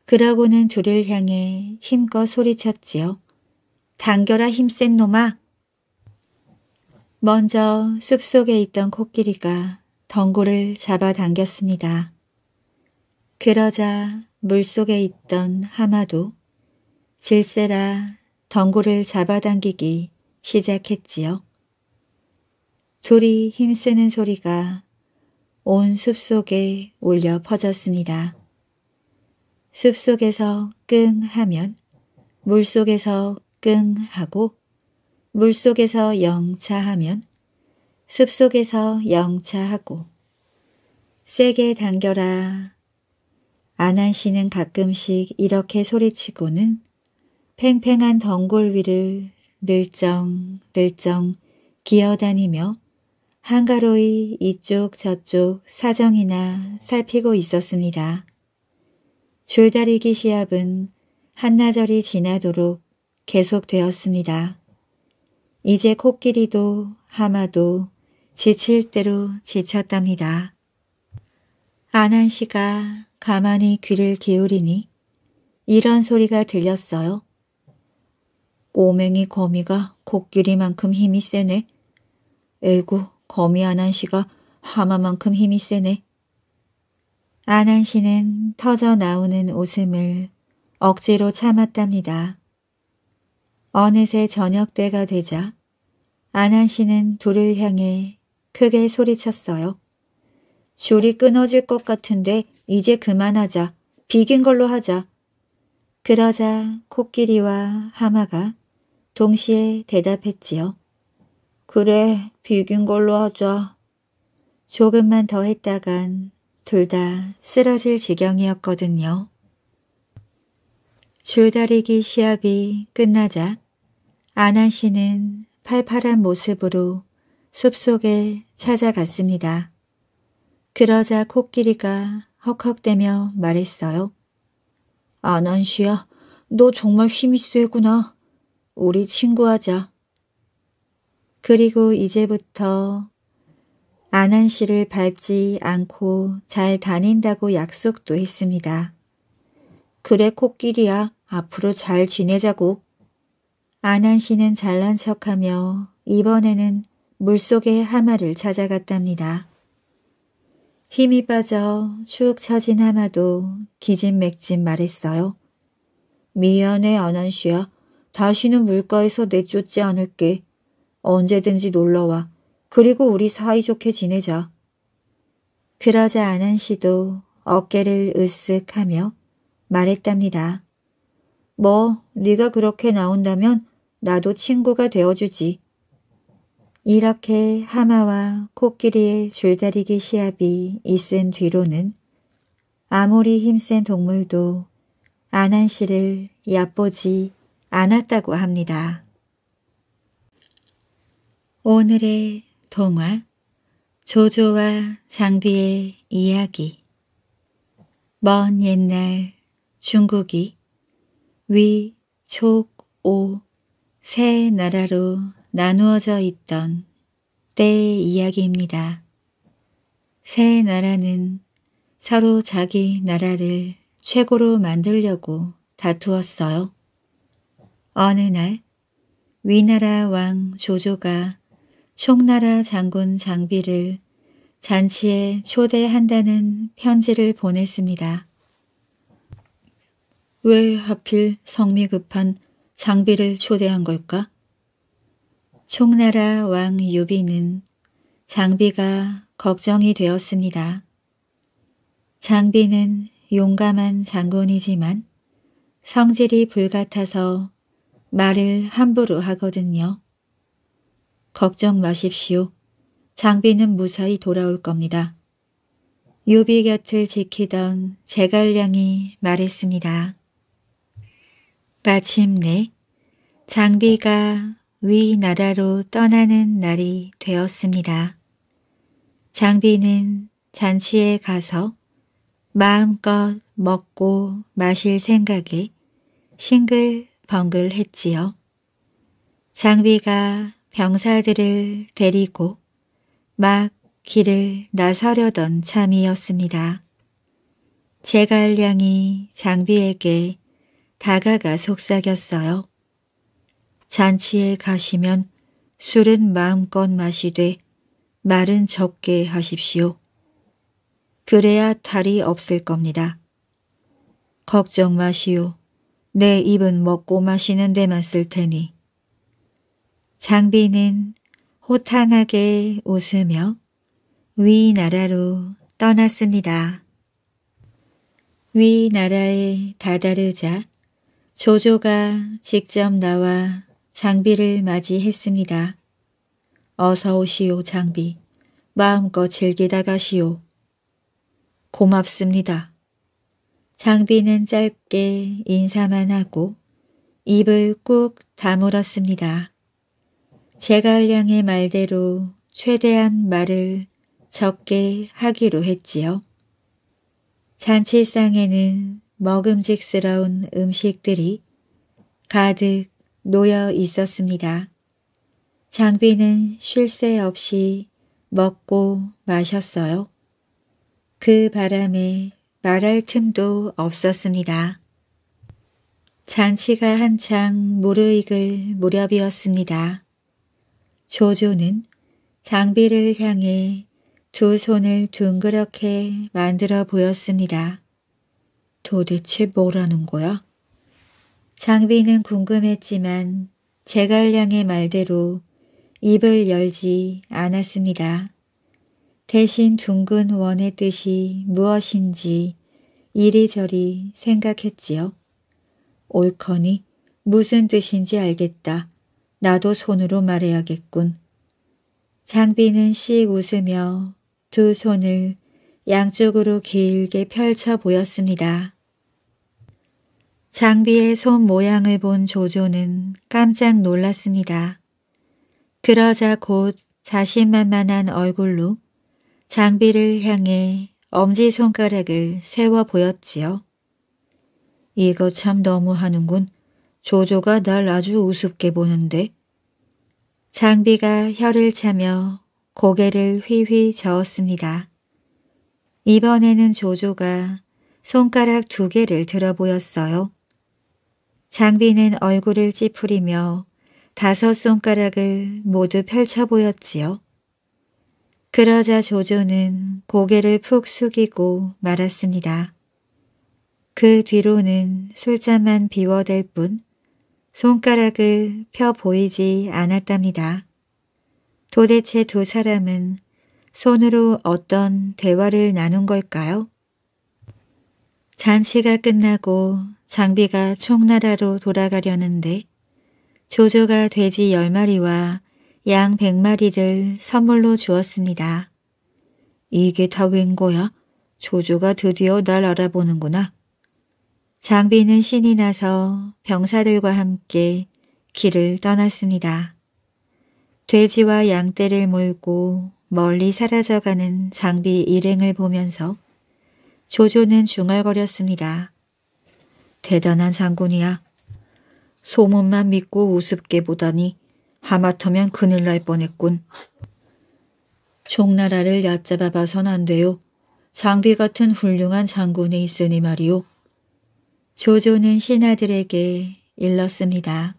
그러고는 둘을 향해 힘껏 소리쳤지요. 당겨라 힘센 놈아! 먼저 숲속에 있던 코끼리가 덩굴을 잡아당겼습니다. 그러자 물속에 있던 하마도 질세라 덩굴을 잡아당기기 시작했지요. 둘이 힘쓰는 소리가 온 숲속에 울려 퍼졌습니다. 숲속에서 끙 하면 물속에서 끙 하고 물속에서 영차하면 숲속에서 영차하고 세게 당겨라. 아난 씨는 가끔씩 이렇게 소리치고는 팽팽한 덩굴 위를 늘쩡늘쩡 기어다니며 한가로이 이쪽 저쪽 사정이나 살피고 있었습니다. 줄다리기 시합은 한나절이 지나도록 계속되었습니다. 이제 코끼리도 하마도 지칠 대로 지쳤답니다. 안한 씨가 가만히 귀를 기울이니 이런 소리가 들렸어요. 꼬맹이 거미가 코끼리만큼 힘이 세네. 에구, 거미 안한 씨가 하마만큼 힘이 세네. 안한 씨는 터져 나오는 웃음을 억지로 참았답니다. 어느새 저녁 때가 되자 안한 씨는 둘을 향해 크게 소리쳤어요. 줄이 끊어질 것 같은데 이제 그만하자. 비긴 걸로 하자. 그러자 코끼리와 하마가 동시에 대답했지요. 그래, 비긴 걸로 하자. 조금만 더 했다간 둘 다 쓰러질 지경이었거든요. 줄다리기 시합이 끝나자 아난 씨는 팔팔한 모습으로 숲속에 찾아갔습니다. 그러자 코끼리가 헉헉대며 말했어요. 아난 씨야, 너 정말 힘이 세구나. 우리 친구하자. 그리고 이제부터 아난 씨를 밟지 않고 잘 다닌다고 약속도 했습니다. 그래 코끼리야 앞으로 잘 지내자고. 안한 씨는 잘난 척하며 이번에는 물속에 하마를 찾아갔답니다. 힘이 빠져 축 처진 하마도 기진맥진 말했어요. 미안해 안한 씨야. 다시는 물가에서 내쫓지 않을게. 언제든지 놀러와. 그리고 우리 사이좋게 지내자. 그러자 안한 씨도 어깨를 으쓱하며 말했답니다. 뭐 네가 그렇게 나온다면 나도 친구가 되어주지. 이렇게 하마와 코끼리의 줄다리기 시합이 있은 뒤로는 아무리 힘센 동물도 안한 씨를 얕보지 않았다고 합니다. 오늘의 동화 조조와 장비의 이야기 먼 옛날 중국이 위, 촉, 오, 세 나라로 나누어져 있던 때의 이야기입니다. 세 나라는 서로 자기 나라를 최고로 만들려고 다투었어요. 어느 날 위나라 왕 조조가 총나라 장군 장비를 잔치에 초대한다는 편지를 보냈습니다. 왜 하필 성미 급한 장비를 초대한 걸까? 총나라 왕 유비는 장비가 걱정이 되었습니다. 장비는 용감한 장군이지만 성질이 불같아서 말을 함부로 하거든요. 걱정 마십시오. 장비는 무사히 돌아올 겁니다. 유비 곁을 지키던 제갈량이 말했습니다. 마침내 장비가 위나라로 떠나는 날이 되었습니다. 장비는 잔치에 가서 마음껏 먹고 마실 생각에 싱글벙글 했지요. 장비가 병사들을 데리고 막 길을 나서려던 참이었습니다. 제갈량이 장비에게 다가가 속삭였어요. 잔치에 가시면 술은 마음껏 마시되 말은 적게 하십시오. 그래야 탈이 없을 겁니다. 걱정 마시오. 내 입은 먹고 마시는 데만 쓸 테니. 장비는 호탕하게 웃으며 위나라로 떠났습니다. 위나라에 다다르자 조조가 직접 나와 장비를 맞이했습니다. 어서 오시오 장비. 마음껏 즐기다 가시오. 고맙습니다. 장비는 짧게 인사만 하고 입을 꾹 다물었습니다. 제갈량의 말대로 최대한 말을 적게 하기로 했지요. 잔치상에는 먹음직스러운 음식들이 가득 놓여 있었습니다. 장비는 쉴 새 없이 먹고 마셨어요. 그 바람에 말할 틈도 없었습니다. 잔치가 한창 무르익을 무렵이었습니다. 조조는 장비를 향해 두 손을 둥그렇게 만들어 보였습니다. 도대체 뭐라는 거야? 장비는 궁금했지만 제갈량의 말대로 입을 열지 않았습니다. 대신 둥근 원의 뜻이 무엇인지 이리저리 생각했지요. 옳거니 무슨 뜻인지 알겠다. 나도 손으로 말해야겠군. 장비는 씩 웃으며 두 손을 양쪽으로 길게 펼쳐 보였습니다. 장비의 손 모양을 본 조조는 깜짝 놀랐습니다. 그러자 곧 자신만만한 얼굴로 장비를 향해 엄지손가락을 세워 보였지요. 이거 참 너무하는군. 조조가 날 아주 우습게 보는데. 장비가 혀를 차며 고개를 휘휘 저었습니다. 이번에는 조조가 손가락 두 개를 들어 보였어요. 장비는 얼굴을 찌푸리며 다섯 손가락을 모두 펼쳐 보였지요. 그러자 조조는 고개를 푹 숙이고 말았습니다. 그 뒤로는 술잔만 비워댈 뿐 손가락을 펴 보이지 않았답니다. 도대체 두 사람은 손으로 어떤 대화를 나눈 걸까요? 잔치가 끝나고 장비가 총나라로 돌아가려는데 조조가 돼지 10마리와 양 100마리를 선물로 주었습니다. 이게 다 웬 거야? 조조가 드디어 날 알아보는구나. 장비는 신이 나서 병사들과 함께 길을 떠났습니다. 돼지와 양떼를 몰고 멀리 사라져가는 장비 일행을 보면서 조조는 중얼거렸습니다. 대단한 장군이야. 소문만 믿고 우습게 보다니 하마터면 그늘 날 뻔했군. 종나라를 얕잡아 봐선 안 돼요. 장비 같은 훌륭한 장군이 있으니 말이오. 조조는 신하들에게 일렀습니다.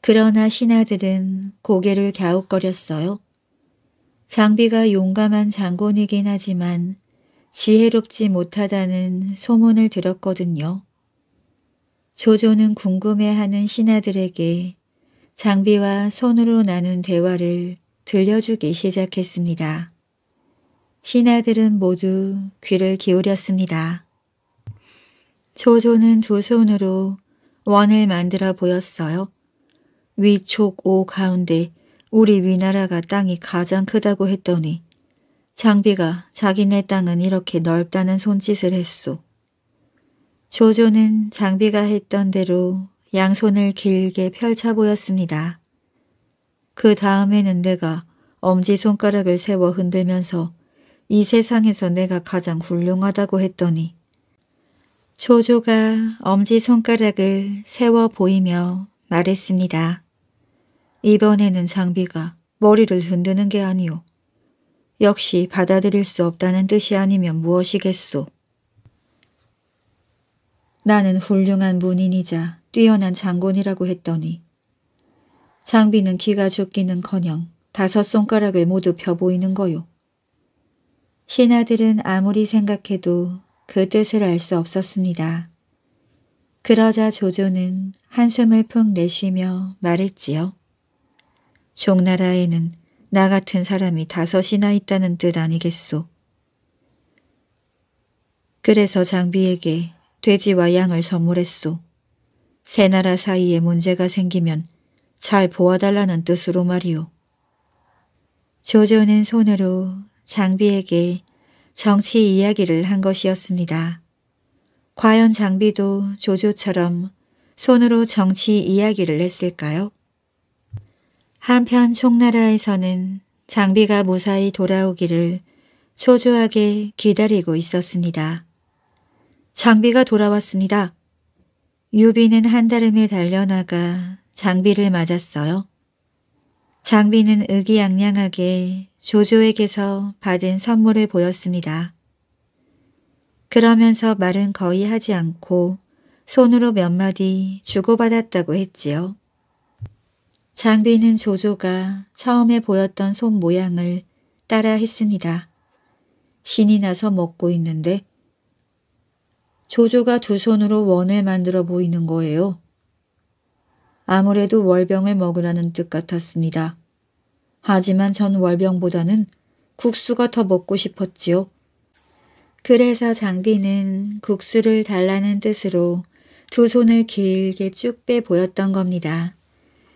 그러나 신하들은 고개를 갸웃거렸어요. 장비가 용감한 장군이긴 하지만 지혜롭지 못하다는 소문을 들었거든요. 조조는 궁금해하는 신하들에게 장비와 손으로 나눈 대화를 들려주기 시작했습니다. 신하들은 모두 귀를 기울였습니다. 조조는 두 손으로 원을 만들어 보였어요. 위촉 오 가운데 우리 위나라가 땅이 가장 크다고 했더니 장비가 자기네 땅은 이렇게 넓다는 손짓을 했소. 조조는 장비가 했던 대로 양손을 길게 펼쳐 보였습니다. 그 다음에는 내가 엄지손가락을 세워 흔들면서 이 세상에서 내가 가장 훌륭하다고 했더니 조조가 엄지손가락을 세워 보이며 말했습니다. 이번에는 장비가 머리를 흔드는 게 아니오. 역시 받아들일 수 없다는 뜻이 아니면 무엇이겠소. 나는 훌륭한 문인이자 뛰어난 장군이라고 했더니 장비는 기가 죽기는커녕 다섯 손가락을 모두 펴 보이는 거요. 신하들은 아무리 생각해도 그 뜻을 알 수 없었습니다. 그러자 조조는 한숨을 푹 내쉬며 말했지요. 종나라에는 나 같은 사람이 다섯이나 있다는 뜻 아니겠소. 그래서 장비에게 돼지와 양을 선물했소. 세 나라 사이에 문제가 생기면 잘 보아달라는 뜻으로 말이오. 조조는 손으로 장비에게 정치 이야기를 한 것이었습니다. 과연 장비도 조조처럼 손으로 정치 이야기를 했을까요? 한편 총나라에서는 장비가 무사히 돌아오기를 초조하게 기다리고 있었습니다. 장비가 돌아왔습니다. 유비는 한달음에 달려나가 장비를 맞았어요. 장비는 의기양양하게 조조에게서 받은 선물을 보였습니다. 그러면서 말은 거의 하지 않고 손으로 몇 마디 주고받았다고 했지요. 장비는 조조가 처음에 보였던 손 모양을 따라 했습니다. 신이 나서 먹고 있는데 조조가 두 손으로 원을 만들어 보이는 거예요. 아무래도 월병을 먹으라는 뜻 같았습니다. 하지만 전 월병보다는 국수가 더 먹고 싶었지요. 그래서 장비는 국수를 달라는 뜻으로 두 손을 길게 쭉 빼 보였던 겁니다.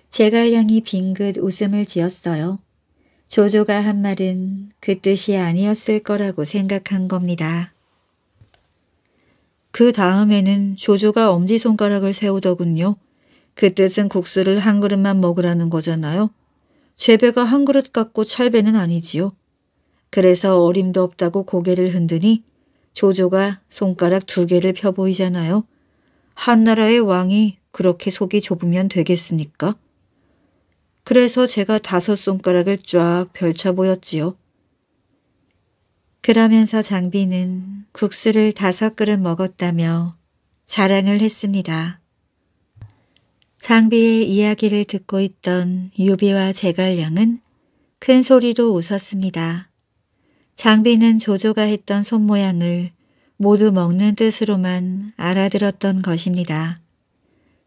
제갈량이 빙긋 웃음을 지었어요. 조조가 한 말은 그 뜻이 아니었을 거라고 생각한 겁니다. 그 다음에는 조조가 엄지손가락을 세우더군요. 그 뜻은 국수를 한 그릇만 먹으라는 거잖아요. 죄배가 한 그릇 갖고 찰배는 아니지요. 그래서 어림도 없다고 고개를 흔드니 조조가 손가락 두 개를 펴 보이잖아요. 한나라의 왕이 그렇게 속이 좁으면 되겠습니까? 그래서 제가 다섯 손가락을 쫙 펼쳐 보였지요. 그러면서 장비는 국수를 다섯 그릇 먹었다며 자랑을 했습니다. 장비의 이야기를 듣고 있던 유비와 제갈량은 큰 소리로 웃었습니다. 장비는 조조가 했던 손모양을 모두 먹는 뜻으로만 알아들었던 것입니다.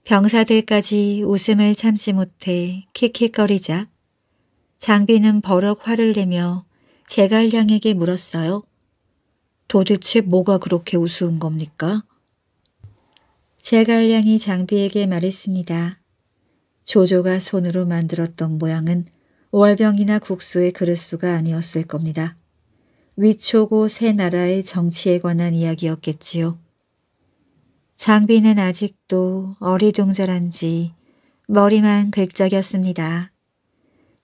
병사들까지 웃음을 참지 못해 킥킥거리자 장비는 버럭 화를 내며 제갈량에게 물었어요. 도대체 뭐가 그렇게 우스운 겁니까? 제갈량이 장비에게 말했습니다. 조조가 손으로 만들었던 모양은 월병이나 국수의 그릇수가 아니었을 겁니다. 위초고 세 나라의 정치에 관한 이야기였겠지요. 장비는 아직도 어리둥절한지 머리만 긁적였습니다.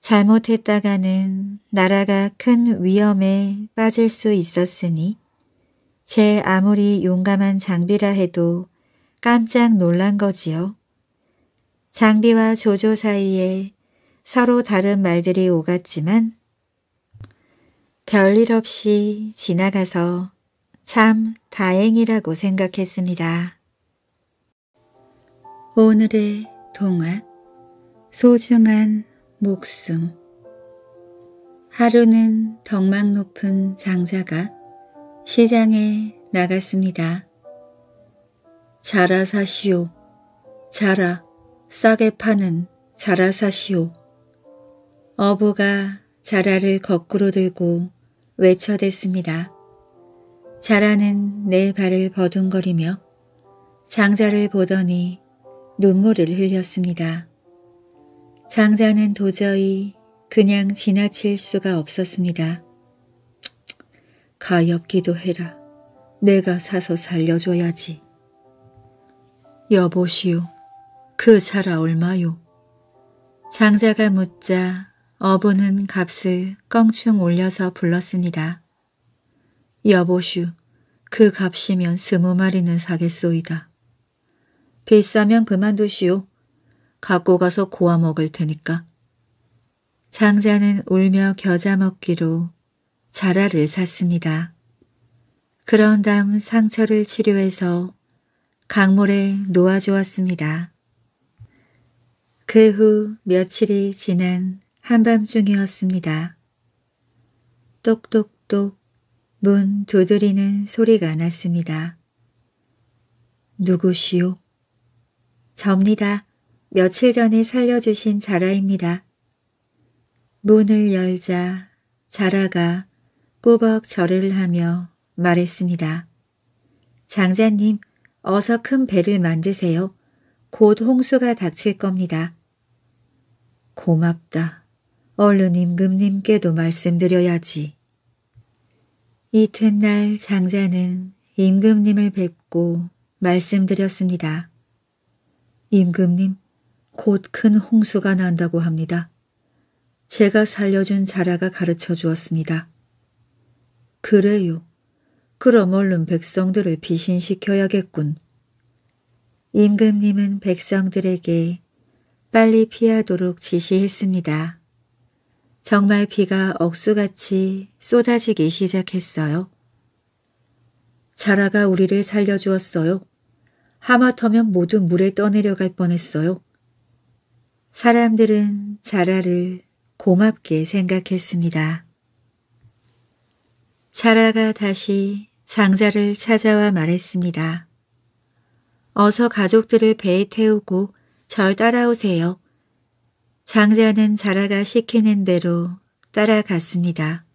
잘못했다가는 나라가 큰 위험에 빠질 수 있었으니 제 아무리 용감한 장비라 해도 깜짝 놀란 거지요. 장비와 조조 사이에 서로 다른 말들이 오갔지만 별일 없이 지나가서 참 다행이라고 생각했습니다. 오늘의 동화 소중한 목숨 하루는 덕망 높은 장사가 시장에 나갔습니다. 자라 사시오, 자라 싸게 파는 자라 사시오. 어부가 자라를 거꾸로 들고 외쳐댔습니다. 자라는 내 발을 버둥거리며 장자를 보더니 눈물을 흘렸습니다. 장자는 도저히 그냥 지나칠 수가 없었습니다. 가엾기도 해라. 내가 사서 살려줘야지. 여보시오. 그 차라 얼마요? 장자가 묻자 어부는 값을 껑충 올려서 불렀습니다. 여보슈, 그 값이면 스무 마리는 사겠소이다. 비싸면 그만두시오. 갖고 가서 고아 먹을 테니까. 장자는 울며 겨자 먹기로 자라를 샀습니다. 그런 다음 상처를 치료해서 강물에 놓아주었습니다. 그 후 며칠이 지난 한밤중이었습니다. 똑똑똑 문 두드리는 소리가 났습니다. 누구시오? 접니다. 며칠 전에 살려주신 자라입니다. 문을 열자 자라가 꾸벅 절을 하며 말했습니다. 장자님, 어서 큰 배를 만드세요. 곧 홍수가 닥칠 겁니다. 고맙다. 얼른 임금님께도 말씀드려야지. 이튿날 장자는 임금님을 뵙고 말씀드렸습니다. 임금님, 곧큰 홍수가 난다고 합니다. 제가 살려준 자라가 가르쳐 주었습니다. 그래요. 그럼 얼른 백성들을 비신시켜야겠군. 임금님은 백성들에게 빨리 피하도록 지시했습니다. 정말 비가 억수같이 쏟아지기 시작했어요. 자라가 우리를 살려주었어요. 하마터면 모두 물에 떠내려갈 뻔했어요. 사람들은 자라를 고맙게 생각했습니다. 자라가 다시 장자를 찾아와 말했습니다. 어서 가족들을 배에 태우고 절 따라오세요. 장자는 자라가 시키는 대로 따라갔습니다.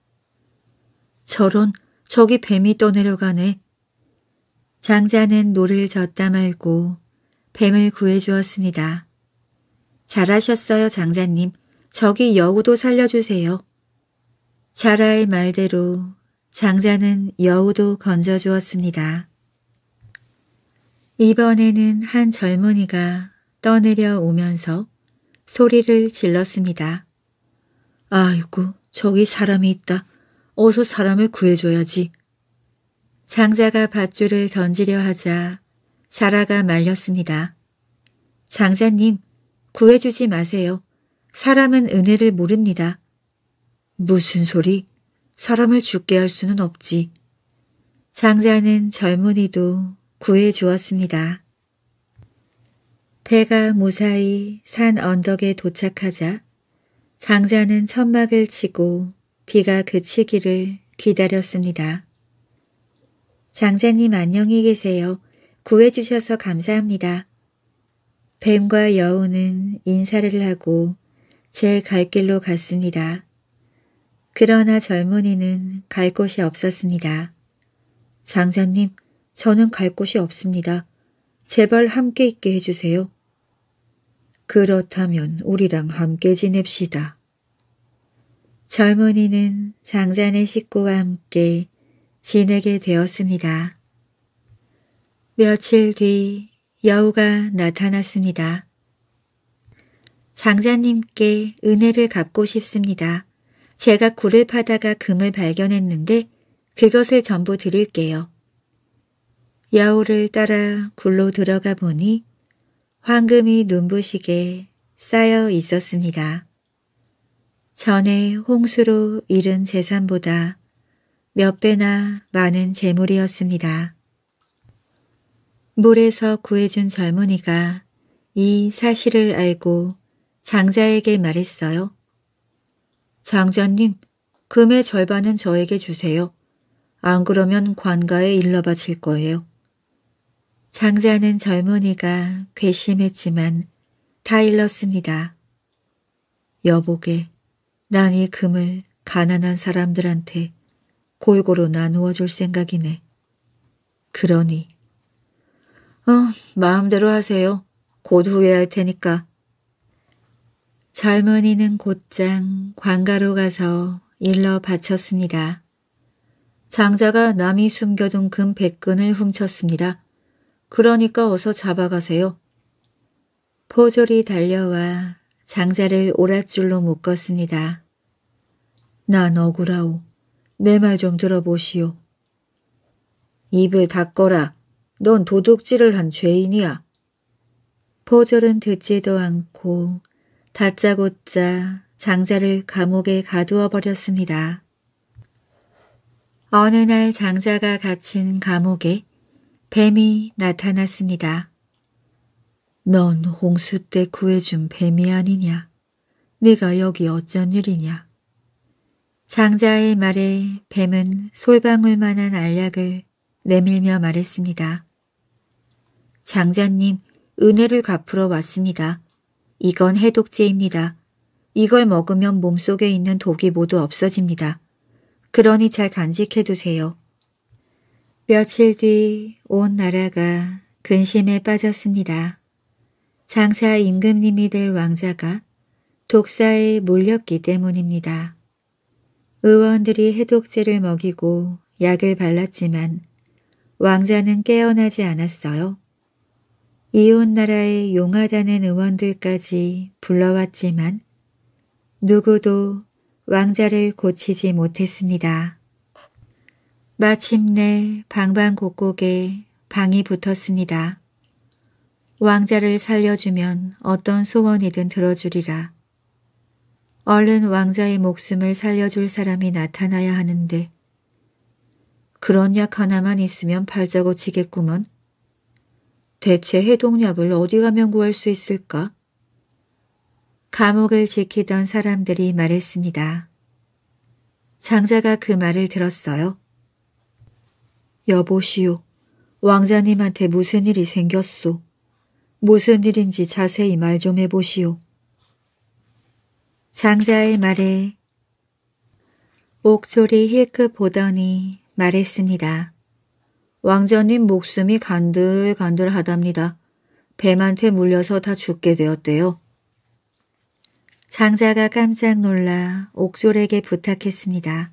저런 저기 뱀이 떠내려가네. 장자는 노를 젓다 말고 뱀을 구해주었습니다. 잘하셨어요, 장자님. 저기 여우도 살려주세요. 자라의 말대로 장자는 여우도 건져주었습니다. 이번에는 한 젊은이가 떠내려 오면서 소리를 질렀습니다. 아이고, 저기 사람이 있다. 어서 사람을 구해줘야지. 장자가 밧줄을 던지려 하자 자라가 말렸습니다. 장자님, 구해주지 마세요. 사람은 은혜를 모릅니다. 무슨 소리? 사람을 죽게 할 수는 없지. 장자는 젊은이도 구해 주었습니다. 배가 무사히 산 언덕에 도착하자 장자는 천막을 치고 비가 그치기를 기다렸습니다. 장자님 안녕히 계세요. 구해주셔서 감사합니다. 뱀과 여우는 인사를 하고 제 갈 길로 갔습니다. 그러나 젊은이는 갈 곳이 없었습니다. 장자님, 저는 갈 곳이 없습니다. 제발 함께 있게 해주세요. 그렇다면 우리랑 함께 지냅시다. 젊은이는 장자네 식구와 함께 지내게 되었습니다. 며칠 뒤 여우가 나타났습니다. 장자님께 은혜를 갚고 싶습니다. 제가 굴을 파다가 금을 발견했는데 그것을 전부 드릴게요. 여우를 따라 굴로 들어가 보니 황금이 눈부시게 쌓여 있었습니다. 전에 홍수로 잃은 재산보다 몇 배나 많은 재물이었습니다. 물에서 구해준 젊은이가 이 사실을 알고 장자에게 말했어요. 장자님, 금의 절반은 저에게 주세요. 안 그러면 관가에 일러 바칠 거예요. 장자는 젊은이가 괘씸했지만 다 일렀습니다. 여보게, 난 이 금을 가난한 사람들한테 골고루 나누어 줄 생각이네. 그러니 어, 마음대로 하세요. 곧 후회할 테니까. 젊은이는 곧장 관가로 가서 일러 바쳤습니다. 장자가 남이 숨겨둔 금 백근을 훔쳤습니다. 그러니까 어서 잡아가세요. 포졸이 달려와 장자를 오랏줄로 묶었습니다. 난 억울하오. 내 말 좀 들어보시오. 입을 닫거라. 넌 도둑질을 한 죄인이야. 포절은 듣지도 않고 다짜고짜 장자를 감옥에 가두어 버렸습니다. 어느 날 장자가 갇힌 감옥에 뱀이 나타났습니다. 넌 홍수 때 구해준 뱀이 아니냐? 네가 여기 어쩐 일이냐? 장자의 말에 뱀은 솔방울만한 알약을 내밀며 말했습니다. 장자님, 은혜를 갚으러 왔습니다. 이건 해독제입니다. 이걸 먹으면 몸속에 있는 독이 모두 없어집니다. 그러니 잘 간직해 두세요. 며칠 뒤 온 나라가 근심에 빠졌습니다. 장사 임금님이 될 왕자가 독사에 몰렸기 때문입니다. 의원들이 해독제를 먹이고 약을 발랐지만 왕자는 깨어나지 않았어요. 이웃나라의 용하다는 의원들까지 불러왔지만 누구도 왕자를 고치지 못했습니다. 마침내 방방곡곡에 방이 붙었습니다. 왕자를 살려주면 어떤 소원이든 들어주리라. 얼른 왕자의 목숨을 살려줄 사람이 나타나야 하는데 그런 약 하나만 있으면 발자고 치겠구먼. 대체 해독약을 어디 가면 구할 수 있을까? 감옥을 지키던 사람들이 말했습니다. 장자가 그 말을 들었어요. 여보시오, 왕자님한테 무슨 일이 생겼소? 무슨 일인지 자세히 말 좀 해보시오. 장자의 말에 옥소리 힐끗 보더니 말했습니다. 왕자님 목숨이 간들간들하답니다. 뱀한테 물려서 다 죽게 되었대요. 장자가 깜짝 놀라 옥졸에게 부탁했습니다.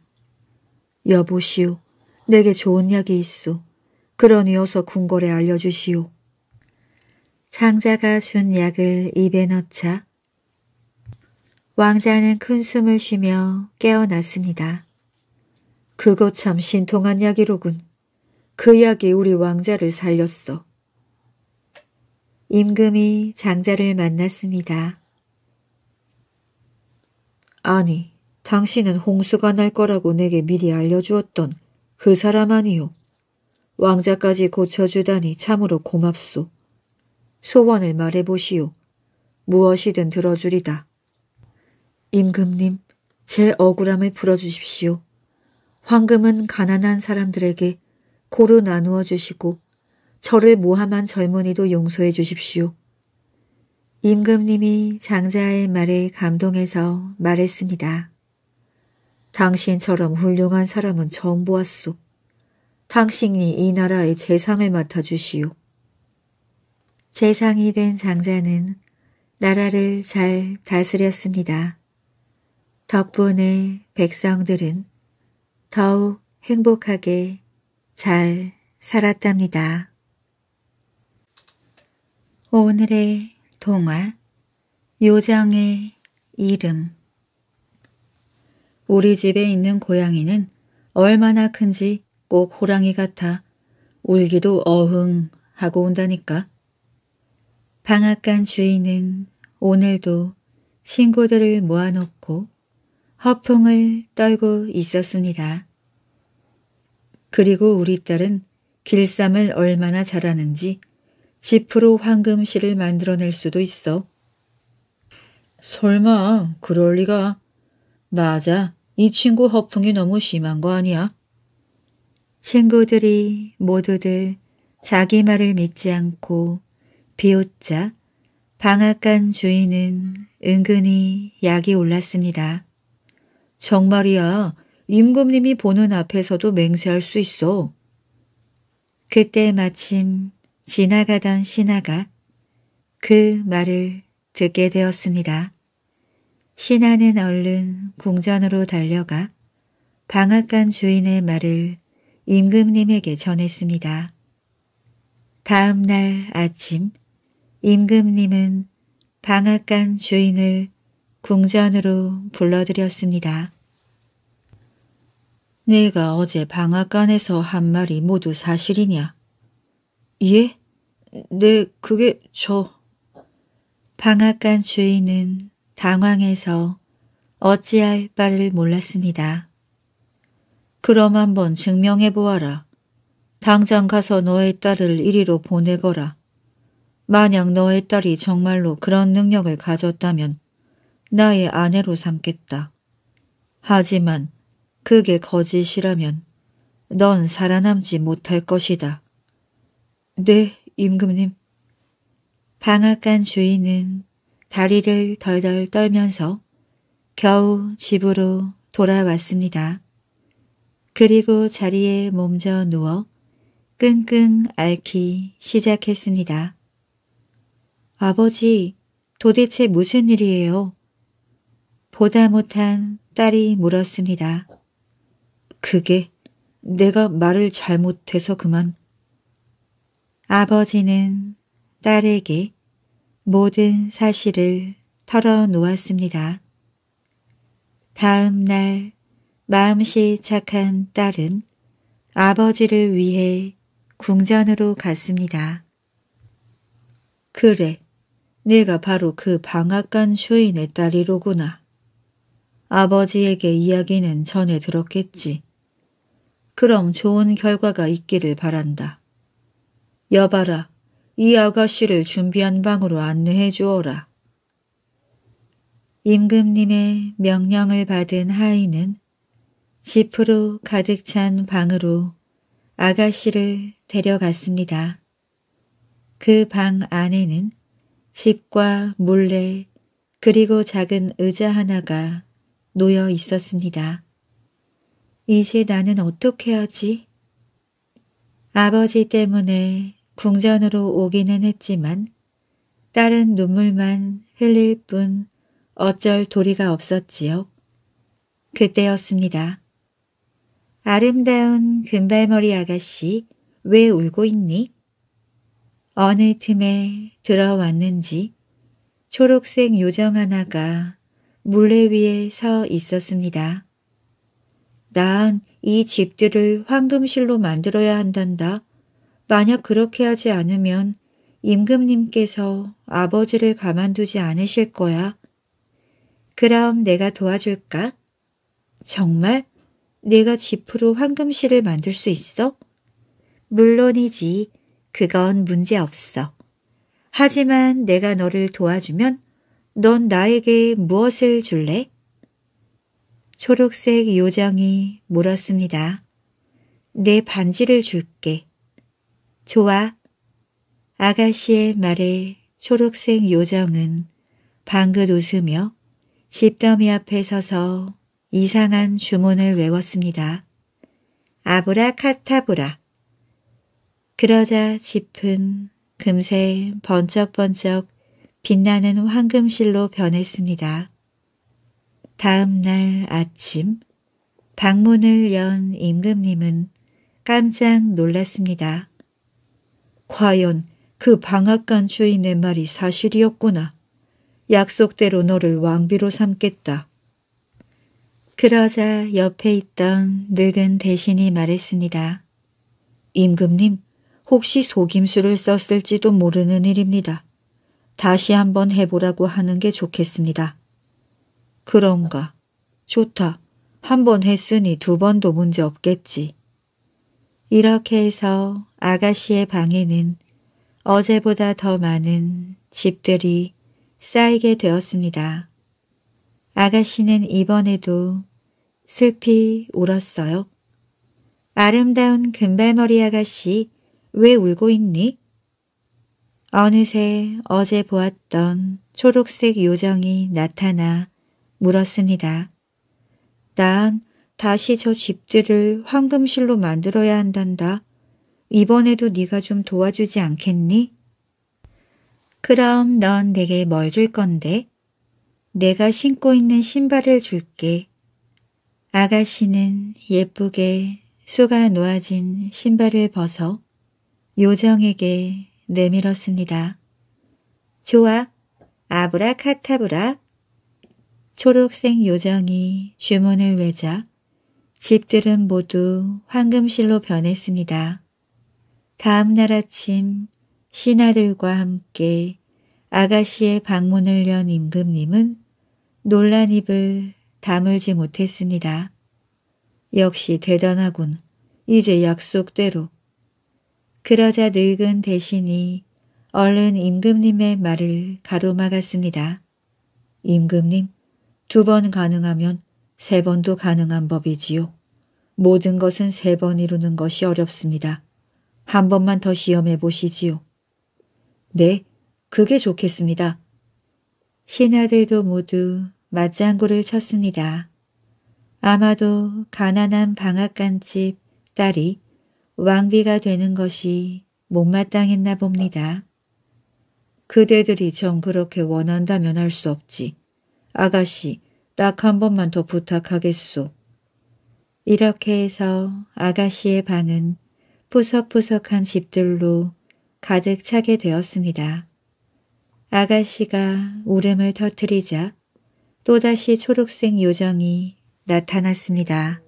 여보시오, 내게 좋은 약이 있소. 그러니어서 궁궐에 알려주시오. 장자가 준 약을 입에 넣자 왕자는 큰 숨을 쉬며 깨어났습니다. 그것 참 신통한 약이로군. 그 약이 우리 왕자를 살렸어. 임금이 장자를 만났습니다. 아니, 당신은 홍수가 날 거라고 내게 미리 알려주었던 그 사람 아니요. 왕자까지 고쳐주다니 참으로 고맙소. 소원을 말해보시오. 무엇이든 들어주리다. 임금님, 제 억울함을 풀어주십시오. 황금은 가난한 사람들에게 고루 나누어 주시고 저를 모함한 젊은이도 용서해 주십시오. 임금님이 장자의 말에 감동해서 말했습니다. 당신처럼 훌륭한 사람은 처음 보았소. 당신이 이 나라의 재상을 맡아주시오. 재상이 된 장자는 나라를 잘 다스렸습니다. 덕분에 백성들은 더욱 행복하게 잘 살았답니다. 오늘의 동화 요정의 이름 우리 집에 있는 고양이는 얼마나 큰지 꼭 호랑이 같아 울기도 어흥 하고 온다니까. 방앗간 주인은 오늘도 친구들을 모아놓고 허풍을 떨고 있었습니다. 그리고 우리 딸은 길쌈을 얼마나 잘하는지 지프로 황금실을 만들어낼 수도 있어. 설마 그럴 리가. 맞아. 이 친구 허풍이 너무 심한 거 아니야? 친구들이 모두들 자기 말을 믿지 않고 비웃자 방앗간 주인은 은근히 약이 올랐습니다. 정말이야. 임금님이 보는 앞에서도 맹세할 수 있어. 그때 마침 지나가던 신하가 그 말을 듣게 되었습니다. 신하는 얼른 궁전으로 달려가 방앗간 주인의 말을 임금님에게 전했습니다. 다음 날 아침 임금님은 방앗간 주인을 궁전으로 불러들였습니다. 내가 어제 방앗간에서 한 말이 모두 사실이냐? 예? 네, 그게 저... 방앗간 주인은 당황해서 어찌할 바를 몰랐습니다. 그럼 한번 증명해 보아라. 당장 가서 너의 딸을 이리로 보내거라. 만약 너의 딸이 정말로 그런 능력을 가졌다면 나의 아내로 삼겠다. 하지만 그게 거짓이라면 넌 살아남지 못할 것이다. 네, 임금님. 방앗간 주인은 다리를 덜덜 떨면서 겨우 집으로 돌아왔습니다. 그리고 자리에 몸져 누워 끙끙 앓기 시작했습니다. 아버지, 도대체 무슨 일이에요? 보다 못한 딸이 물었습니다. 그게 내가 말을 잘못해서 그만. 아버지는 딸에게 모든 사실을 털어놓았습니다. 다음 날 마음씨 착한 딸은 아버지를 위해 궁전으로 갔습니다. 그래, 네가 바로 그 방앗간 주인의 딸이로구나. 아버지에게 이야기는 전해 들었겠지. 그럼 좋은 결과가 있기를 바란다. 여봐라, 이 아가씨를 준비한 방으로 안내해 주어라. 임금님의 명령을 받은 하인은 지프로 가득 찬 방으로 아가씨를 데려갔습니다. 그 방 안에는 집과 물레 그리고 작은 의자 하나가 놓여 있었습니다. 이제 나는 어떻게 하지? 아버지 때문에 궁전으로 오기는 했지만 딸은 눈물만 흘릴 뿐 어쩔 도리가 없었지요. 그때였습니다. 아름다운 금발머리 아가씨 왜 울고 있니? 어느 틈에 들어왔는지 초록색 요정 하나가 물레 위에 서 있었습니다. 난이 집들을 황금실로 만들어야 한단다. 만약 그렇게 하지 않으면 임금님께서 아버지를 가만두지 않으실 거야. 그럼 내가 도와줄까? 정말? 내가 집으로 황금실을 만들 수 있어? 물론이지. 그건 문제없어. 하지만 내가 너를 도와주면 넌 나에게 무엇을 줄래? 초록색 요정이 물었습니다. 내 반지를 줄게. 좋아. 아가씨의 말에 초록색 요정은 방긋 웃으며 집더미 앞에 서서 이상한 주문을 외웠습니다. 아브라카타브라. 그러자 짚은 금세 번쩍번쩍 빛나는 황금실로 변했습니다. 다음 날 아침 방문을 연 임금님은 깜짝 놀랐습니다. 과연 그 방앗간 주인의 말이 사실이었구나. 약속대로 너를 왕비로 삼겠다. 그러자 옆에 있던 늙은 대신이 말했습니다. 임금님, 혹시 속임수를 썼을지도 모르는 일입니다. 다시 한번 해보라고 하는 게 좋겠습니다. 그런가. 좋다. 한 번 했으니 두 번도 문제 없겠지. 이렇게 해서 아가씨의 방에는 어제보다 더 많은 집들이 쌓이게 되었습니다. 아가씨는 이번에도 슬피 울었어요. 아름다운 금발머리 아가씨 왜 울고 있니? 어느새 어제 보았던 초록색 요정이 나타나 물었습니다. 난 다시 저 집들을 황금실로 만들어야 한단다. 이번에도 네가 좀 도와주지 않겠니? 그럼 넌 내게 뭘 줄 건데? 내가 신고 있는 신발을 줄게. 아가씨는 예쁘게 수가 놓아진 신발을 벗어 요정에게 내밀었습니다. 좋아, 아브라카타브라 초록색 요정이 주문을 외자 집들은 모두 황금실로 변했습니다. 다음 날 아침 신하들과 함께 아가씨의 방문을 연 임금님은 놀란 입을 다물지 못했습니다. 역시 대단하군. 이제 약속대로. 그러자 늙은 대신이 얼른 임금님의 말을 가로막았습니다. 임금님, 두번 가능하면 세 번도 가능한 법이지요. 모든 것은 세 번 이루는 것이 어렵습니다. 한 번만 더 시험해 보시지요. 네, 그게 좋겠습니다. 신하들도 모두 맞장구를 쳤습니다. 아마도 가난한 방앗간집 딸이 왕비가 되는 것이 못마땅했나 봅니다. 그대들이 정 그렇게 원한다면 할 수 없지. 아가씨, 딱 한 번만 더 부탁하겠소. 이렇게 해서 아가씨의 방은 푸석푸석한 집들로 가득 차게 되었습니다. 아가씨가 울음을 터뜨리자 또다시 초록색 요정이 나타났습니다.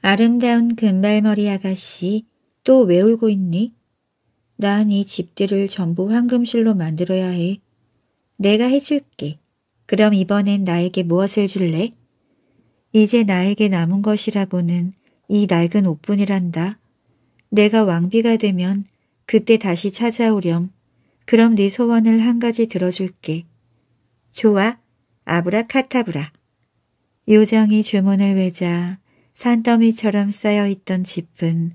아름다운 금발머리 아가씨 또 왜 울고 있니? 난 이 집들을 전부 황금실로 만들어야 해. 내가 해줄게. 그럼 이번엔 나에게 무엇을 줄래? 이제 나에게 남은 것이라고는 이 낡은 옷뿐이란다. 내가 왕비가 되면 그때 다시 찾아오렴. 그럼 네 소원을 한 가지 들어줄게. 좋아, 아브라카타브라. 요정이 주문을 외자 산더미처럼 쌓여있던 집은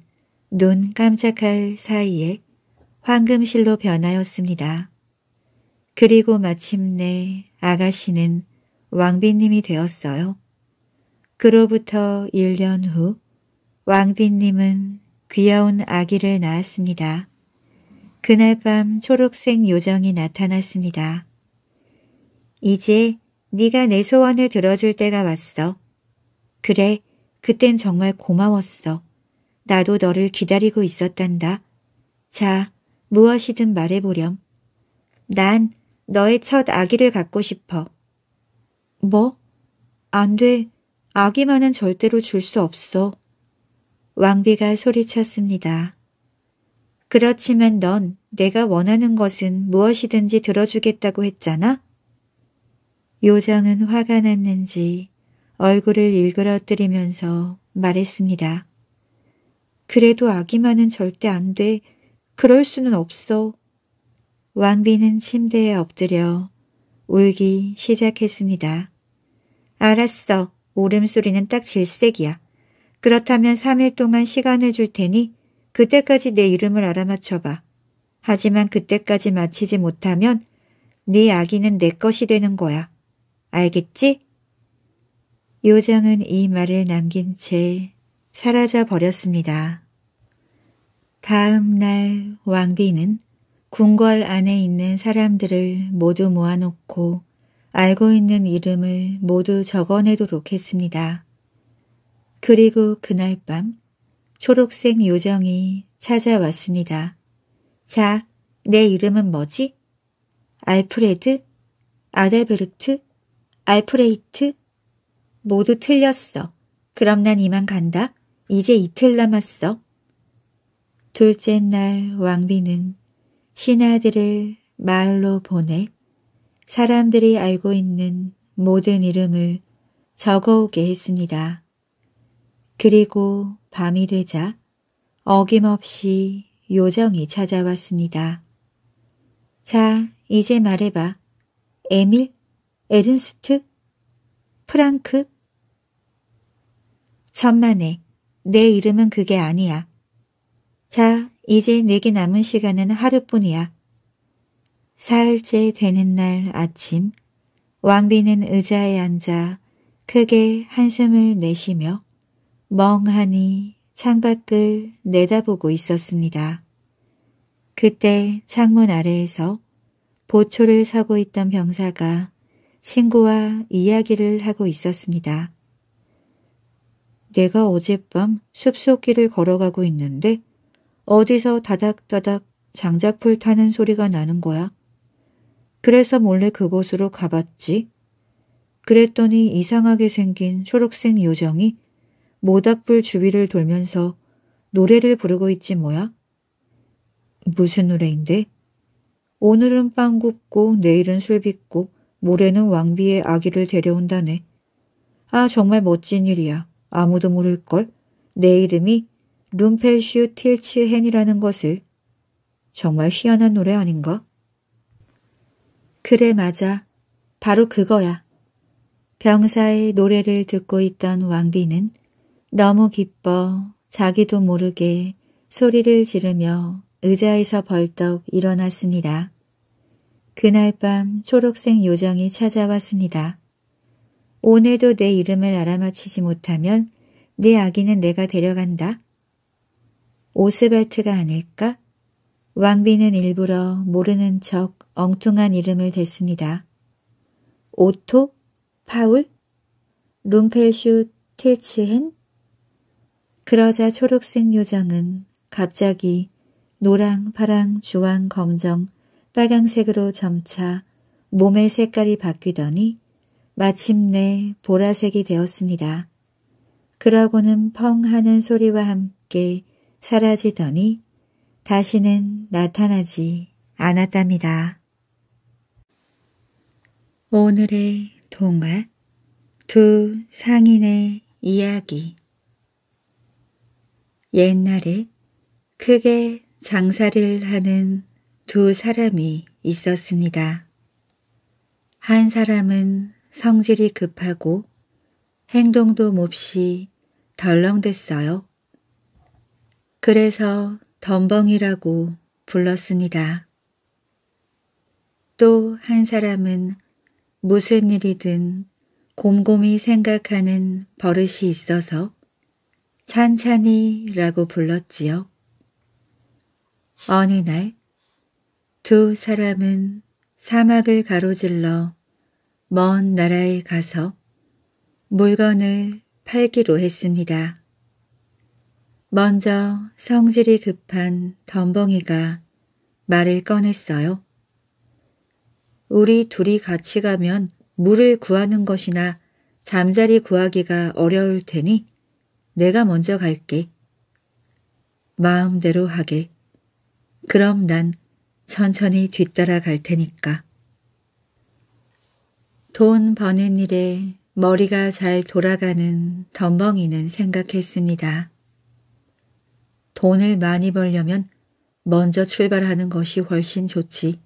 눈 깜짝할 사이에 황금실로 변하였습니다. 그리고 마침내 아가씨는 왕비님이 되었어요. 그로부터 1년 후 왕비님은 귀여운 아기를 낳았습니다. 그날 밤 초록색 요정이 나타났습니다. 이제 네가 내 소원을 들어줄 때가 왔어. 그래, 그땐 정말 고마웠어. 나도 너를 기다리고 있었단다. 자, 무엇이든 말해보렴. 난 너의 첫 아기를 갖고 싶어. 뭐? 안 돼. 아기만은 절대로 줄 수 없어. 왕비가 소리쳤습니다. 그렇지만 넌 내가 원하는 것은 무엇이든지 들어주겠다고 했잖아? 요정은 화가 났는지 얼굴을 일그러뜨리면서 말했습니다. 그래도 아기만은 절대 안 돼. 그럴 수는 없어. 왕비는 침대에 엎드려 울기 시작했습니다. 알았어. 울음소리는 딱 질색이야. 그렇다면 3일 동안 시간을 줄 테니 그때까지 내 이름을 알아맞혀봐. 하지만 그때까지 마치지 못하면 네 아기는 내 것이 되는 거야. 알겠지? 요정은 이 말을 남긴 채 사라져 버렸습니다. 다음 날 왕비는 궁궐 안에 있는 사람들을 모두 모아놓고 알고 있는 이름을 모두 적어내도록 했습니다. 그리고 그날 밤 초록색 요정이 찾아왔습니다. 자, 내 이름은 뭐지? 알프레드? 아델베르트? 알프레이트? 모두 틀렸어. 그럼 난 이만 간다. 이제 이틀 남았어. 둘째 날 왕비는 신하들을 마을로 보내 사람들이 알고 있는 모든 이름을 적어오게 했습니다. 그리고 밤이 되자 어김없이 요정이 찾아왔습니다. 자, 이제 말해봐. 에밀? 에른스트? 프랑크? 천만에, 내 이름은 그게 아니야. 자, 이제 내게 남은 시간은 하루뿐이야. 사흘째 되는 날 아침 왕비는 의자에 앉아 크게 한숨을 내쉬며 멍하니 창밖을 내다보고 있었습니다. 그때 창문 아래에서 보초를 서고 있던 병사가 친구와 이야기를 하고 있었습니다. 내가 어젯밤 숲속길을 걸어가고 있는데 어디서 다닥다닥 장작풀 타는 소리가 나는 거야. 그래서 몰래 그곳으로 가봤지. 그랬더니 이상하게 생긴 초록색 요정이 모닥불 주위를 돌면서 노래를 부르고 있지 뭐야? 무슨 노래인데? 오늘은 빵 굽고 내일은 술 빚고 모레는 왕비의 아기를 데려온다네. 아 정말 멋진 일이야. 아무도 모를걸. 내 이름이 룸펠슈 틸츠헨이라는 것을 정말 희한한 노래 아닌가? 그래 맞아. 바로 그거야. 병사의 노래를 듣고 있던 왕비는 너무 기뻐 자기도 모르게 소리를 지르며 의자에서 벌떡 일어났습니다. 그날 밤 초록색 요정이 찾아왔습니다. 오늘도 내 이름을 알아맞히지 못하면 네 아기는 내가 데려간다. 오스벨트가 아닐까? 왕비는 일부러 모르는 척 엉뚱한 이름을 댔습니다. 오토? 파울? 룸펠슈 틸츠헨? 그러자 초록색 요정은 갑자기 노랑, 파랑, 주황, 검정, 빨강색으로 점차 몸의 색깔이 바뀌더니 마침내 보라색이 되었습니다. 그러고는 펑 하는 소리와 함께 사라지더니 다시는 나타나지 않았답니다. 오늘의 동화 두 상인의 이야기 옛날에 크게 장사를 하는 두 사람이 있었습니다. 한 사람은 성질이 급하고 행동도 몹시 덜렁댔어요. 그래서 덤벙이라고 불렀습니다. 또 한 사람은 무슨 일이든 곰곰이 생각하는 버릇이 있어서 찬찬히라고 불렀지요. 어느 날 두 사람은 사막을 가로질러 먼 나라에 가서 물건을 팔기로 했습니다. 먼저 성질이 급한 덤벙이가 말을 꺼냈어요. 우리 둘이 같이 가면 물을 구하는 것이나 잠자리 구하기가 어려울 테니 내가 먼저 갈게. 마음대로 하게. 그럼 난 천천히 뒤따라 갈 테니까. 돈 버는 일에 머리가 잘 돌아가는 덤벙이는 생각했습니다. 돈을 많이 벌려면 먼저 출발하는 것이 훨씬 좋지.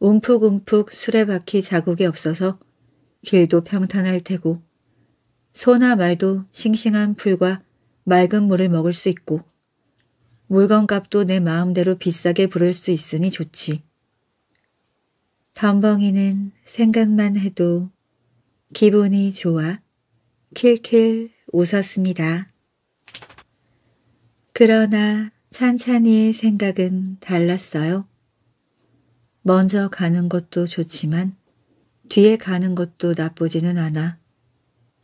움푹움푹 수레바퀴 자국이 없어서 길도 평탄할 테고 소나 말도 싱싱한 풀과 맑은 물을 먹을 수 있고 물건값도 내 마음대로 비싸게 부를 수 있으니 좋지. 덤벙이는 생각만 해도 기분이 좋아 킬킬 웃었습니다. 그러나 찬찬히의 생각은 달랐어요. 먼저 가는 것도 좋지만 뒤에 가는 것도 나쁘지는 않아.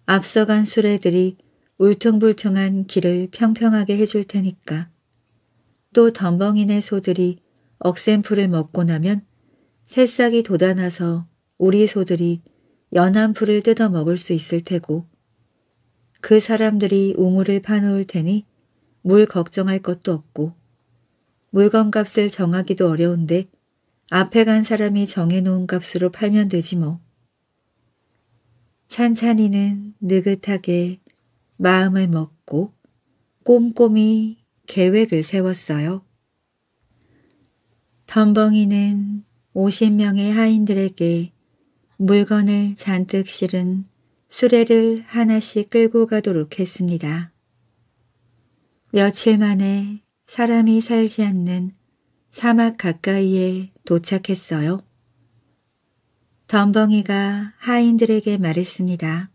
앞서간 수레들이 울퉁불퉁한 길을 평평하게 해줄 테니까. 또 덤벙이네 소들이 억센풀을 먹고 나면 새싹이 돋아나서 우리 소들이 연한 풀을 뜯어 먹을 수 있을 테고 그 사람들이 우물을 파놓을 테니 물 걱정할 것도 없고 물건값을 정하기도 어려운데 앞에 간 사람이 정해놓은 값으로 팔면 되지 뭐. 찬찬이는 느긋하게 마음을 먹고 꼼꼼히 계획을 세웠어요. 덤벙이는 50명의 하인들에게 물건을 잔뜩 실은 수레를 하나씩 끌고 가도록 했습니다. 며칠 만에 사람이 살지 않는 사막 가까이에 도착했어요. 덤벙이가 하인들에게 말했습니다.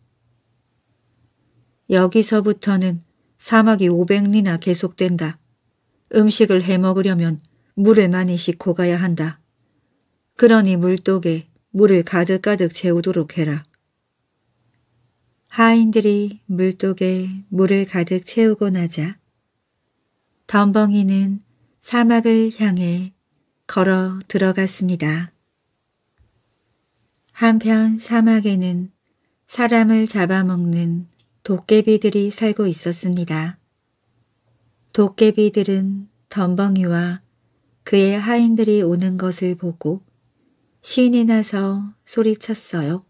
여기서부터는 사막이 500리나 계속된다. 음식을 해먹으려면 물을 많이 싣고 가야 한다. 그러니 물독에 물을 가득가득 채우도록 해라. 하인들이 물독에 물을 가득 채우고 나자 덤벙이는 사막을 향해 걸어 들어갔습니다. 한편 사막에는 사람을 잡아먹는 도깨비들이 살고 있었습니다. 도깨비들은 덤벙이와 그의 하인들이 오는 것을 보고 신이 나서 소리쳤어요.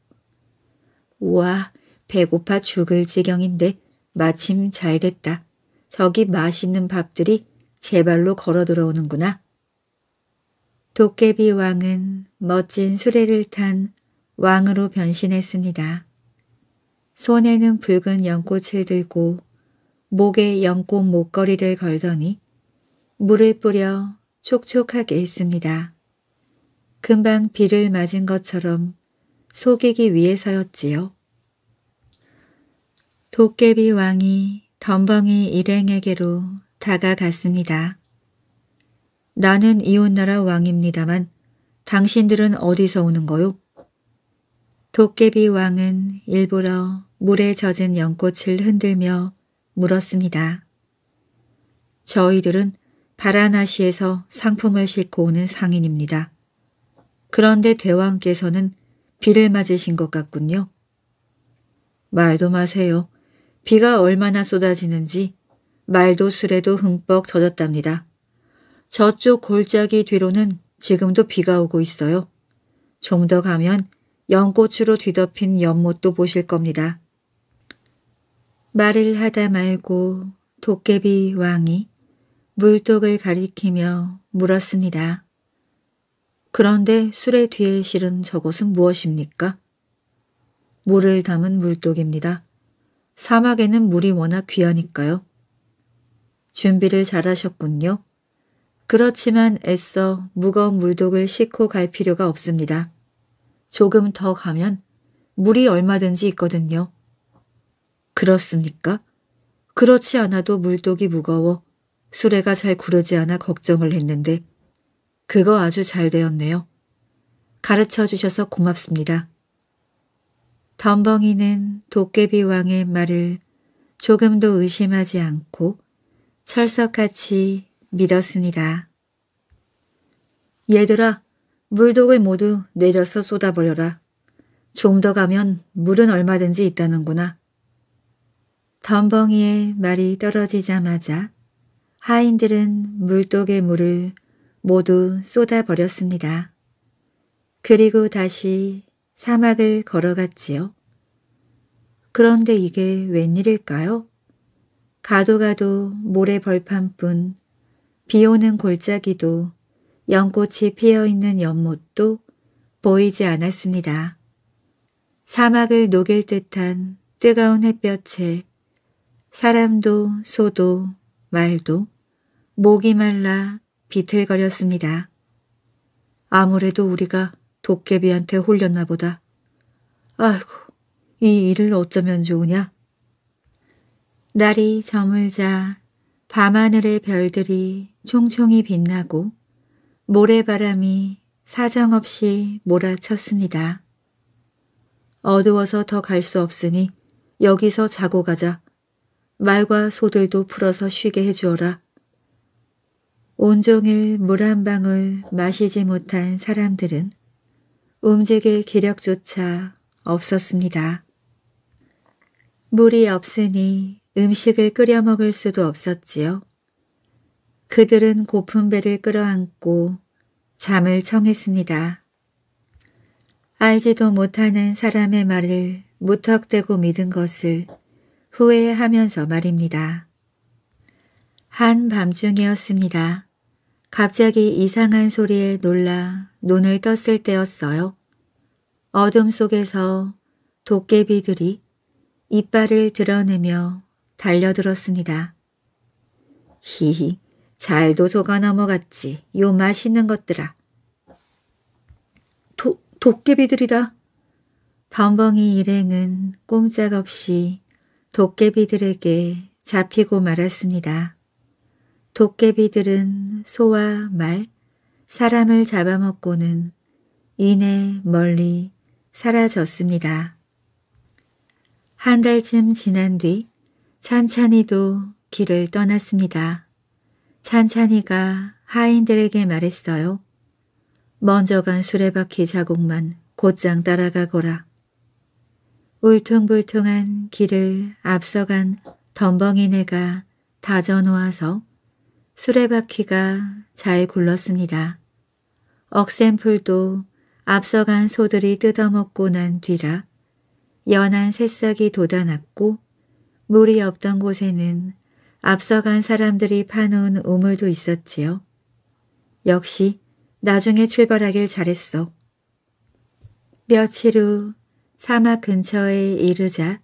우와, 배고파 죽을 지경인데 마침 잘 됐다. 저기 맛있는 밥들이 제 발로 걸어 들어오는구나. 도깨비 왕은 멋진 수레를 탄 왕으로 변신했습니다. 손에는 붉은 연꽃을 들고 목에 연꽃 목걸이를 걸더니 물을 뿌려 촉촉하게 했습니다. 금방 비를 맞은 것처럼 속이기 위해서였지요. 도깨비 왕이 덤벙이 일행에게로 다가갔습니다. 나는 이웃나라 왕입니다만 당신들은 어디서 오는 거요? 도깨비 왕은 일부러 물에 젖은 연꽃을 흔들며 물었습니다. 저희들은 바라나시에서 상품을 싣고 오는 상인입니다. 그런데 대왕께서는 비를 맞으신 것 같군요. 말도 마세요. 비가 얼마나 쏟아지는지 말도 술에도 흠뻑 젖었답니다. 저쪽 골짜기 뒤로는 지금도 비가 오고 있어요. 좀 더 가면 연꽃으로 뒤덮인 연못도 보실 겁니다. 말을 하다 말고 도깨비 왕이 물독을 가리키며 물었습니다. 그런데 술의 뒤에 실은 저것은 무엇입니까? 물을 담은 물독입니다. 사막에는 물이 워낙 귀하니까요. 준비를 잘하셨군요. 그렇지만 애써 무거운 물독을 싣고 갈 필요가 없습니다. 조금 더 가면 물이 얼마든지 있거든요. 그렇습니까? 그렇지 않아도 물독이 무거워 수레가 잘 구르지 않아 걱정을 했는데 그거 아주 잘 되었네요. 가르쳐 주셔서 고맙습니다. 덤벙이는 도깨비 왕의 말을 조금도 의심하지 않고 철석같이 믿었습니다. 얘들아, 물독을 모두 내려서 쏟아버려라. 좀 더 가면 물은 얼마든지 있다는구나. 덤벙이의 말이 떨어지자마자 하인들은 물독의 물을 모두 쏟아버렸습니다. 그리고 다시 사막을 걸어갔지요. 그런데 이게 웬일일까요? 가도 가도 모래 벌판뿐 비오는 골짜기도 연꽃이 피어있는 연못도 보이지 않았습니다. 사막을 녹일 듯한 뜨거운 햇볕에 사람도 소도 말도 목이 말라 비틀거렸습니다. 아무래도 우리가 도깨비한테 홀렸나 보다. 아이고, 이 일을 어쩌면 좋으냐? 날이 저물자 밤하늘의 별들이 총총히 빛나고 모래바람이 사정없이 몰아쳤습니다. 어두워서 더 갈 수 없으니 여기서 자고 가자. 말과 소들도 풀어서 쉬게 해주어라. 온종일 물 한 방울 마시지 못한 사람들은 움직일 기력조차 없었습니다. 물이 없으니 음식을 끓여 먹을 수도 없었지요. 그들은 고픈 배를 끌어안고 잠을 청했습니다. 알지도 못하는 사람의 말을 무턱대고 믿은 것을 후회하면서 말입니다. 한 밤중이었습니다. 갑자기 이상한 소리에 놀라 눈을 떴을 때였어요. 어둠 속에서 도깨비들이 이빨을 드러내며 달려들었습니다. 히히, 잘도 속아 넘어갔지, 요 맛있는 것들아. 도, 도깨비들이다. 덤벙이 일행은 꼼짝없이 도깨비들에게 잡히고 말았습니다. 도깨비들은 소와 말, 사람을 잡아먹고는 이내 멀리 사라졌습니다. 한 달쯤 지난 뒤 찬찬이도 길을 떠났습니다. 찬찬이가 하인들에게 말했어요. 먼저 간 수레바퀴 자국만 곧장 따라가거라. 울퉁불퉁한 길을 앞서간 덤벙이네가 다져놓아서 수레바퀴가 잘 굴렀습니다. 억샘풀도 앞서간 소들이 뜯어먹고 난 뒤라 연한 새싹이 돋아났고 물이 없던 곳에는 앞서간 사람들이 파놓은 우물도 있었지요. 역시 나중에 출발하길 잘했어. 며칠 후 사막 근처에 이르자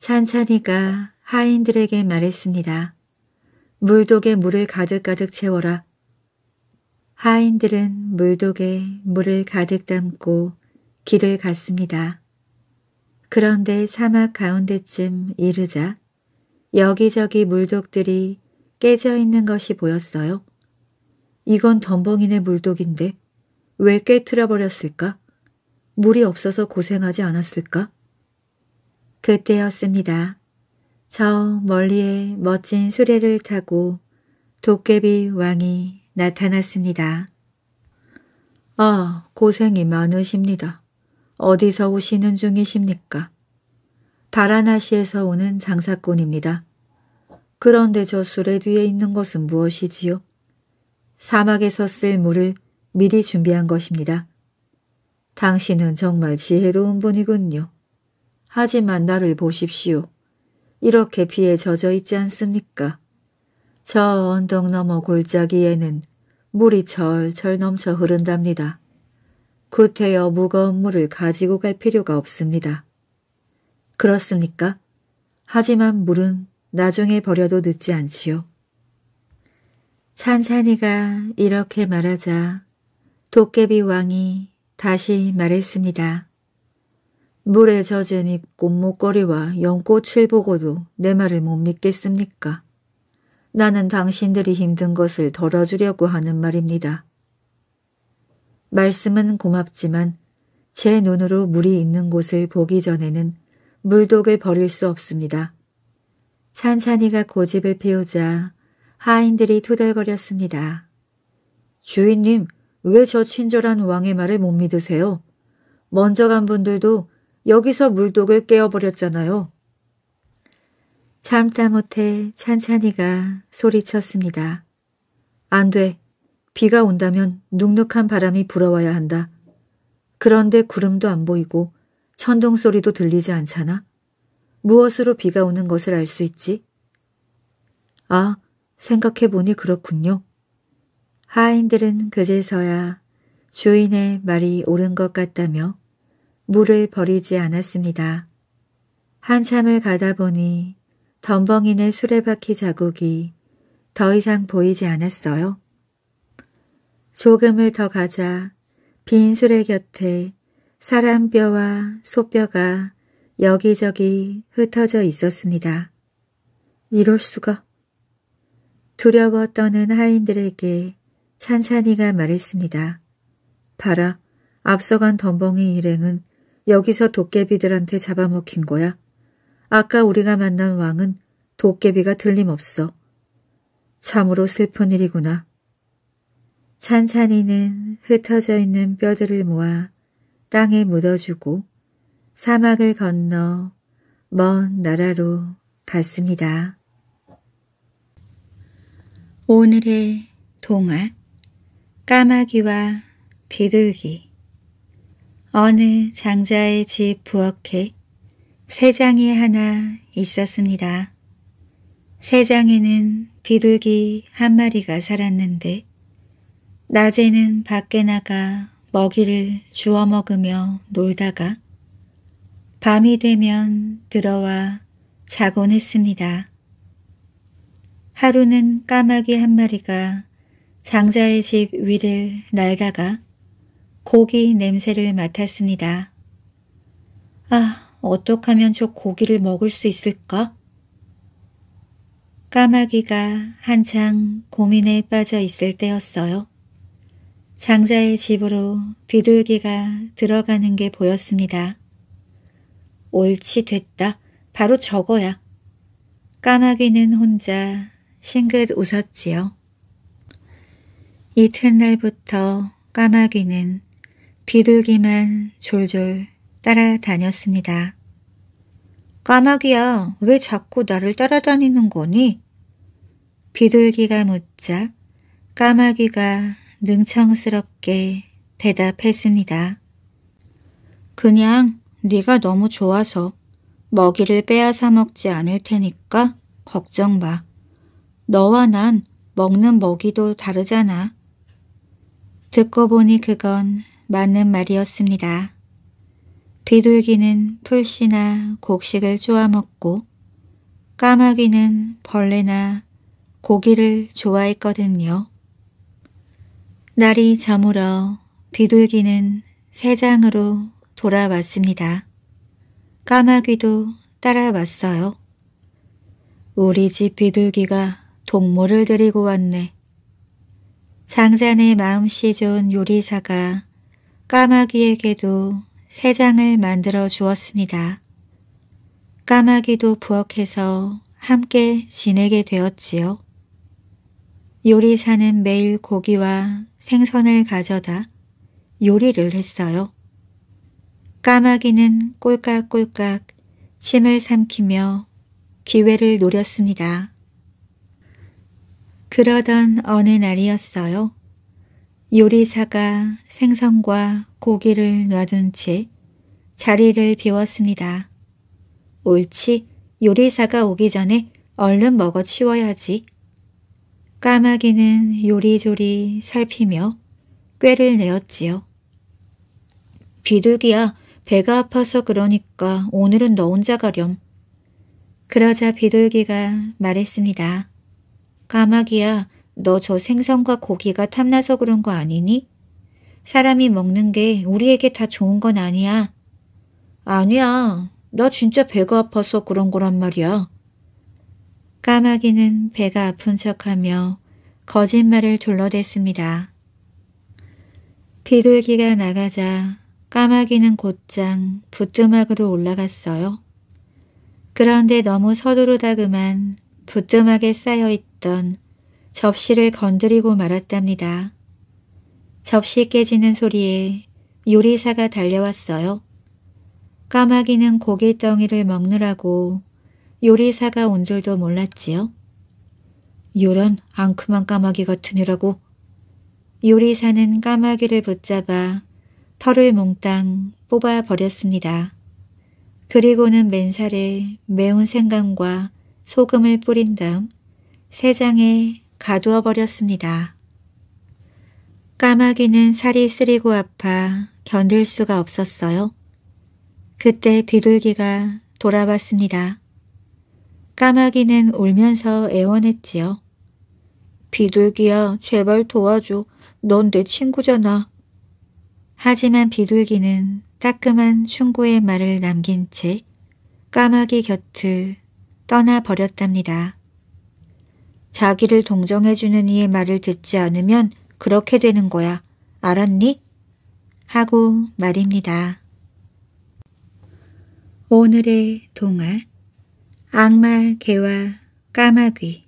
찬찬이가 하인들에게 말했습니다. 물독에 물을 가득가득 채워라. 하인들은 물독에 물을 가득 담고 길을 갔습니다. 그런데 사막 가운데쯤 이르자 여기저기 물독들이 깨져 있는 것이 보였어요. 이건 덤벙이네 물독인데 왜 깨트려 버렸을까? 물이 없어서 고생하지 않았을까? 그때였습니다. 저 멀리에 멋진 수레를 타고 도깨비 왕이 나타났습니다. 아, 고생이 많으십니다. 어디서 오시는 중이십니까? 바라나시에서 오는 장사꾼입니다. 그런데 저 수레 뒤에 있는 것은 무엇이지요? 사막에서 쓸 물을 미리 준비한 것입니다. 당신은 정말 지혜로운 분이군요. 하지만 나를 보십시오. 이렇게 피에 젖어 있지 않습니까? 저 언덕 너머 골짜기에는 물이 철철 넘쳐 흐른답니다. 구태여 무거운 물을 가지고 갈 필요가 없습니다. 그렇습니까? 하지만 물은 나중에 버려도 늦지 않지요. 산산이가 이렇게 말하자 도깨비 왕이 다시 말했습니다. 물에 젖은 이 꽃목걸이와 연꽃을 보고도 내 말을 못 믿겠습니까? 나는 당신들이 힘든 것을 덜어주려고 하는 말입니다. 말씀은 고맙지만 제 눈으로 물이 있는 곳을 보기 전에는 물독을 버릴 수 없습니다. 찬찬이가 고집을 피우자 하인들이 투덜거렸습니다. 주인님, 왜 저 친절한 왕의 말을 못 믿으세요? 먼저 간 분들도 여기서 물독을 깨어버렸잖아요. 참다 못해 찬찬이가 소리쳤습니다. 안 돼. 비가 온다면 눅눅한 바람이 불어와야 한다. 그런데 구름도 안 보이고 천둥 소리도 들리지 않잖아. 무엇으로 비가 오는 것을 알 수 있지? 아, 생각해보니 그렇군요. 하인들은 그제서야 주인의 말이 옳은 것 같다며 물을 버리지 않았습니다. 한참을 가다 보니 덤벙이네 수레바퀴 자국이 더 이상 보이지 않았어요. 조금을 더 가자 빈 수레 곁에 사람 뼈와 소뼈가 여기저기 흩어져 있었습니다. 이럴 수가. 두려워 떠는 하인들에게 찬찬이가 말했습니다. 봐라, 앞서간 덤벙이 일행은 여기서 도깨비들한테 잡아먹힌 거야. 아까 우리가 만난 왕은 도깨비가 들림없어. 참으로 슬픈 일이구나. 찬찬이는 흩어져 있는 뼈들을 모아 땅에 묻어주고 사막을 건너 먼 나라로 갔습니다. 오늘의 동화 까마귀와 비둘기 어느 장자의 집 부엌에 세 장이 하나 있었습니다. 세 장에는 비둘기 한 마리가 살았는데 낮에는 밖에 나가 먹이를 주워 먹으며 놀다가 밤이 되면 들어와 자곤 했습니다. 하루는 까마귀 한 마리가 장자의 집 위를 날다가 고기 냄새를 맡았습니다. 아, 어떻게 하면 저 고기를 먹을 수 있을까? 까마귀가 한창 고민에 빠져 있을 때였어요. 장자의 집으로 비둘기가 들어가는 게 보였습니다. 옳지 됐다. 바로 저거야. 까마귀는 혼자 싱긋 웃었지요. 이튿날부터 까마귀는 비둘기만 졸졸 따라다녔습니다. 까마귀야, 왜 자꾸 나를 따라다니는 거니? 비둘기가 묻자 까마귀가 능청스럽게 대답했습니다. 그냥 네가 너무 좋아서 먹이를 빼앗아 먹지 않을 테니까 걱정 마. 너와 난 먹는 먹이도 다르잖아. 듣고 보니 그건 맞는 말이었습니다. 비둘기는 풀씨나 곡식을 쪼아먹고 까마귀는 벌레나 고기를 좋아했거든요. 날이 저물어 비둘기는 새장으로 돌아왔습니다. 까마귀도 따라왔어요. 우리 집 비둘기가 동물을 데리고 왔네. 장산의 마음씨 좋은 요리사가 까마귀에게도 세 장을 만들어 주었습니다. 까마귀도 부엌에서 함께 지내게 되었지요. 요리사는 매일 고기와 생선을 가져다 요리를 했어요. 까마귀는 꼴깍꼴깍 침을 삼키며 기회를 노렸습니다. 그러던 어느 날이었어요. 요리사가 생선과 고기를 놔둔 채 자리를 비웠습니다. 옳지, 요리사가 오기 전에 얼른 먹어 치워야지. 까마귀는 요리조리 살피며 꾀를 내었지요. 비둘기야, 배가 아파서 그러니까 오늘은 너 혼자 가렴. 그러자 비둘기가 말했습니다. 까마귀야, 너저 생선과 고기가 탐나서 그런 거 아니니? 사람이 먹는 게 우리에게 다 좋은 건 아니야. 아니야. 나 진짜 배가 아파서 그런 거란 말이야. 까마귀는 배가 아픈 척하며 거짓말을 둘러댔습니다. 비둘기가 나가자 까마귀는 곧장 부뚜막으로 올라갔어요. 그런데 너무 서두르다 그만 부뚜막에 쌓여있던 접시를 건드리고 말았답니다. 접시 깨지는 소리에 요리사가 달려왔어요. 까마귀는 고깃덩이를 먹느라고 요리사가 온 줄도 몰랐지요. 요런 앙큼한 까마귀 같으니라고. 요리사는 까마귀를 붙잡아 털을 몽땅 뽑아버렸습니다. 그리고는 맨살에 매운 생강과 소금을 뿌린 다음 세장에 가두어 버렸습니다. 까마귀는 살이 쓰리고 아파 견딜 수가 없었어요. 그때 비둘기가 돌아왔습니다. 까마귀는 울면서 애원했지요. 비둘기야, 제발 도와줘. 넌 내 친구잖아. 하지만 비둘기는 따끔한 충고의 말을 남긴 채 까마귀 곁을 떠나버렸답니다. 자기를 동정해주는 이의 말을 듣지 않으면 그렇게 되는 거야. 알았니? 하고 말입니다. 오늘의 동화 악마 개와 까마귀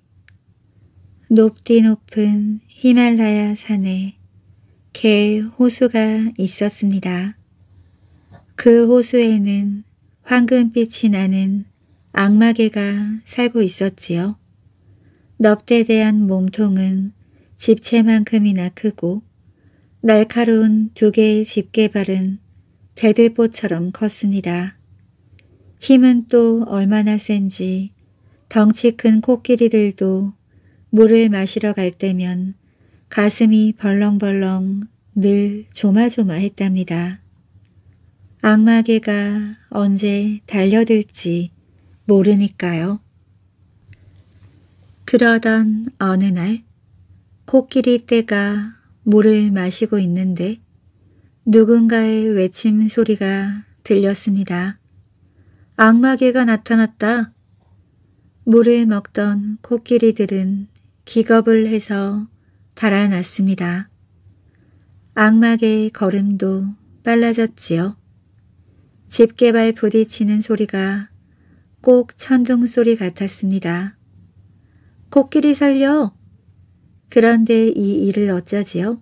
높디 높은 히말라야 산에 개 호수가 있었습니다. 그 호수에는 황금빛이 나는 악마개가 살고 있었지요. 넙대 대한 몸통은 집채만큼이나 크고 날카로운 두 개의 집게발은 대들보처럼 컸습니다. 힘은 또 얼마나 센지 덩치 큰 코끼리들도 물을 마시러 갈 때면 가슴이 벌렁벌렁 늘 조마조마했답니다. 악마개가 언제 달려들지 모르니까요. 그러던 어느 날 코끼리 떼가 물을 마시고 있는데 누군가의 외침 소리가 들렸습니다. 악마개가 나타났다. 물을 먹던 코끼리들은 기겁을 해서 달아났습니다. 악마개의 걸음도 빨라졌지요. 집게발 부딪히는 소리가 꼭 천둥 소리 같았습니다. 코끼리 살려! 그런데 이 일을 어쩌지요?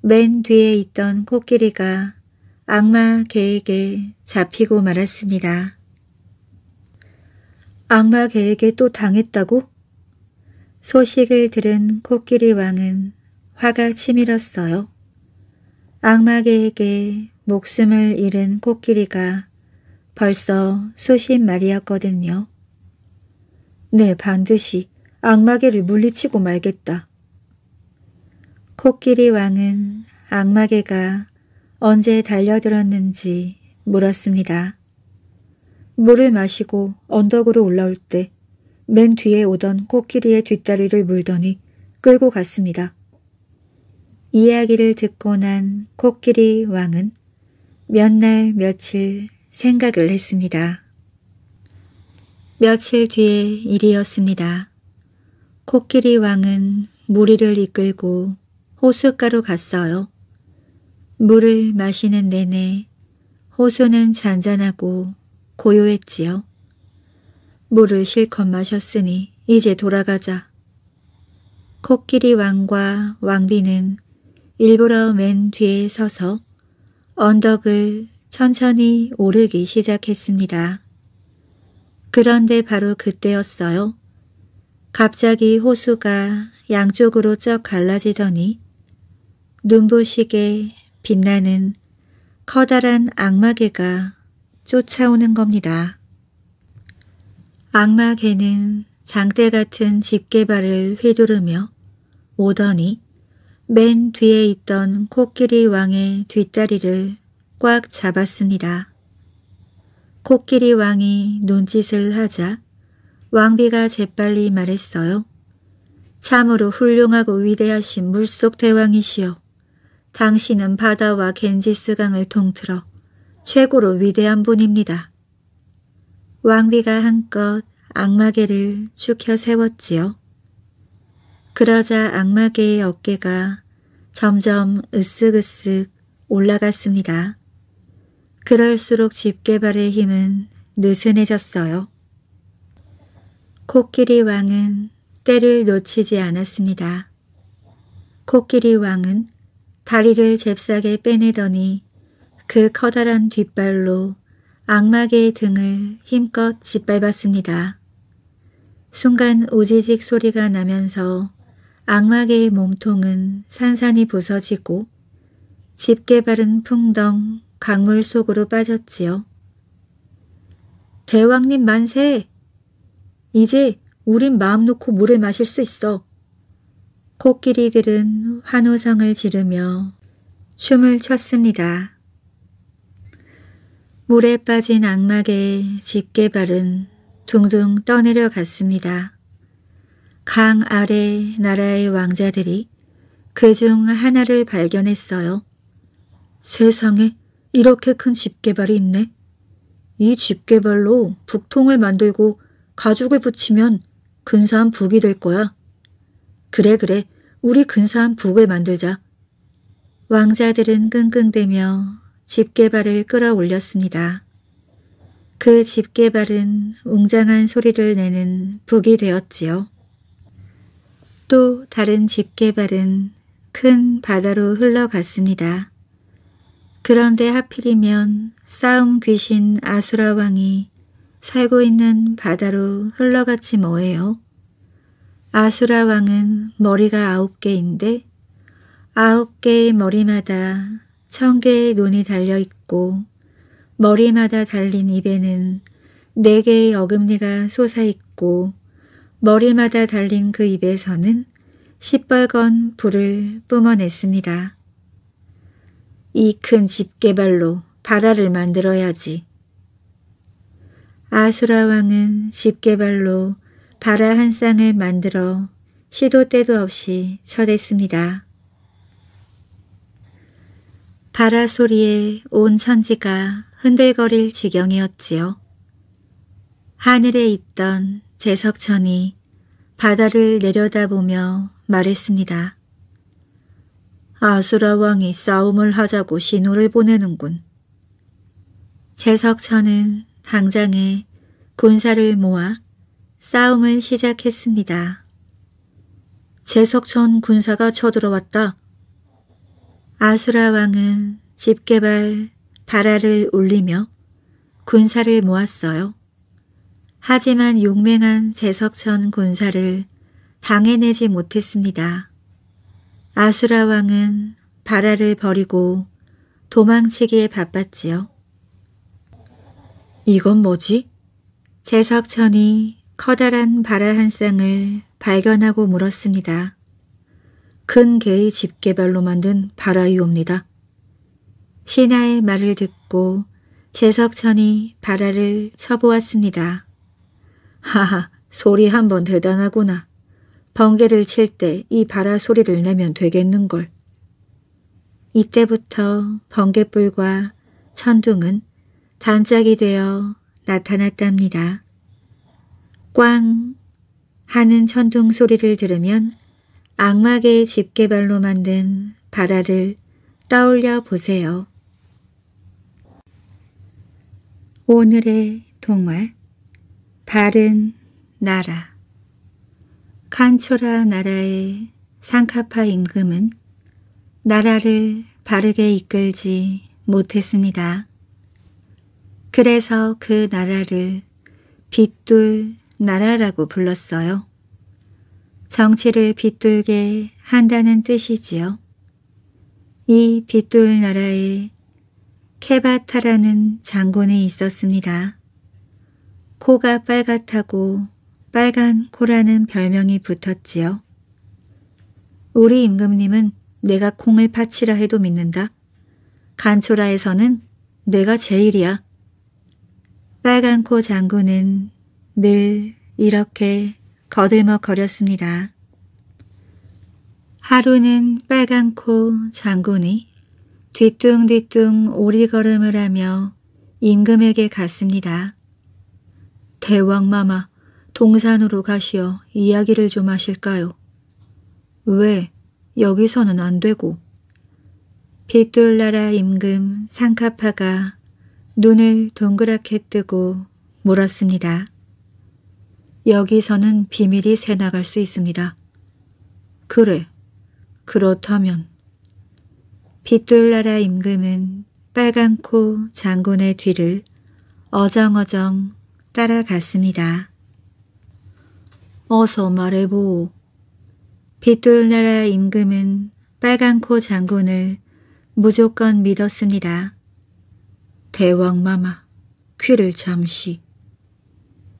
맨 뒤에 있던 코끼리가 악마 개에게 잡히고 말았습니다. 악마 개에게 또 당했다고? 소식을 들은 코끼리 왕은 화가 치밀었어요. 악마 개에게 목숨을 잃은 코끼리가 벌써 수십 마리였거든요. 네, 반드시 악마개를 물리치고 말겠다. 코끼리 왕은 악마개가 언제 달려들었는지 물었습니다. 물을 마시고 언덕으로 올라올 때 맨 뒤에 오던 코끼리의 뒷다리를 물더니 끌고 갔습니다. 이야기를 듣고 난 코끼리 왕은 몇 날 며칠 생각을 했습니다. 며칠 뒤의 일이었습니다. 코끼리 왕은 무리를 이끌고 호숫가로 갔어요. 물을 마시는 내내 호수는 잔잔하고 고요했지요. 물을 실컷 마셨으니 이제 돌아가자. 코끼리 왕과 왕비는 일부러 맨 뒤에 서서 언덕을 천천히 오르기 시작했습니다. 그런데 바로 그때였어요. 갑자기 호수가 양쪽으로 쩍 갈라지더니 눈부시게 빛나는 커다란 악마개가 쫓아오는 겁니다. 악마개는 장대 같은 집게발을 휘두르며 오더니 맨 뒤에 있던 코끼리 왕의 뒷다리를 꽉 잡았습니다. 코끼리 왕이 눈짓을 하자 왕비가 재빨리 말했어요. 참으로 훌륭하고 위대하신 물속 대왕이시여. 당신은 바다와 겐지스강을 통틀어 최고로 위대한 분입니다. 왕비가 한껏 악마개를 축혀 세웠지요. 그러자 악마개의 어깨가 점점 으쓱으쓱 올라갔습니다. 그럴수록 집게발의 힘은 느슨해졌어요. 코끼리 왕은 때를 놓치지 않았습니다. 코끼리 왕은 다리를 잽싸게 빼내더니 그 커다란 뒷발로 악마의 개 등을 힘껏 짓밟았습니다. 순간 우지직 소리가 나면서 악마의 개 몸통은 산산이 부서지고 집게 바른 풍덩 강물 속으로 빠졌지요. 대왕님 만세! 이제 우린 마음 놓고 물을 마실 수 있어. 코끼리들은 환호성을 지르며 춤을 췄습니다. 물에 빠진 악마의 집게발은 둥둥 떠내려 갔습니다. 강 아래 나라의 왕자들이 그 중 하나를 발견했어요. 세상에 이렇게 큰 집게발이 있네. 이 집게발로 북통을 만들고 가죽을 붙이면 근사한 북이 될 거야. 그래 그래 우리 근사한 북을 만들자. 왕자들은 끙끙대며 집게발을 끌어올렸습니다. 그 집게발은 웅장한 소리를 내는 북이 되었지요. 또 다른 집게발은 큰 바다로 흘러갔습니다. 그런데 하필이면 싸움 귀신 아수라 왕이 살고 있는 바다로 흘러갔지 뭐예요. 아수라 왕은 머리가 아홉 개인데 아홉 개의 머리마다 천 개의 눈이 달려 있고 머리마다 달린 입에는 네 개의 어금니가 솟아 있고 머리마다 달린 그 입에서는 시뻘건 불을 뿜어냈습니다. 이 큰 집게발로 바다를 만들어야지. 아수라 왕은 집게발로 바라 한 쌍을 만들어 시도 때도 없이 쳐댔습니다. 바라 소리에 온 천지가 흔들거릴 지경이었지요. 하늘에 있던 제석천이 바다를 내려다보며 말했습니다. 아수라 왕이 싸움을 하자고 신호를 보내는군. 제석천은 당장에 군사를 모아 싸움을 시작했습니다. 제석천 군사가 쳐들어왔다. 아수라 왕은 집개발 바라를 울리며 군사를 모았어요. 하지만 용맹한 제석천 군사를 당해내지 못했습니다. 아수라 왕은 바라를 버리고 도망치기에 바빴지요. 이건 뭐지? 제석천이 커다란 바라 한 쌍을 발견하고 물었습니다. 큰 개의 집게발로 만든 바라이옵니다. 신하의 말을 듣고 제석천이 바라를 쳐보았습니다. 하하, 소리 한 번 대단하구나. 번개를 칠 때 이 바라 소리를 내면 되겠는걸. 이때부터 번개불과 천둥은 반짝이 되어 나타났답니다. 꽝 하는 천둥 소리를 들으면 악마의 집게발로 만든 바다를 떠올려 보세요. 오늘의 동화 바른 나라 칸초라 나라의 상카파 임금은 나라를 바르게 이끌지 못했습니다. 그래서 그 나라를 빗둘 나라라고 불렀어요. 정치를 빗돌게 한다는 뜻이지요. 이 빗돌 나라에 케바타라는 장군이 있었습니다. 코가 빨갛다고 빨간 코라는 별명이 붙었지요. 우리 임금님은 내가 콩을 파치라 해도 믿는다. 간초라에서는 내가 제일이야. 빨간 코 장군은 늘 이렇게 거들먹거렸습니다. 하루는 빨간 코 장군이 뒤뚱뒤뚱 오리걸음을 하며 임금에게 갔습니다. 대왕마마, 동산으로 가시어 이야기를 좀 하실까요? 왜, 여기서는 안 되고. 빛돌나라 임금 상카파가 눈을 동그랗게 뜨고 물었습니다. 여기서는 비밀이 새나갈 수 있습니다. 그래, 그렇다면. 빗둘나라 임금은 빨간 코 장군의 뒤를 어정어정 따라갔습니다. 어서 말해보. 빗둘나라 임금은 빨간 코 장군을 무조건 믿었습니다. 대왕마마 귀를 잠시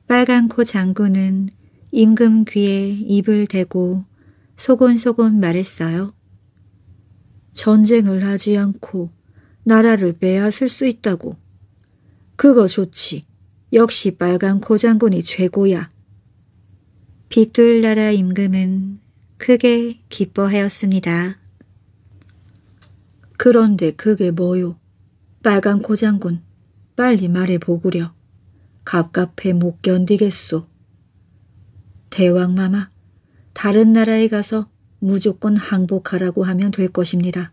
빨간 코 장군은 임금 귀에 입을 대고 소곤소곤 말했어요. 전쟁을 하지 않고 나라를 빼앗을 수 있다고. 그거 좋지. 역시 빨간 코 장군이 최고야. 비둘나라 임금은 크게 기뻐하였습니다. 그런데 그게 뭐요? 빨간 코장군, 빨리 말해보구려. 갑갑해 못 견디겠소. 대왕마마, 다른 나라에 가서 무조건 항복하라고 하면 될 것입니다.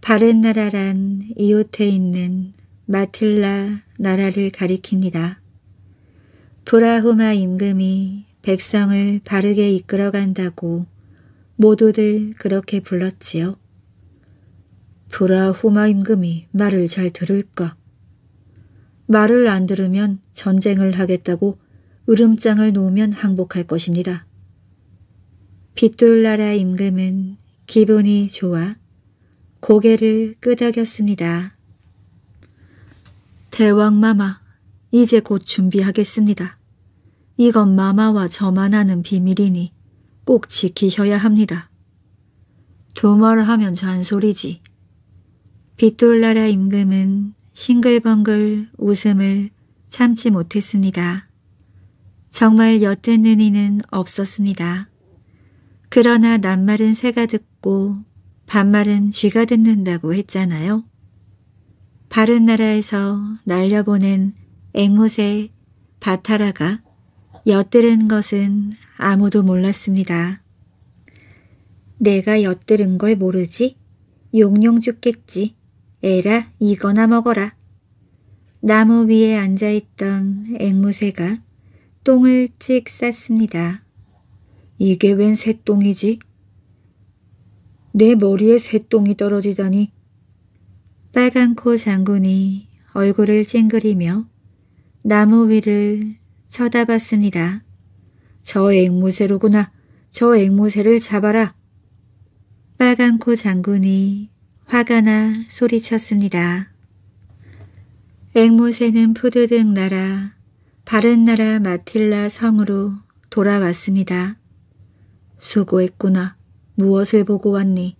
바른 나라란 이웃에 있는 마틸라 나라를 가리킵니다. 브라후마 임금이 백성을 바르게 이끌어간다고 모두들 그렇게 불렀지요. 브라후마 임금이 말을 잘 들을까? 말을 안 들으면 전쟁을 하겠다고 으름장을 놓으면 항복할 것입니다. 빗둘나라 임금은 기분이 좋아 고개를 끄덕였습니다. 대왕마마, 이제 곧 준비하겠습니다. 이건 마마와 저만 아는 비밀이니 꼭 지키셔야 합니다. 두말 하면 잔소리지. 빗돌나라 임금은 싱글벙글 웃음을 참지 못했습니다. 정말 엿듣는 이는 없었습니다. 그러나 낱말은 새가 듣고 반말은 쥐가 듣는다고 했잖아요. 바른 나라에서 날려보낸 앵무새 바타라가 엿들은 것은 아무도 몰랐습니다. 내가 엿들은 걸 모르지? 용용 죽겠지. 에라 이거나 먹어라. 나무 위에 앉아있던 앵무새가 똥을 찍 쌌습니다. 이게 웬 새똥이지? 내 머리에 새똥이 떨어지다니. 빨간 코 장군이 얼굴을 찡그리며 나무 위를 쳐다봤습니다. 저 앵무새로구나. 저 앵무새를 잡아라. 빨간 코 장군이 화가 나 소리쳤습니다. 앵무새는 푸드득 나라, 바른 나라 마틸라 성으로 돌아왔습니다. 수고했구나. 무엇을 보고 왔니?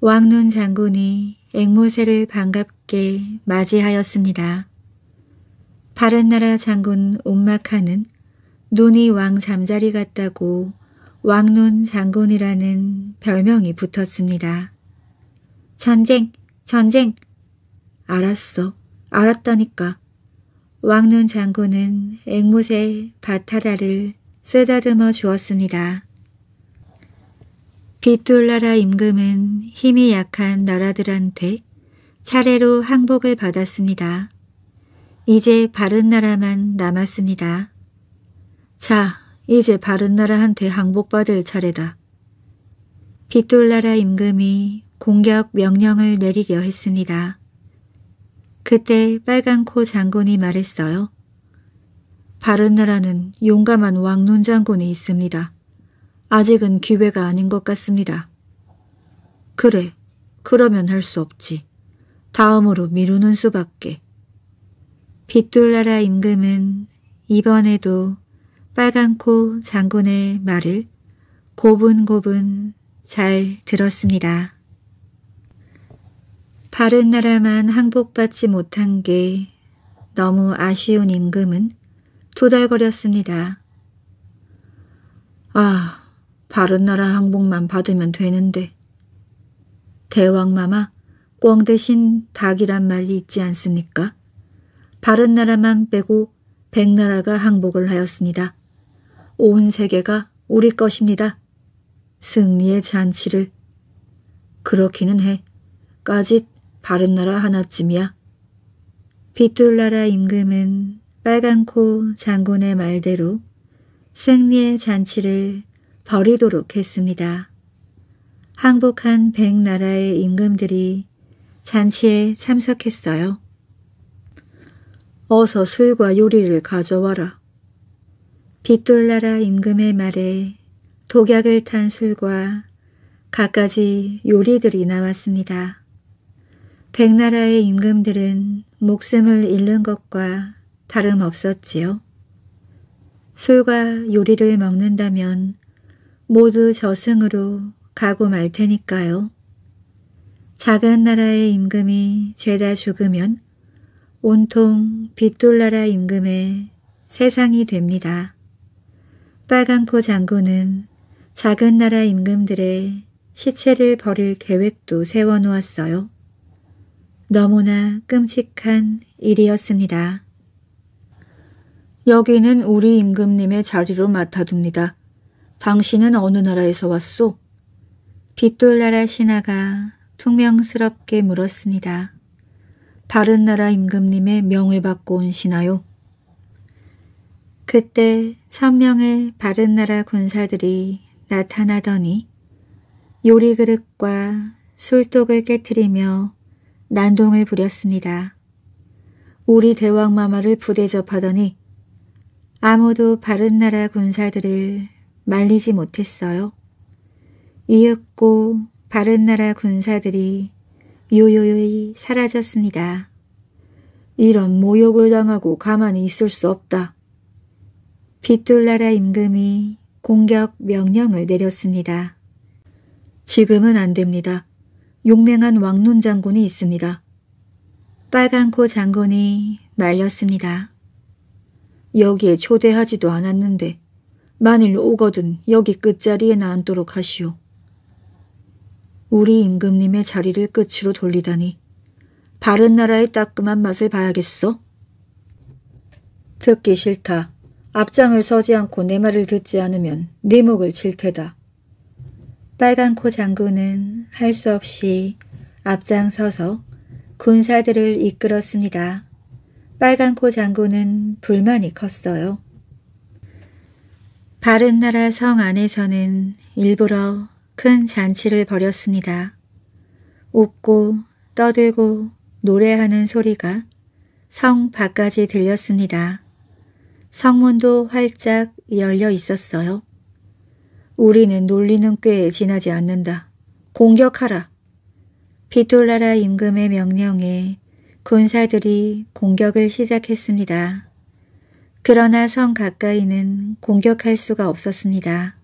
왕눈 장군이 앵무새를 반갑게 맞이하였습니다. 바른 나라 장군 옴마카는 눈이 왕 잠자리 같다고 왕눈 장군이라는 별명이 붙었습니다. 전쟁, 전쟁. 알았어, 알았다니까. 왕눈 장군은 앵무새 바타라를 쓰다듬어 주었습니다. 비뚤나라 임금은 힘이 약한 나라들한테 차례로 항복을 받았습니다. 이제 바른 나라만 남았습니다. 자, 이제 바른 나라한테 항복받을 차례다. 비뚤나라 임금이 공격 명령을 내리려 했습니다. 그때 빨간코 장군이 말했어요. 바른나라는 용감한 왕눈 장군이 있습니다. 아직은 기회가 아닌 것 같습니다. 그래, 그러면 할 수 없지. 다음으로 미루는 수밖에. 빛돌나라 임금은 이번에도 빨간코 장군의 말을 고분고분 잘 들었습니다. 바른 나라만 항복받지 못한 게 너무 아쉬운 임금은 도달거렸습니다. 아, 바른 나라 항복만 받으면 되는데. 대왕마마 꽝 대신 닭이란 말이 있지 않습니까? 바른 나라만 빼고 백나라가 항복을 하였습니다. 온 세계가 우리 것입니다. 승리의 잔치를 그렇기는 해. 까짓 바른나라 하나쯤이야. 비뚤나라 임금은 빨간코 장군의 말대로 승리의 잔치를 벌이도록 했습니다. 항복한 백나라의 임금들이 잔치에 참석했어요. 어서 술과 요리를 가져와라. 빛돌나라 임금의 말에 독약을 탄 술과 갖가지 요리들이 나왔습니다. 백나라의 임금들은 목숨을 잃는 것과 다름없었지요. 술과 요리를 먹는다면 모두 저승으로 가고 말 테니까요. 작은 나라의 임금이 죄다 죽으면 온통 빗돌나라 임금의 세상이 됩니다. 빨간코 장군은 작은 나라 임금들의 시체를 버릴 계획도 세워놓았어요. 너무나 끔찍한 일이었습니다. 여기는 우리 임금님의 자리로 맡아둡니다. 당신은 어느 나라에서 왔소? 빛돌나라 신하가 퉁명스럽게 물었습니다. 바른나라 임금님의 명을 받고 온 신하요. 그때 천명의 바른나라 군사들이 나타나더니 요리그릇과 술독을 깨뜨리며 난동을 부렸습니다. 우리 대왕마마를 부대접하더니 아무도 바른나라 군사들을 말리지 못했어요. 이윽고 바른나라 군사들이 요요요이 사라졌습니다. 이런 모욕을 당하고 가만히 있을 수 없다. 빗둘나라 임금이 공격 명령을 내렸습니다. 지금은 안 됩니다. 용맹한 왕눈 장군이 있습니다. 빨간코 장군이 말렸습니다. 여기에 초대하지도 않았는데 만일 오거든 여기 끝자리에 나앉도록 하시오. 우리 임금님의 자리를 끝으로 돌리다니 바른 나라의 따끔한 맛을 봐야겠어? 듣기 싫다. 앞장을 서지 않고 내 말을 듣지 않으면 네 목을 칠 테다. 빨간 코 장군은 할 수 없이 앞장서서 군사들을 이끌었습니다. 빨간 코 장군은 불만이 컸어요. 바른나라 성 안에서는 일부러 큰 잔치를 벌였습니다. 웃고 떠들고 노래하는 소리가 성 밖까지 들렸습니다. 성문도 활짝 열려 있었어요. 우리는 놀리는 꾀에 지나지 않는다. 공격하라. 비톨라라 임금의 명령에 군사들이 공격을 시작했습니다. 그러나 성 가까이는 공격할 수가 없었습니다.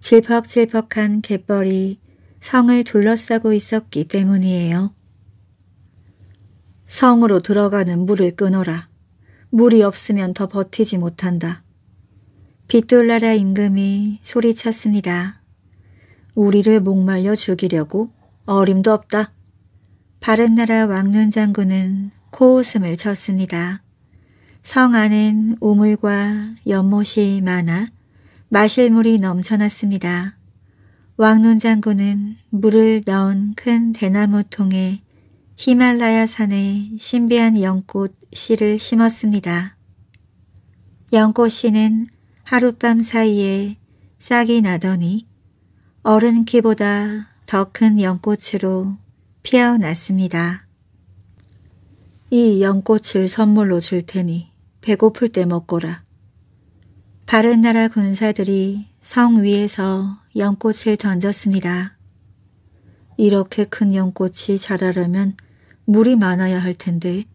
질퍽질퍽한 갯벌이 성을 둘러싸고 있었기 때문이에요. 성으로 들어가는 물을 끊어라. 물이 없으면 더 버티지 못한다. 비톨나라 임금이 소리쳤습니다. 우리를 목말려 죽이려고 어림도 없다. 바른나라 왕눈 장군은 코웃음을 쳤습니다. 성 안엔 우물과 연못이 많아 마실 물이 넘쳐났습니다. 왕눈 장군은 물을 넣은 큰 대나무 통에 히말라야 산의 신비한 연꽃 씨를 심었습니다. 연꽃 씨는 하룻밤 사이에 싹이 나더니 어른 키보다 더 큰 연꽃으로 피어났습니다. 이 연꽃을 선물로 줄 테니 배고플 때 먹거라. 바른나라 군사들이 성 위에서 연꽃을 던졌습니다. 이렇게 큰 연꽃이 자라려면 물이 많아야 할 텐데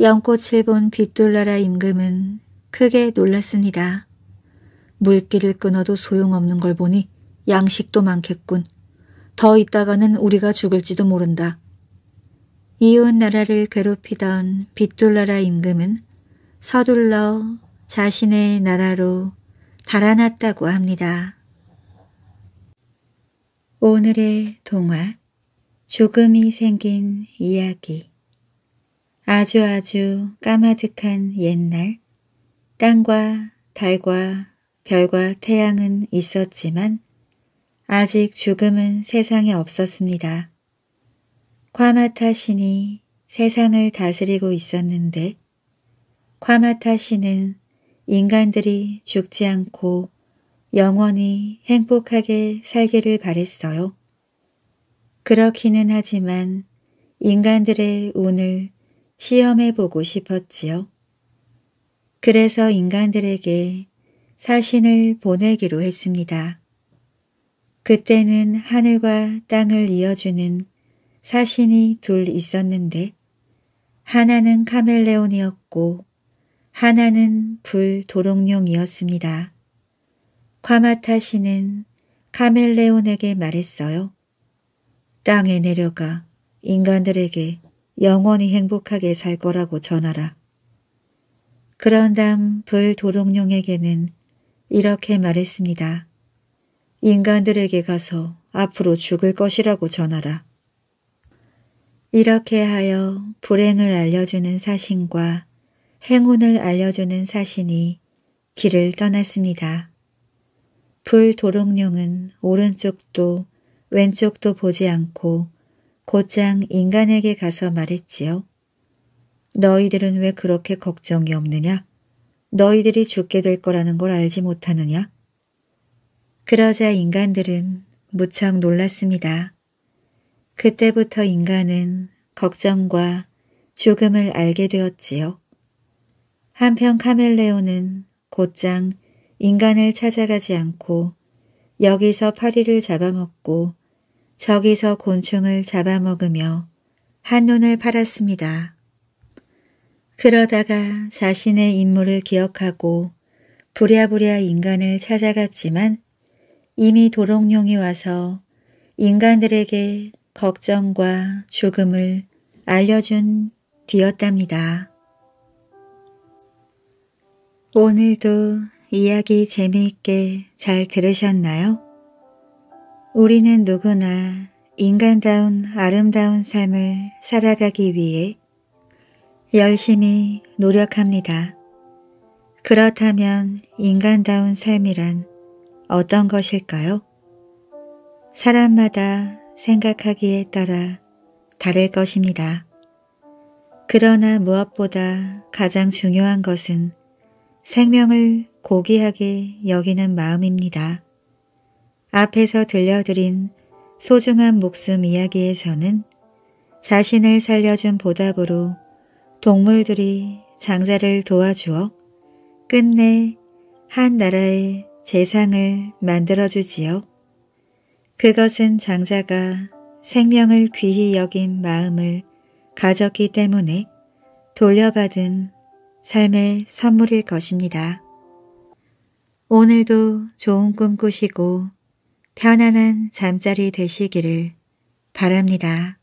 연꽃을 본 빛둘나라 임금은 크게 놀랐습니다. 물길을 끊어도 소용없는 걸 보니 양식도 많겠군. 더 있다가는 우리가 죽을지도 모른다. 이웃나라를 괴롭히던 빗둘나라 임금은 서둘러 자신의 나라로 달아났다고 합니다. 오늘의 동화 죽음이 생긴 이야기 아주아주 아주 까마득한 옛날 땅과 달과 별과 태양은 있었지만 아직 죽음은 세상에 없었습니다. 콰마타 신이 세상을 다스리고 있었는데 콰마타 신은 인간들이 죽지 않고 영원히 행복하게 살기를 바랬어요. 그렇기는 하지만 인간들의 운을 시험해보고 싶었지요. 그래서 인간들에게 사신을 보내기로 했습니다. 그때는 하늘과 땅을 이어주는 사신이 둘 있었는데 하나는 카멜레온이었고 하나는 불도롱뇽이었습니다. 과마타 씨는 카멜레온에게 말했어요. 땅에 내려가 인간들에게 영원히 행복하게 살 거라고 전하라. 그런 다음 불도롱뇽에게는 이렇게 말했습니다. 인간들에게 가서 앞으로 죽을 것이라고 전하라. 이렇게 하여 불행을 알려주는 사신과 행운을 알려주는 사신이 길을 떠났습니다. 불도롱뇽은 오른쪽도 왼쪽도 보지 않고 곧장 인간에게 가서 말했지요. 너희들은 왜 그렇게 걱정이 없느냐? 너희들이 죽게 될 거라는 걸 알지 못하느냐? 그러자 인간들은 무척 놀랐습니다. 그때부터 인간은 걱정과 죽음을 알게 되었지요. 한편 카멜레온은 곧장 인간을 찾아가지 않고 여기서 파리를 잡아먹고 저기서 곤충을 잡아먹으며 한눈을 팔았습니다. 그러다가 자신의 임무를 기억하고 부랴부랴 인간을 찾아갔지만 이미 도롱뇽이 와서 인간들에게 걱정과 죽음을 알려준 뒤였답니다. 오늘도 이야기 재미있게 잘 들으셨나요? 우리는 누구나 인간다운 아름다운 삶을 살아가기 위해 열심히 노력합니다. 그렇다면 인간다운 삶이란 어떤 것일까요? 사람마다 생각하기에 따라 다를 것입니다. 그러나 무엇보다 가장 중요한 것은 생명을 고귀하게 여기는 마음입니다. 앞에서 들려드린 소중한 목숨 이야기에서는 자신을 살려준 보답으로 동물들이 장자를 도와주어 끝내 한 나라의 재상을 만들어주지요. 그것은 장자가 생명을 귀히 여긴 마음을 가졌기 때문에 돌려받은 삶의 선물일 것입니다. 오늘도 좋은 꿈 꾸시고 편안한 잠자리 되시기를 바랍니다.